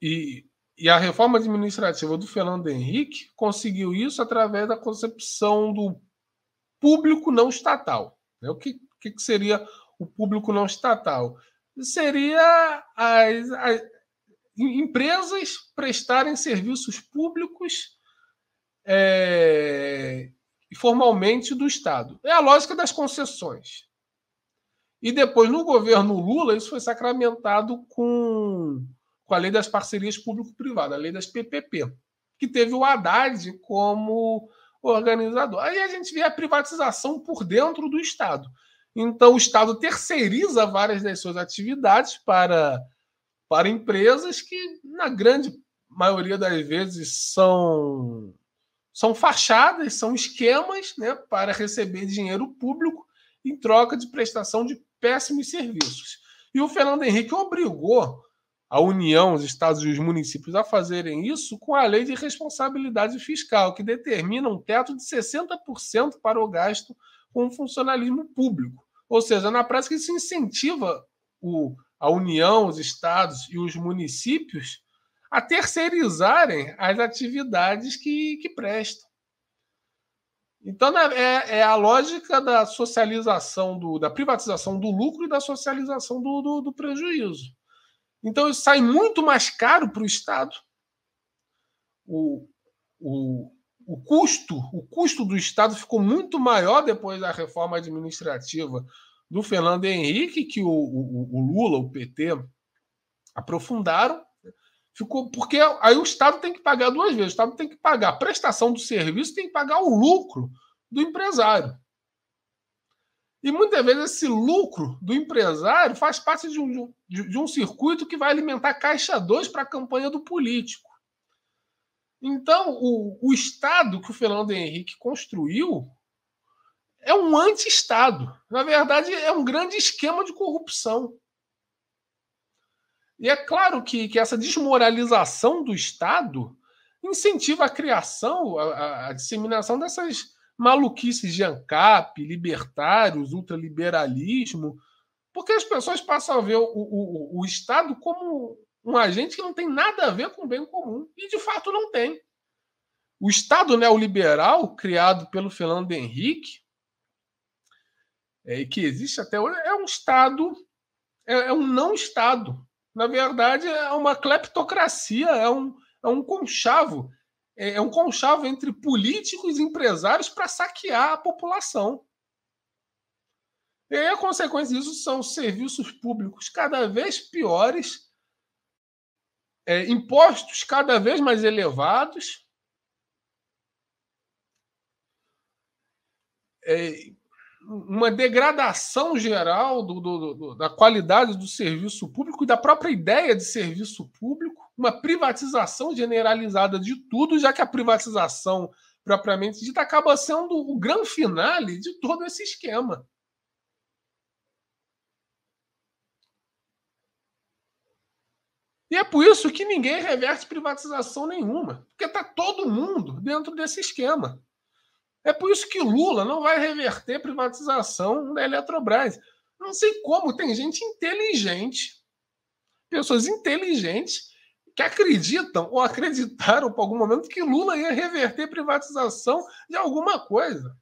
e, e a reforma administrativa do Fernando Henrique conseguiu isso através da concepção do público não estatal. Né? O que, que, seria o público não estatal? Seria as, as empresas prestarem serviços públicos é, e formalmente do Estado. É a lógica das concessões. E depois, no governo Lula, isso foi sacramentado com, com a lei das parcerias público-privada, a lei das PPP, que teve o Haddad como organizador. Aí a gente vê a privatização por dentro do Estado. Então, o Estado terceiriza várias das suas atividades para, para empresas que, na grande maioria das vezes, são são fachadas, são esquemas né, para receber dinheiro público em troca de prestação de péssimos serviços. E o Fernando Henrique obrigou a União, os estados e os municípios a fazerem isso com a Lei de Responsabilidade Fiscal, que determina um teto de 60% para o gasto com o funcionalismo público. Ou seja, na prática, isso incentiva o, a União, os estados e os municípios a terceirizarem as atividades que, que prestam. Então, né, é, é a lógica da socialização, do, da privatização do lucro e da socialização do, do, do prejuízo. Então, isso sai muito mais caro para o Estado. O, o, o custo, o custo do Estado ficou muito maior depois da reforma administrativa do Fernando Henrique, que o, o, o Lula, o PT, aprofundaram, Ficou, porque aí o Estado tem que pagar duas vezes. O Estado tem que pagar a prestação do serviço, tem que pagar o lucro do empresário. E muitas vezes esse lucro do empresário faz parte de um, de, de um circuito que vai alimentar caixa 2 para a campanha do político. Então, o, o Estado que o Fernando Henrique construiu é um anti-Estado. Na verdade, é um grande esquema de corrupção. E é claro que, que essa desmoralização do Estado incentiva a criação, a, a disseminação dessas maluquices de ANCAP, libertários, ultraliberalismo, porque as pessoas passam a ver o, o, o Estado como um agente que não tem nada a ver com o bem comum. E de fato não tem. O Estado neoliberal, criado pelo Fernando Henrique, é, que existe até hoje, é um Estado, é, é um não-Estado na verdade, é uma cleptocracia, é um, é um conchavo. É, é um conchavo entre políticos e empresários para saquear a população. E aí, a consequência disso são serviços públicos cada vez piores, é, impostos cada vez mais elevados. É, uma degradação geral do, do, do, da qualidade do serviço público e da própria ideia de serviço público, uma privatização generalizada de tudo, já que a privatização propriamente dita acaba sendo o grande finale de todo esse esquema. E é por isso que ninguém reverte privatização nenhuma, porque está todo mundo dentro desse esquema. É por isso que Lula não vai reverter privatização da Eletrobras. Não sei como, tem gente inteligente, pessoas inteligentes que acreditam ou acreditaram por algum momento que Lula ia reverter privatização de alguma coisa.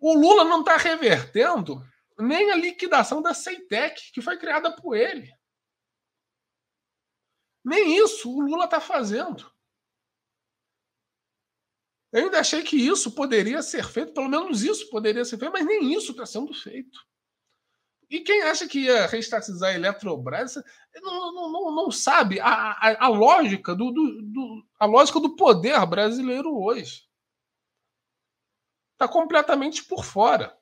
O Lula não está revertendo nem a liquidação da Ceitec, que foi criada por ele. Nem isso o Lula está fazendo. Eu ainda achei que isso poderia ser feito, pelo menos isso poderia ser feito, mas nem isso está sendo feito. E quem acha que ia reestatizar a Eletrobras não, não, não, não sabe a, a, a lógica do, do, do, a lógica do poder brasileiro hoje. Está completamente por fora.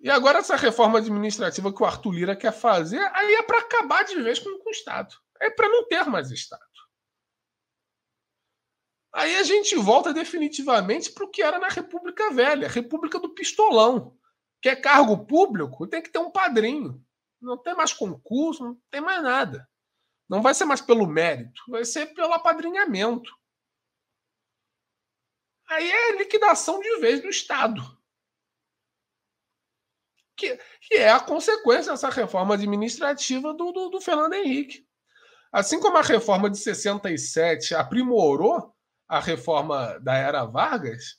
E agora essa reforma administrativa que o Arthur Lira quer fazer, aí é para acabar de vez com, com o Estado. É para não ter mais Estado. Aí a gente volta definitivamente para o que era na República Velha, República do Pistolão. Que é cargo público, tem que ter um padrinho. Não tem mais concurso, não tem mais nada. Não vai ser mais pelo mérito, vai ser pelo apadrinhamento. Aí é liquidação de vez do Estado. Que, que é a consequência dessa reforma administrativa do, do, do Fernando Henrique. Assim como a reforma de 67 aprimorou, a reforma da era Vargas,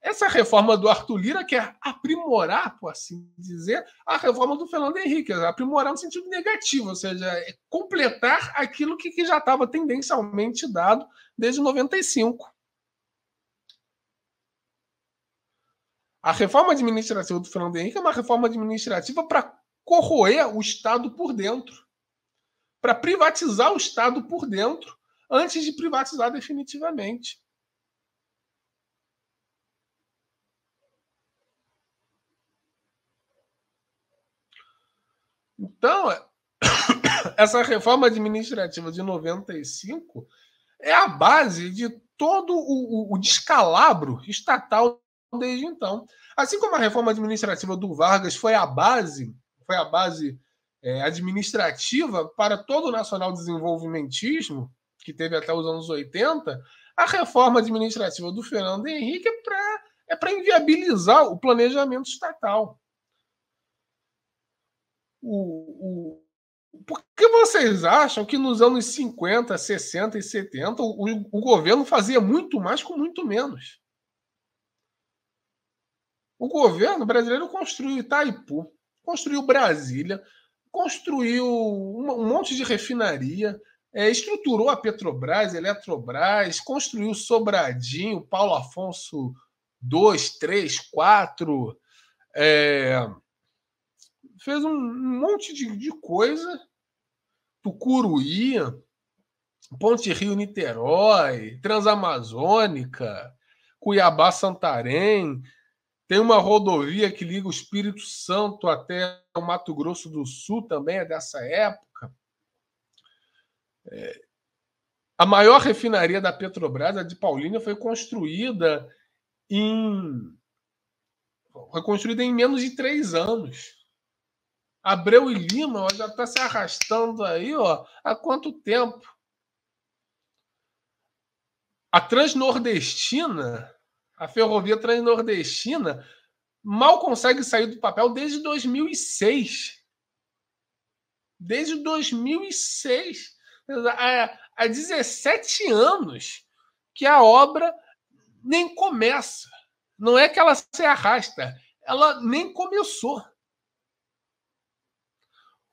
essa reforma do Arthur Lira quer é aprimorar, por assim dizer, a reforma do Fernando Henrique, aprimorar no sentido negativo, ou seja, é completar aquilo que, que já estava tendencialmente dado desde 95. A reforma administrativa do Fernando Henrique é uma reforma administrativa para corroer o Estado por dentro, para privatizar o Estado por dentro antes de privatizar definitivamente. Então, essa reforma administrativa de 95 é a base de todo o, o, descalabro estatal desde então. Assim como a reforma administrativa do Vargas foi a base, foi a base é, administrativa para todo o nacional desenvolvimentismo, que teve até os anos 80, a reforma administrativa do Fernando Henrique é para é inviabilizar o planejamento estatal. O, o, por que vocês acham que nos anos 50, 60 e 70 o, o governo fazia muito mais com muito menos? O governo brasileiro construiu Itaipu, construiu Brasília, construiu um monte de refinaria, é, estruturou a Petrobras, a Eletrobras, construiu Sobradinho, Paulo Afonso 2, 3, 4, fez um monte de, de coisa, Tucuruí, Ponte Rio Niterói, Transamazônica, Cuiabá Santarém, tem uma rodovia que liga o Espírito Santo até o Mato Grosso do Sul também, é dessa época. É, a maior refinaria da Petrobras, a de Paulínia, foi construída em foi construída em menos de três anos. Abreu e Lima ó, já está se arrastando aí, ó, há quanto tempo? A Transnordestina, a ferrovia Transnordestina, mal consegue sair do papel desde 2006. Desde 2006. É, há, 17 anos que a obra nem começa. Não é que ela se arrasta, ela nem começou.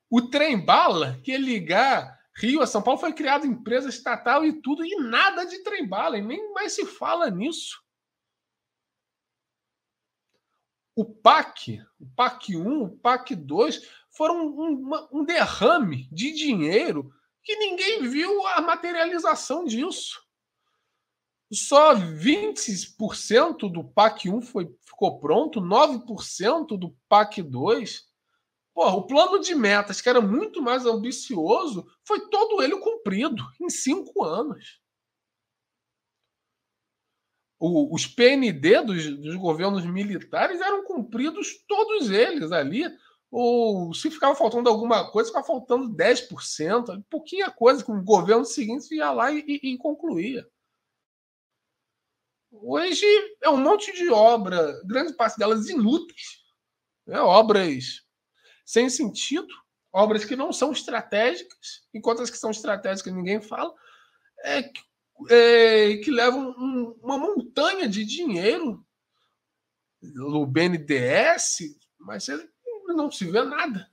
O trem-bala que é ligar Rio a São Paulo foi criado empresa estatal e tudo, e nada de trem-bala, e nem mais se fala nisso. O PAC, o PAC 1, o PAC 2 foram um, um derrame de dinheiro que ninguém viu a materialização disso. Só 20% do PAC 1 foi, ficou pronto, 9% do PAC 2. Porra, o plano de metas, que era muito mais ambicioso, foi todo ele cumprido em cinco anos. O, os PND dos, dos governos militares eram cumpridos todos eles ali ou se ficava faltando alguma coisa, ficava faltando 10%, pouquinha coisa que o governo seguinte ia lá e, e concluía. Hoje é um monte de obra, grande parte delas inúteis, né? obras sem sentido, obras que não são estratégicas, enquanto as que são estratégicas ninguém fala, é, é que levam um, uma montanha de dinheiro, o BNDES, mas não se vê nada.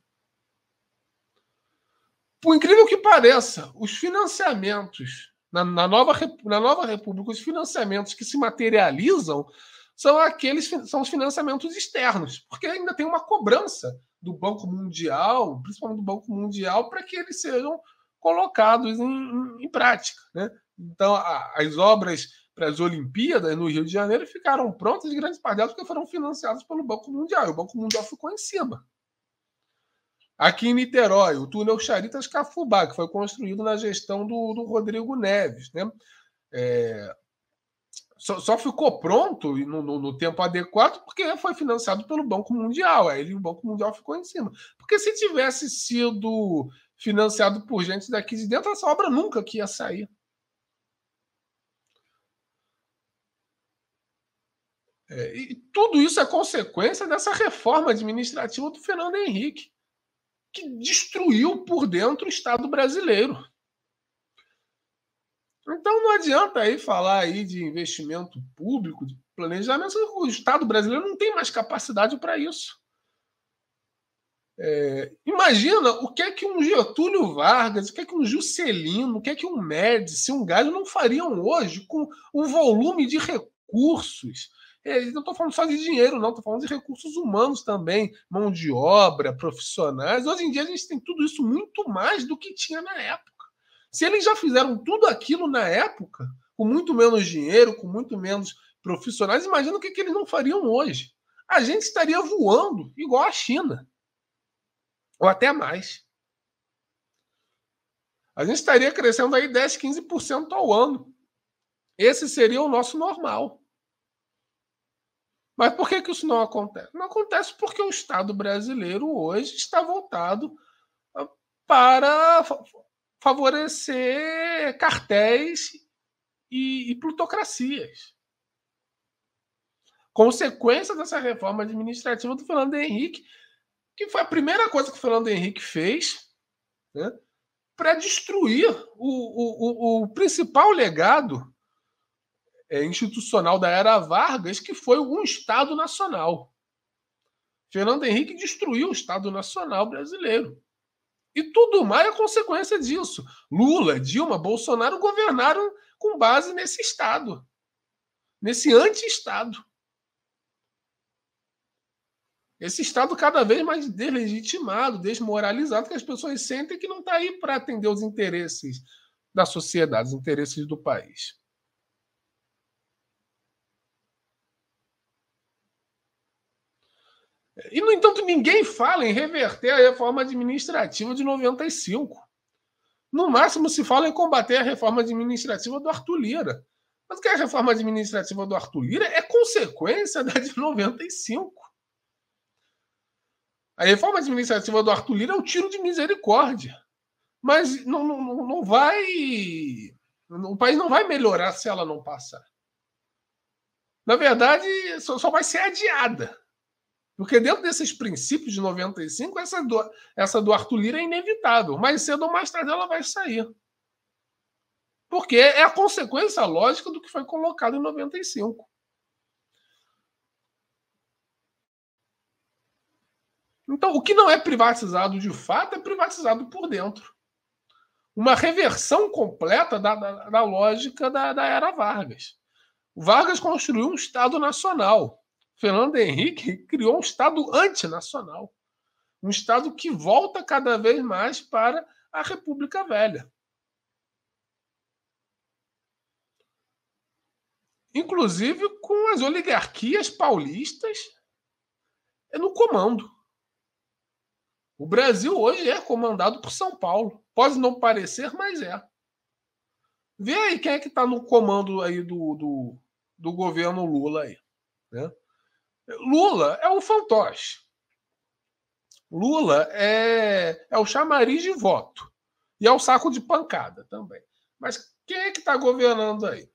Por incrível que pareça, os financiamentos na, na, nova, na nova República, os financiamentos que se materializam são aqueles são os financiamentos externos, porque ainda tem uma cobrança do Banco Mundial, principalmente do Banco Mundial, para que eles sejam colocados em, em, em prática. Né? Então, a, as obras para as Olimpíadas no Rio de Janeiro ficaram prontas, grandes parte porque foram financiadas pelo Banco Mundial. E o Banco Mundial ficou em cima. Aqui em Niterói, o túnel Charitas Cafubá, que foi construído na gestão do, do Rodrigo Neves. Né? É, só, só, ficou pronto no, no, no, tempo adequado porque foi financiado pelo Banco Mundial. Aí ele, o Banco Mundial ficou em cima. Porque se tivesse sido financiado por gente daqui de dentro, essa obra nunca que ia sair. É, e tudo isso é consequência dessa reforma administrativa do Fernando Henrique, que destruiu por dentro o Estado brasileiro. Então não adianta aí falar aí de investimento público, de planejamento, o Estado brasileiro não tem mais capacidade para isso. É, imagina o que é que um Getúlio Vargas, o que é que um Juscelino, o que é que um Médici, um Gás não fariam hoje com o volume de recursos, é, não estou falando só de dinheiro, não, estou falando de recursos humanos também, mão de obra, profissionais. Hoje em dia a gente tem tudo isso muito mais do que tinha na época. Se eles já fizeram tudo aquilo na época, com muito menos dinheiro, com muito menos profissionais, imagina o que, que eles não fariam hoje. A gente estaria voando igual a China. Ou até mais. A gente estaria crescendo aí 10, 15% ao ano. Esse seria o nosso normal. Mas por que, que isso não acontece? Não acontece porque o Estado brasileiro hoje está voltado ah, para favorecer cartéis e, e plutocracias. Consequência dessa reforma administrativa do Fernando Henrique, que foi a primeira coisa que o Fernando Henrique fez né, para destruir o, o, o, o principal legado é, institucional da era Vargas, que foi um Estado Nacional. Fernando Henrique destruiu o Estado Nacional brasileiro. E tudo mais é consequência disso. Lula, Dilma, Bolsonaro governaram com base nesse Estado, nesse anti-Estado. Esse Estado cada vez mais deslegitimado, desmoralizado, que as pessoas sentem que não está aí para atender os interesses da sociedade, os interesses do país. E, no entanto, ninguém fala em reverter a reforma administrativa de 95. No máximo, se fala em combater a reforma administrativa do Arthur Lira. Mas que é a reforma administrativa do Arthur Lira é consequência da de 95. A reforma administrativa do Arthur Lira é um tiro de misericórdia. Mas não, não, não vai. O país não vai melhorar se ela não passar. Na verdade, só, só vai ser adiada. Porque dentro desses princípios de 95, essa do, essa do Arthur Lira é inevitável. Mais cedo ou mais tarde ela vai sair. Porque é a consequência lógica do que foi colocado em 95. Então, o que não é privatizado de fato é privatizado por dentro. Uma reversão completa da, da, da lógica da, da era Vargas. Vargas construiu um Estado nacional Fernando Henrique criou um Estado antinacional. Um Estado que volta cada vez mais para a República Velha. Inclusive com as oligarquias paulistas no comando. O Brasil hoje é comandado por São Paulo. Pode não parecer, mas é. Vê aí quem é que está no comando aí do, do, do governo Lula aí. Né? Lula é o fantoche. Lula é, é o chamariz de voto. E é o saco de pancada também. Mas quem é que está governando aí?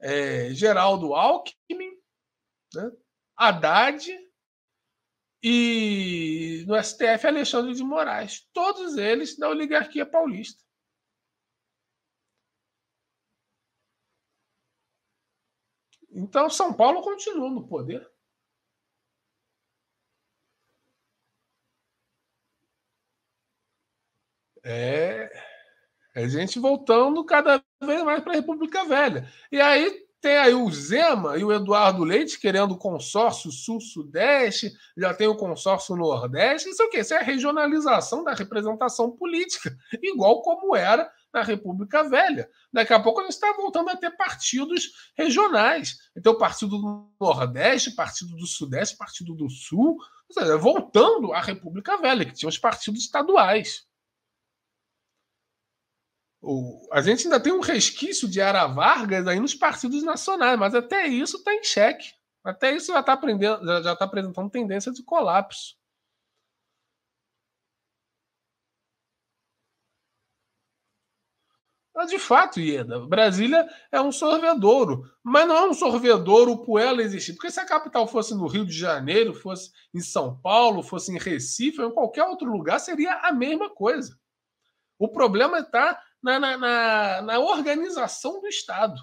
É, Geraldo Alckmin, né? Haddad e no STF Alexandre de Moraes. Todos eles da oligarquia paulista. Então, São Paulo continua no poder. É, a é gente voltando cada vez mais para a República Velha. E aí tem aí o Zema e o Eduardo Leite querendo consórcio Sul-Sudeste, já tem o consórcio Nordeste, Isso é o quê? Isso é a regionalização da representação política, igual como era na República Velha. Daqui a pouco a gente está voltando a ter partidos regionais. Então, partido do Nordeste, partido do Sudeste, partido do Sul, seja, voltando à República Velha, que tinha os partidos estaduais. O, a gente ainda tem um resquício de Ara Vargas aí nos partidos nacionais, mas até isso está em xeque. Até isso já está tá apresentando tendência de colapso. De fato, Ieda, Brasília é um sorvedouro, mas não é um sorvedouro por ela existir. Porque se a capital fosse no Rio de Janeiro, fosse em São Paulo, fosse em Recife, ou em qualquer outro lugar, seria a mesma coisa. O problema está na, na, na, na, organização do Estado.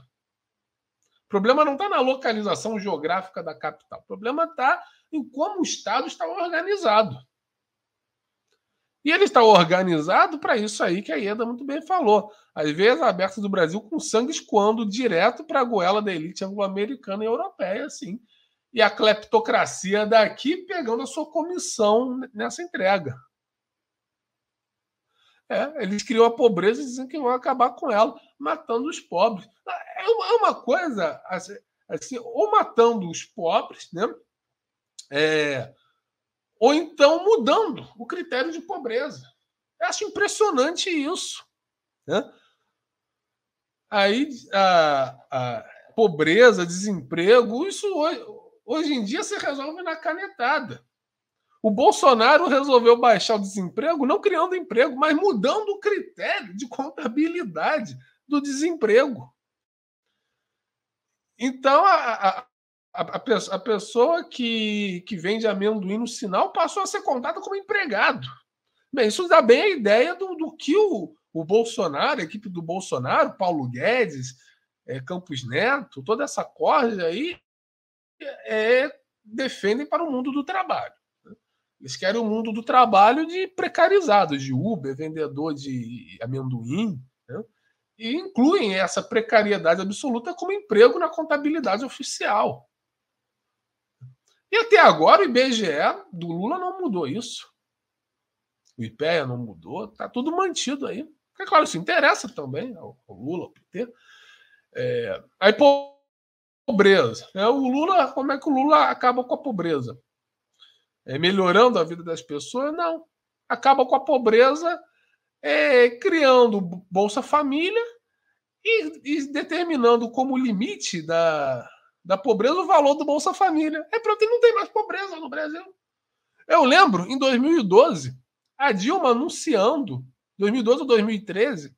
O problema não está na localização geográfica da capital. O problema está em como o Estado está organizado. E ele está organizado para isso aí que a Ieda muito bem falou. Às vezes a aberta do Brasil com sangue escoando direto para a goela da elite anglo-americana e europeia, assim. E a cleptocracia daqui pegando a sua comissão nessa entrega. É, eles criam a pobreza e dizem que vão acabar com ela, matando os pobres. É uma, é uma coisa assim, assim, ou matando os pobres, né? É, ou então mudando o critério de pobreza. Eu acho impressionante isso. Né? Aí a, a, pobreza, desemprego, isso hoje, hoje em dia se resolve na canetada. O Bolsonaro resolveu baixar o desemprego não criando emprego, mas mudando o critério de contabilidade do desemprego. Então, a, a, a, a, a, pessoa que, que vende amendoim no sinal passou a ser contada como empregado. Bem, isso dá bem a ideia do, do que o, o Bolsonaro, a equipe do Bolsonaro, Paulo Guedes, é, Campos Neto, toda essa corda aí, é, é, defendem para o mundo do trabalho. Né? Eles querem o um mundo do trabalho de precarizados, de Uber, vendedor de amendoim, né? e incluem essa precariedade absoluta como emprego na contabilidade oficial. E até agora o IBGE do Lula não mudou isso. O IPEA não mudou, tá tudo mantido aí. É claro, isso interessa também ao, Lula, ao PT. É, aí, pobreza. é O Lula, como é que o Lula acaba com a pobreza? É, melhorando a vida das pessoas? Não. Acaba com a pobreza é, criando Bolsa Família e, e determinando como limite da, da pobreza o valor do Bolsa Família. É pronto, não tem mais pobreza no Brasil. Eu lembro, em 2012, a Dilma anunciando, 2012 ou 2013,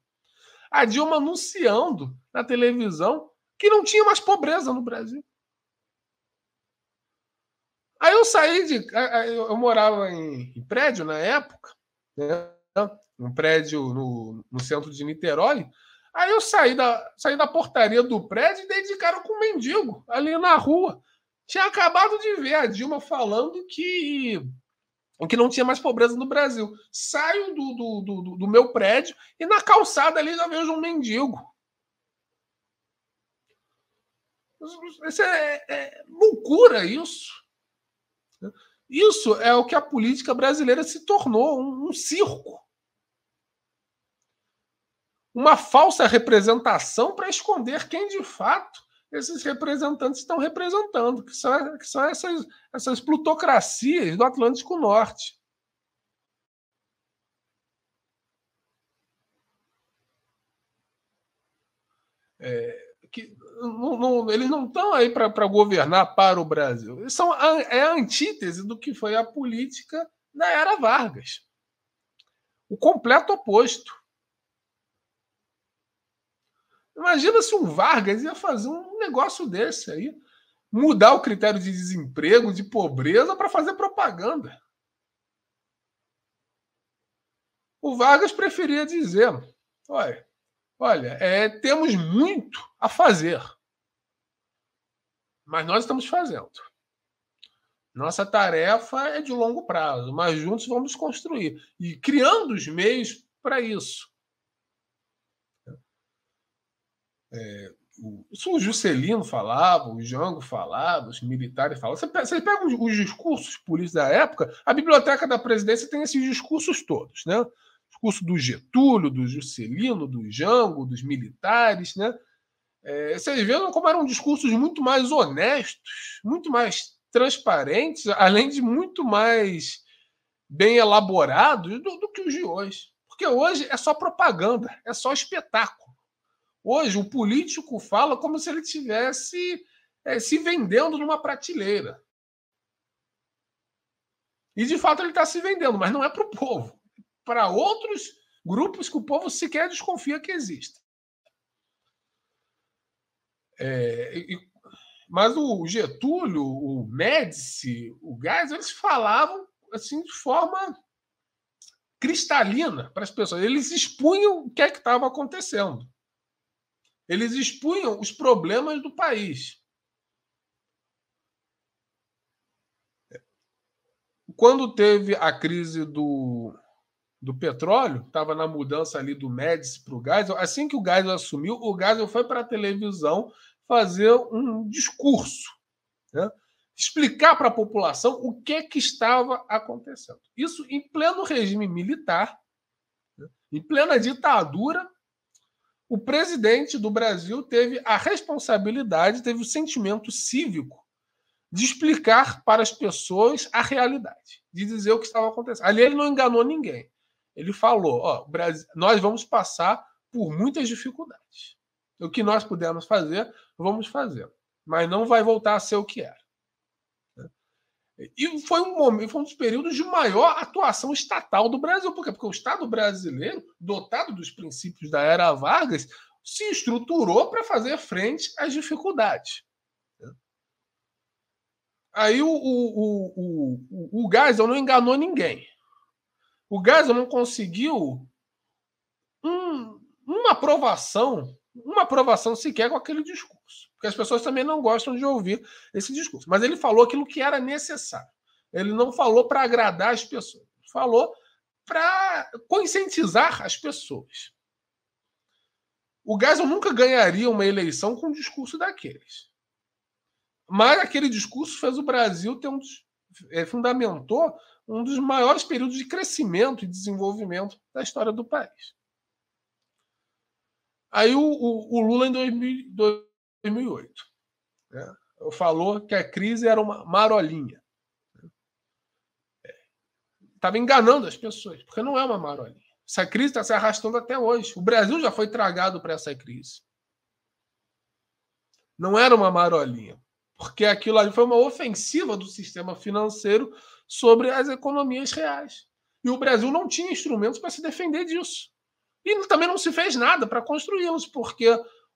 a Dilma anunciando na televisão que não tinha mais pobreza no Brasil. Aí eu saí de. Eu morava em prédio na época, né? um prédio no, no centro de Niterói, Aí eu saí da, saí da portaria do prédio e dei de cara com um mendigo ali na rua. Tinha acabado de ver a Dilma falando que, que não tinha mais pobreza no Brasil. Saio do, do, do, do meu prédio e na calçada ali já vejo um mendigo. Isso é, é loucura isso. Isso é o que a política brasileira se tornou um, um circo uma falsa representação para esconder quem de fato esses representantes estão representando, que são, que são essas, essas plutocracias do Atlântico Norte. É, que não, não, eles não estão aí para governar para o Brasil. são é a antítese do que foi a política da era Vargas. O completo oposto. Imagina se um Vargas ia fazer um negócio desse aí. Mudar o critério de desemprego, de pobreza, para fazer propaganda. O Vargas preferia dizer: olha, olha é, temos muito a fazer, mas nós estamos fazendo. Nossa tarefa é de longo prazo, mas juntos vamos construir e criando os meios para isso. É, o, isso o Juscelino falava, o Jango falava, os militares falavam. Você, pega os, os, discursos políticos da época, a biblioteca da presidência tem esses discursos todos, né? O discurso do Getúlio, do Juscelino, do Jango, dos militares, né? É, vocês viram como eram discursos muito mais honestos, muito mais transparentes, além de muito mais bem elaborados do, do que os de hoje. Porque hoje é só propaganda, é só espetáculo. Hoje, o político fala como se ele estivesse é, se vendendo numa prateleira. E, de fato, ele está se vendendo, mas não é para o povo. Para outros grupos que o povo sequer desconfia que existem. É, mas o Getúlio, o Médici, o Gás, eles falavam assim de forma cristalina para as pessoas. Eles expunham o que é que estava acontecendo. Eles expunham os problemas do país. Quando teve a crise do, do petróleo, estava na mudança ali do Médici para o Geisel, assim que o Geisel assumiu, o Geisel foi para a televisão fazer um discurso, né? explicar para a população o que, que estava acontecendo. Isso em pleno regime militar, né? em plena ditadura, o presidente do Brasil teve a responsabilidade, teve o sentimento cívico de explicar para as pessoas a realidade, de dizer o que estava acontecendo. Ali ele não enganou ninguém. Ele falou: ó, Brasil, nós vamos passar por muitas dificuldades. O que nós pudermos fazer, vamos fazer. Mas não vai voltar a ser o que era. E foi um momento, foi um dos períodos de maior atuação estatal do Brasil. Por quê? Porque o Estado brasileiro, dotado dos princípios da era Vargas, se estruturou para fazer frente às dificuldades. Aí o, o, o, o, o Geisel não enganou ninguém. O Geisel não conseguiu um, uma aprovação, uma aprovação sequer com aquele discurso que as pessoas também não gostam de ouvir esse discurso. Mas ele falou aquilo que era necessário. Ele não falou para agradar as pessoas, falou para conscientizar as pessoas. O Geisel nunca ganharia uma eleição com um discurso daqueles. Mas aquele discurso fez o Brasil ter um dos, é, fundamentou um dos maiores períodos de crescimento e desenvolvimento da história do país. Aí o, o, o Lula em 2000, 2008. Né? Falou que a crise era uma marolinha. Estava né? é. enganando as pessoas, porque não é uma marolinha. Essa crise está se arrastando até hoje. O Brasil já foi tragado para essa crise. Não era uma marolinha, porque aquilo ali foi uma ofensiva do sistema financeiro sobre as economias reais. E o Brasil não tinha instrumentos para se defender disso. E também não se fez nada para construí-los, porque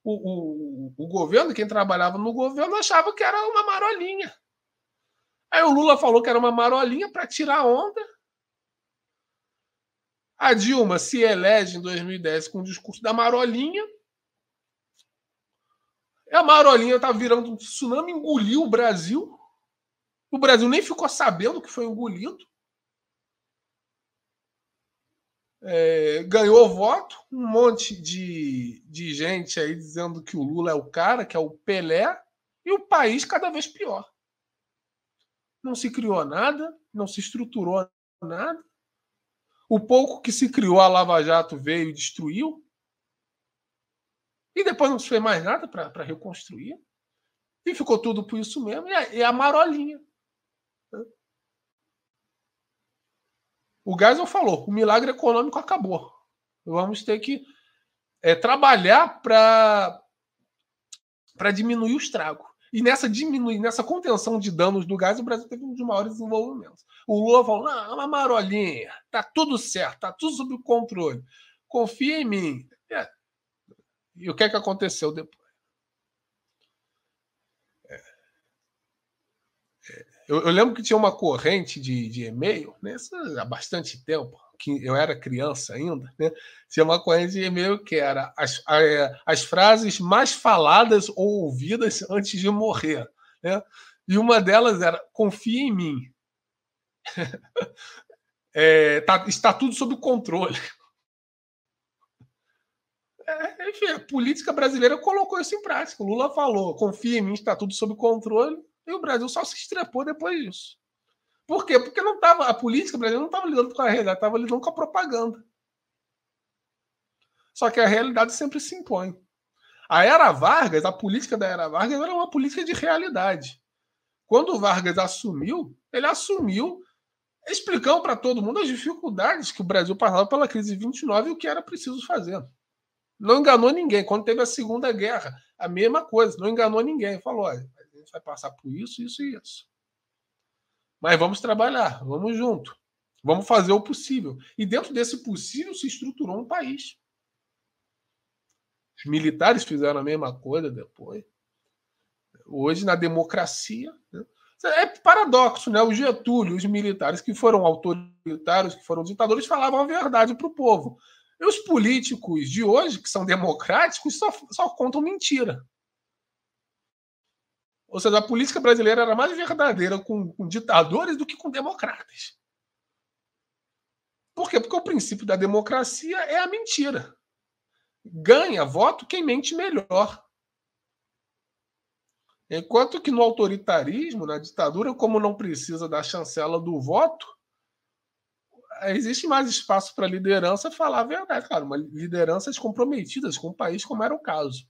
o, o, o governo, quem trabalhava no governo, achava que era uma marolinha. Aí o Lula falou que era uma marolinha para tirar onda. A Dilma se elege em 2010 com o discurso da marolinha. E a marolinha está virando um tsunami, engoliu o Brasil. O Brasil nem ficou sabendo que foi engolido é, ganhou voto, um monte de, de gente aí dizendo que o Lula é o cara, que é o Pelé, e o país cada vez pior. Não se criou nada, não se estruturou nada. O pouco que se criou, a Lava Jato veio e destruiu. E depois não se fez mais nada para reconstruir. E ficou tudo por isso mesmo. E a, é, e é a marolinha. O Geisel falou: o milagre econômico acabou. Vamos ter que é, trabalhar para diminuir o estrago. E nessa diminuir, nessa contenção de danos do gás, o Brasil teve um dos maiores desenvolvimentos. O Lula falou: não, é uma marolinha, tá tudo certo, tá tudo sob controle. Confia em mim. É. E o que é que aconteceu depois? Eu, eu, lembro que tinha uma corrente de, de e-mail, né? Isso há bastante tempo, que eu era criança ainda, né? Tinha uma corrente de e-mail que era as, as frases mais faladas ou ouvidas antes de morrer, né? E uma delas era: confia em mim. é, tá, está tudo sob controle. É, enfim, a política brasileira colocou isso em prática. O Lula falou: confia em mim, está tudo sob controle. E o Brasil só se estrepou depois disso. Por quê? Porque não tava, a política brasileira não estava lidando com a realidade, estava lidando com a propaganda. Só que a realidade sempre se impõe. A era Vargas, a política da era Vargas era uma política de realidade. Quando o Vargas assumiu, ele assumiu explicando para todo mundo as dificuldades que o Brasil passava pela crise de 29 e o que era preciso fazer. Não enganou ninguém. Quando teve a Segunda Guerra, a mesma coisa, não enganou ninguém. Falou: olha, gente vai passar por isso, isso e isso. Mas vamos trabalhar, vamos junto. Vamos fazer o possível. E dentro desse possível se estruturou um país. Os militares fizeram a mesma coisa depois. Hoje, na democracia. Né? É paradoxo, né? O Getúlio, os militares que foram autoritários, que foram ditadores, falavam a verdade para o povo. E os políticos de hoje, que são democráticos, só, só contam mentira. Ou seja, a política brasileira era mais verdadeira com, com ditadores do que com democratas. Por quê? Porque o princípio da democracia é a mentira. Ganha voto quem mente melhor. Enquanto que no autoritarismo, na ditadura, como não precisa da chancela do voto, existe mais espaço para liderança falar a verdade, claro uma lideranças comprometidas com o país, como era o caso.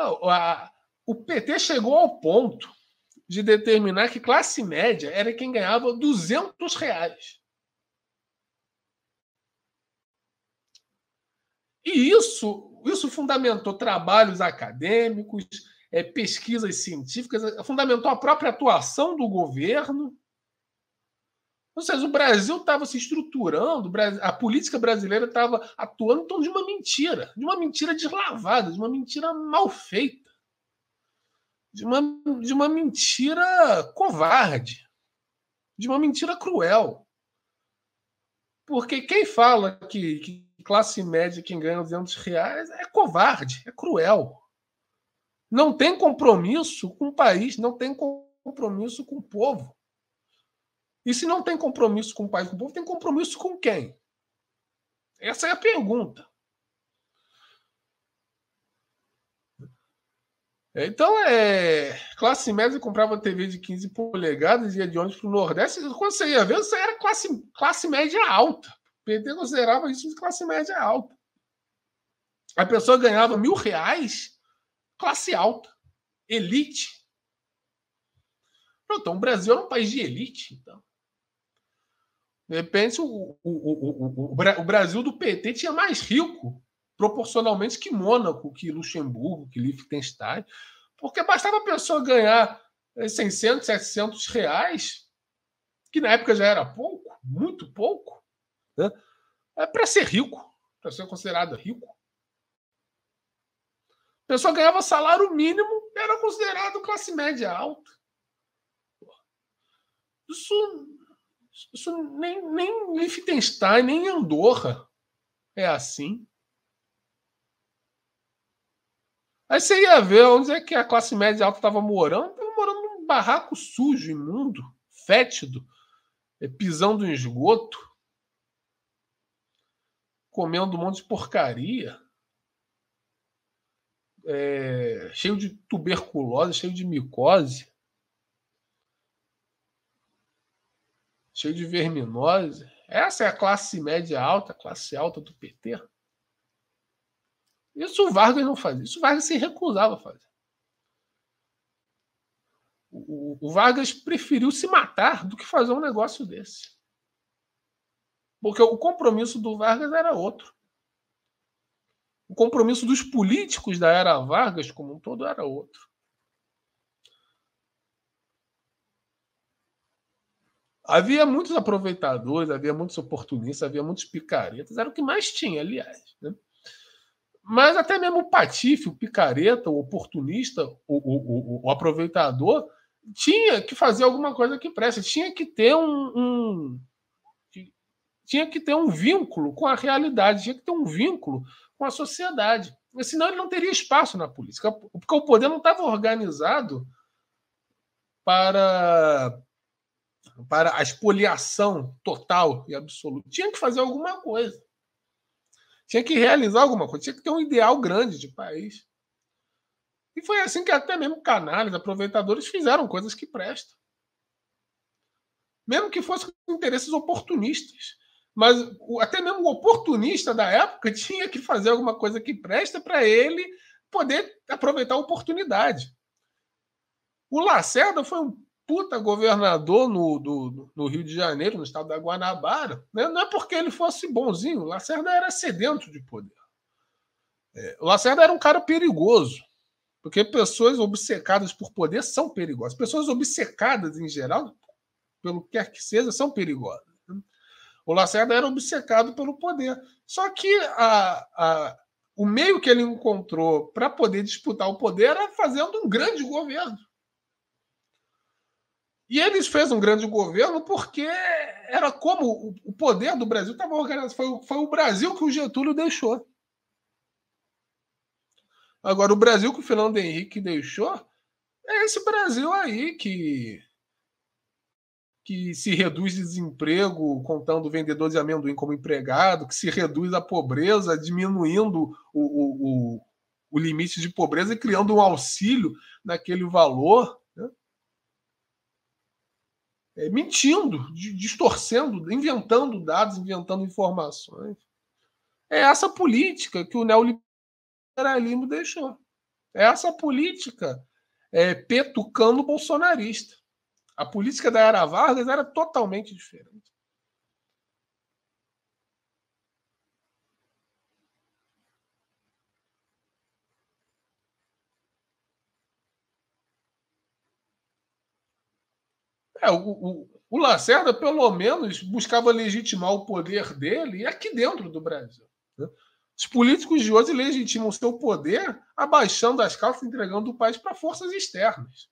Não, a, o PT chegou ao ponto de determinar que classe média era quem ganhava 200 reais. E isso, isso fundamentou trabalhos acadêmicos, é, pesquisas científicas, fundamentou a própria atuação do governo ou seja, o Brasil estava se estruturando, a política brasileira estava atuando em torno de uma mentira, de uma mentira deslavada, de uma mentira mal feita, de uma, de uma mentira covarde, de uma mentira cruel. Porque quem fala que, que classe média quem ganha 200 reais é covarde, é cruel. Não tem compromisso com o país, não tem compromisso com o povo. E se não tem compromisso com o país, com o povo, tem compromisso com quem? Essa é a pergunta. Então, é, classe média comprava TV de 15 polegadas, ia de ônibus para o Nordeste. Quando você ia ver, você era classe, classe média alta. O PT considerava isso de classe média alta. A pessoa ganhava mil reais, classe alta, elite. Pronto, então, o Brasil é um país de elite. Então. De repente, o, o, o, o, Brasil do PT tinha mais rico, proporcionalmente, que Mônaco, que Luxemburgo, que Liechtenstein, porque bastava a pessoa ganhar 600, eh, 700 reais, que na época já era pouco, muito pouco, né? é para ser rico, para ser considerado rico. A pessoa ganhava salário mínimo, era considerado classe média alta. Isso isso nem, nem Liechtenstein, nem Andorra é assim. Aí você ia ver onde é que a classe média alta estava morando. Estava morando num barraco sujo, imundo, fétido, é, pisando em esgoto, comendo um monte de porcaria, é, cheio de tuberculose, cheio de micose. cheio de verminose. Essa é a classe média alta, classe alta do PT. Isso o Vargas não fazia. Isso o Vargas se recusava a fazer. O, o Vargas preferiu se matar do que fazer um negócio desse. Porque o compromisso do Vargas era outro. O compromisso dos políticos da era Vargas como um todo era outro. Havia muitos aproveitadores, havia muitos oportunistas, havia muitos picaretas, era o que mais tinha, aliás. Né? Mas até mesmo o patife, o picareta, o oportunista, o, o, o, o aproveitador, tinha que fazer alguma coisa que preste, tinha que ter um, um, tinha que ter um vínculo com a realidade, tinha que ter um vínculo com a sociedade. Senão ele não teria espaço na política, porque o poder não estava organizado para para a expoliação total e absoluta. Tinha que fazer alguma coisa. Tinha que realizar alguma coisa. Tinha que ter um ideal grande de país. E foi assim que até mesmo canais aproveitadores fizeram coisas que prestam. Mesmo que fossem interesses oportunistas. Mas até mesmo o oportunista da época tinha que fazer alguma coisa que presta para ele poder aproveitar a oportunidade. O Lacerda foi um puta governador no, do, no Rio de Janeiro, no estado da Guanabara, né? não é porque ele fosse bonzinho. O Lacerda era sedento de poder. É, o Lacerda era um cara perigoso, porque pessoas obcecadas por poder são perigosas. Pessoas obcecadas, em geral, pelo que quer que seja, são perigosas. Né? O Lacerda era obcecado pelo poder. Só que a, a, o meio que ele encontrou para poder disputar o poder era fazendo um grande governo. E eles fez um grande governo porque era como o poder do Brasil estava organizado. Foi, foi o Brasil que o Getúlio deixou. Agora, o Brasil que o Fernando Henrique deixou é esse Brasil aí que, que se reduz desemprego contando vendedores de amendoim como empregado, que se reduz a pobreza, diminuindo o, o, o, o limite de pobreza e criando um auxílio naquele valor é, mentindo, distorcendo, inventando dados, inventando informações. É essa política que o neoliberalismo deixou. É essa política é, petucando bolsonarista. A política da era Vargas era totalmente diferente. É, o, o, o Lacerda, pelo menos, buscava legitimar o poder dele aqui dentro do Brasil. Né? Os políticos de hoje legitimam seu poder abaixando as calças, entregando o país para forças externas.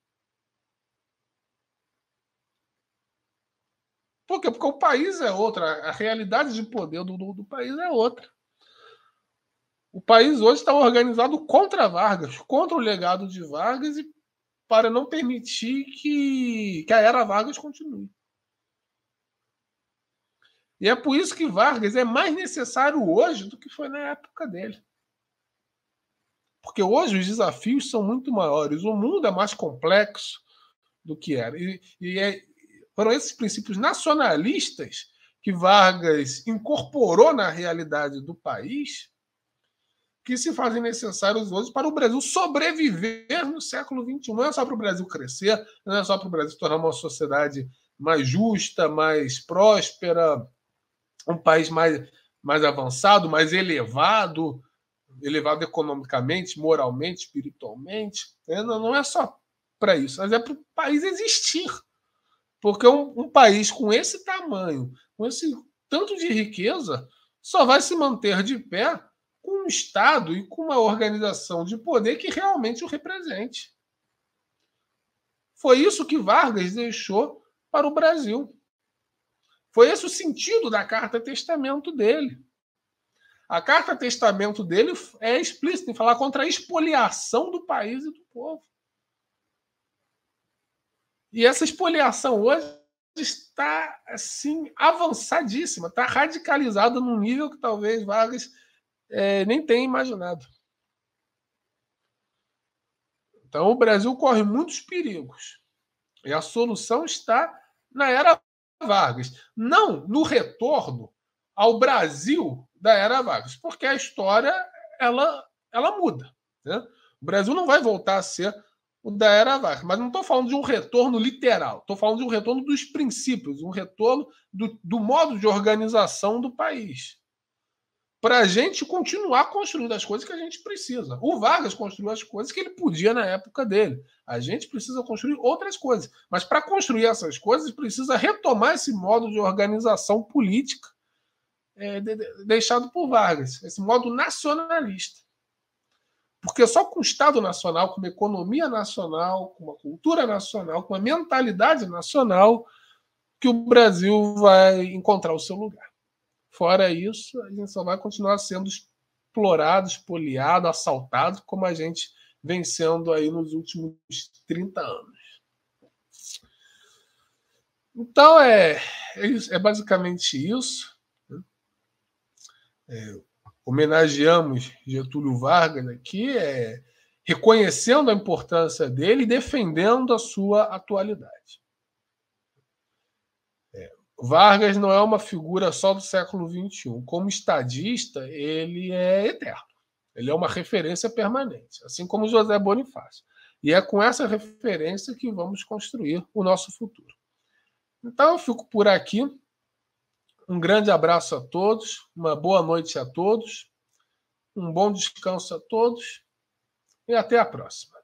Por quê? Porque o país é outra, a realidade de poder do, do, do país é outra. O país hoje está organizado contra Vargas, contra o legado de Vargas e para não permitir que, que a era Vargas continue. E é por isso que Vargas é mais necessário hoje do que foi na época dele. Porque hoje os desafios são muito maiores, o mundo é mais complexo do que era. E, e é, foram esses princípios nacionalistas que Vargas incorporou na realidade do país que se fazem necessários hoje para o Brasil sobreviver no século XXI. Não é só para o Brasil crescer, não é só para o Brasil se tornar uma sociedade mais justa, mais próspera, um país mais, mais avançado, mais elevado, elevado economicamente, moralmente, espiritualmente. É, não é só para isso, mas é para o país existir. Porque um, um país com esse tamanho, com esse tanto de riqueza, só vai se manter de pé com um Estado e com uma organização de poder que realmente o represente. Foi isso que Vargas deixou para o Brasil. Foi esse o sentido da carta testamento dele. A carta testamento dele é explícita em falar contra a expoliação do país e do povo. E essa expoliação hoje está assim avançadíssima, está radicalizada num nível que talvez Vargas é, nem tem imaginado. Então o Brasil corre muitos perigos. E a solução está na era Vargas, não no retorno ao Brasil da era Vargas, porque a história ela, ela muda. Né? O Brasil não vai voltar a ser o da era Vargas, mas não estou falando de um retorno literal, estou falando de um retorno dos princípios, um retorno do, do modo de organização do país para a gente continuar construindo as coisas que a gente precisa. O Vargas construiu as coisas que ele podia na época dele. A gente precisa construir outras coisas. Mas para construir essas coisas, precisa retomar esse modo de organização política é, de, de, deixado por Vargas, esse modo nacionalista. Porque só com o Estado Nacional, com uma economia nacional, com uma cultura nacional, com uma mentalidade nacional, que o Brasil vai encontrar o seu lugar. Fora isso, a gente só vai continuar sendo explorado, expoliado, assaltado, como a gente vem sendo aí nos últimos 30 anos. Então, é, é, é basicamente isso. Né? É, homenageamos Getúlio Vargas aqui, é, reconhecendo a importância dele e defendendo a sua atualidade. Vargas não é uma figura só do século XXI. Como estadista, ele é eterno. Ele é uma referência permanente, assim como José Bonifácio. E é com essa referência que vamos construir o nosso futuro. Então, eu fico por aqui. Um grande abraço a todos, uma boa noite a todos, um bom descanso a todos e até a próxima.